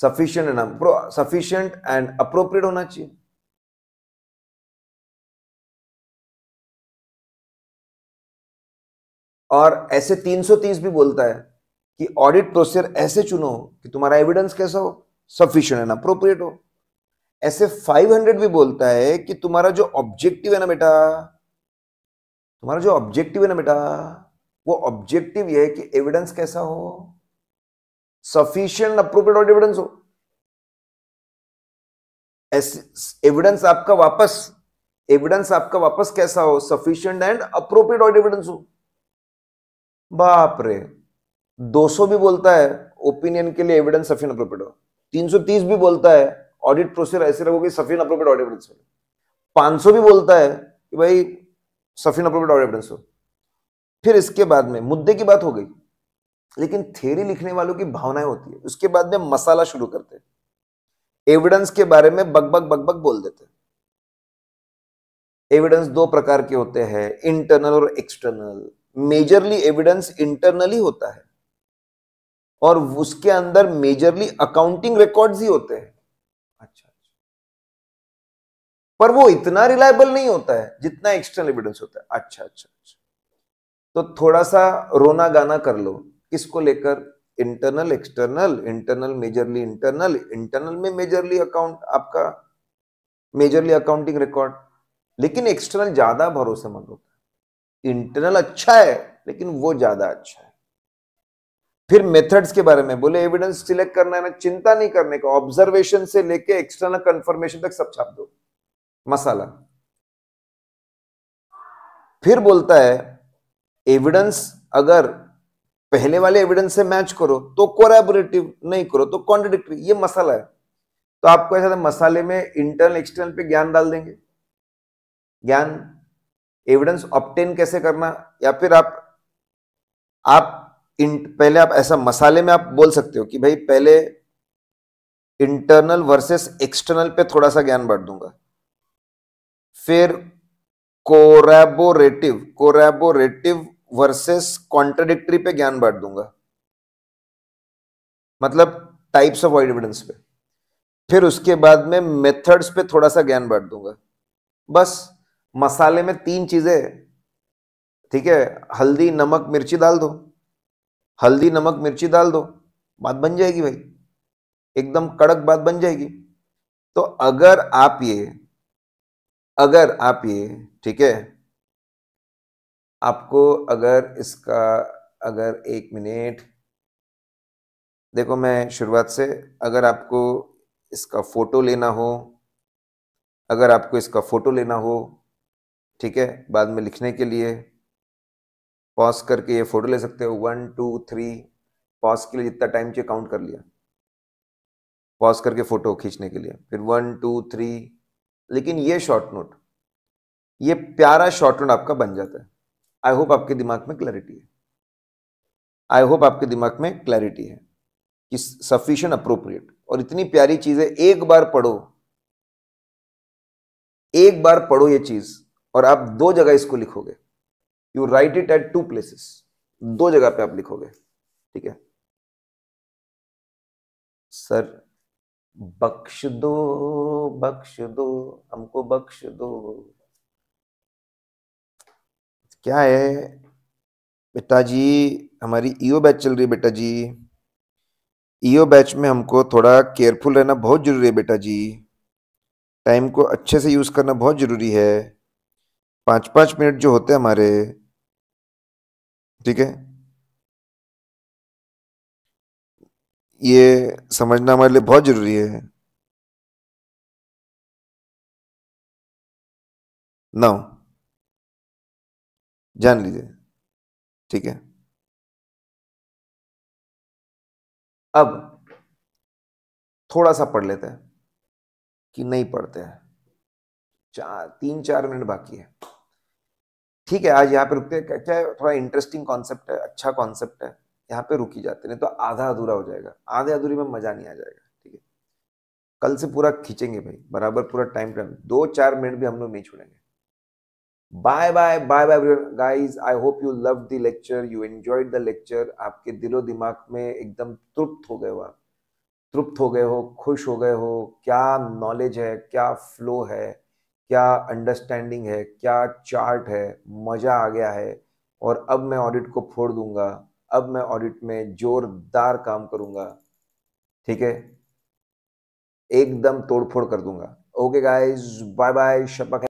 sufficient and sufficient and appropriate होना चाहिए और ऐसे 330 भी बोलता है कि ऑडिट प्रोसीजर ऐसे चुनो कि तुम्हारा एविडेंस कैसा हो सफिशियंट एंड अप्रोप्रिएट हो ऐसे 500 भी बोलता है कि तुम्हारा जो ऑब्जेक्टिव है ना बेटा तुम्हारा जो ऑब्जेक्टिव है ना बेटा वो ऑब्जेक्टिव यह है कि एविडेंस कैसा हो सफिशियंट अप्रोप्रिएट ऑडिट एविडेंस हो एविडेंस आपका वापस एविडेंस आपका वापस कैसा हो sufficient and appropriate audit evidence हो बाप रे 200 भी बोलता है ओपिनियन के लिए एविडेंस सफिन अप्रोप्रिएट हो 330 भी बोलता है ऑडिट प्रोसीजर ऐसे कि सफिन अप्रोप्रिएट ऑडिट एविडेंस हो भी बोलता है कि भाई सफिन अप्रोप्रिएट ऑडिट एविडेंस हो फिर इसके बाद में मुद्दे की बात हो गई लेकिन थेरी लिखने वालों की भावनाएं होती है उसके बाद में मसाला शुरू करते एविडेंस के बारे में बकबक बकबक बोल देते एविडेंस दो प्रकार के होते हैं इंटरनल और एक्सटर्नल मेजरली एविडेंस इंटरनली होता है और उसके अंदर मेजरली अकाउंटिंग रिकॉर्ड्स ही होते हैं अच्छा, अच्छा। पर वो इतना रिलायबल नहीं होता है जितना एक्सटर्नल एविडेंस होता है अच्छा अच्छा अच्छा तो थोड़ा सा रोना गाना कर लो किसको लेकर internal external internal majorly internal internal में मेजरली अकाउंट आपका मेजरली अकाउंटिंग रिकॉर्ड लेकिन एक्सटर्नल ज्यादा भरोसेमंद होता है इंटरनल अच्छा है लेकिन वो ज्यादा अच्छा है फिर मेथड्स के बारे में बोले एविडेंस सिलेक्ट करना है ना चिंता नहीं करने का ऑब्जर्वेशन से लेके एक्सटर्नल कंफर्मेशन तक सब छाप दो मसाला फिर बोलता है एविडेंस अगर पहले वाले एविडेंस से मैच करो तो कोराबोरेटिव नहीं करो तो कॉन्ट्रोडिक्टी ये मसाला है तो आपको ऐसा मसाले में इंटरनल एक्सटर्नल पे ज्ञान डाल देंगे ज्ञान एविडेंस ऑप्टेन कैसे करना या फिर आप आप इन, पहले आप ऐसा मसाले में आप बोल सकते हो कि भाई पहले इंटरनल वर्सेस एक्सटर्नल पे थोड़ा सा ज्ञान बांट दूंगा फिर कोरेबोरेटिव कोरेबोरेटिव वर्सेस कॉन्ट्रडिक्टरी पे ज्ञान बांट दूंगा मतलब टाइप्स ऑफ एविडेंस पे फिर उसके बाद में मेथड्स पे थोड़ा सा ज्ञान बांट दूंगा बस मसाले में तीन चीज़ें ठीक है हल्दी नमक मिर्ची डाल दो हल्दी नमक मिर्ची डाल दो बात बन जाएगी भाई एकदम कड़क बात बन जाएगी तो अगर आप ये अगर आप ये ठीक है आपको अगर इसका अगर एक मिनट देखो मैं शुरुआत से अगर आपको इसका फ़ोटो लेना हो अगर आपको इसका फ़ोटो लेना हो ठीक है बाद में लिखने के लिए पॉज करके ये फोटो ले सकते हो वन टू थ्री पॉज के लिए जितना टाइम चाहिए काउंट कर लिया पॉज करके फोटो खींचने के लिए फिर वन टू थ्री लेकिन ये शॉर्ट नोट ये प्यारा शॉर्ट नोट आपका बन जाता है आई होप आपके दिमाग में क्लैरिटी है आई होप आपके दिमाग में क्लैरिटी है कि सफिशियंट अप्रोप्रिएट और इतनी प्यारी चीज है एक बार पढ़ो एक बार पढ़ो ये चीज़ और आप दो जगह इसको लिखोगे you write it at two places दो जगह पे आप लिखोगे ठीक है सर बख्श दो बख्श दो हमको बख्श दो क्या है बेटा जी हमारी ईओ e बैच चल रही है बेटा जी ईओ e बैच में हमको थोड़ा केयरफुल रहना बहुत ज़रूरी है बेटा जी टाइम को अच्छे से यूज़ करना बहुत ज़रूरी है पांच पांच मिनट जो होते हैं हमारे ठीक है ये समझना हमारे लिए बहुत ज़रूरी है नौ जान लीजिए ठीक है अब थोड़ा सा पढ़ लेते हैं कि नहीं पढ़ते हैं चार तीन चार मिनट बाकी है ठीक है आज यहाँ पे रुकते हैं क्या है थोड़ा इंटरेस्टिंग कॉन्सेप्ट है अच्छा कॉन्सेप्ट है यहाँ पे रुकी जाते नहीं तो आधा अधूरा हो जाएगा आधे अधूरी में मजा नहीं आ जाएगा ठीक है कल से पूरा खींचेंगे भाई बराबर पूरा टाइम टाइम दो चार मिनट भी हम लोग नहीं छोड़ेंगे bye bye bye bye guys I hope you love the lecture you enjoyed the lecture आपके दिलो दिमाग में एकदम तृप्त हो गए हो आप तृप्त हो गए हो खुश हो गए हो क्या नॉलेज है क्या फ्लो है क्या अंडरस्टैंडिंग है क्या चार्ट है मज़ा आ गया है और अब मैं ऑडिट को फोड़ दूंगा अब मैं ऑडिट में जोरदार काम करूंगा ठीक है एकदम तोड़फोड़ कर दूंगा ओके गाइज बाय बाय शपक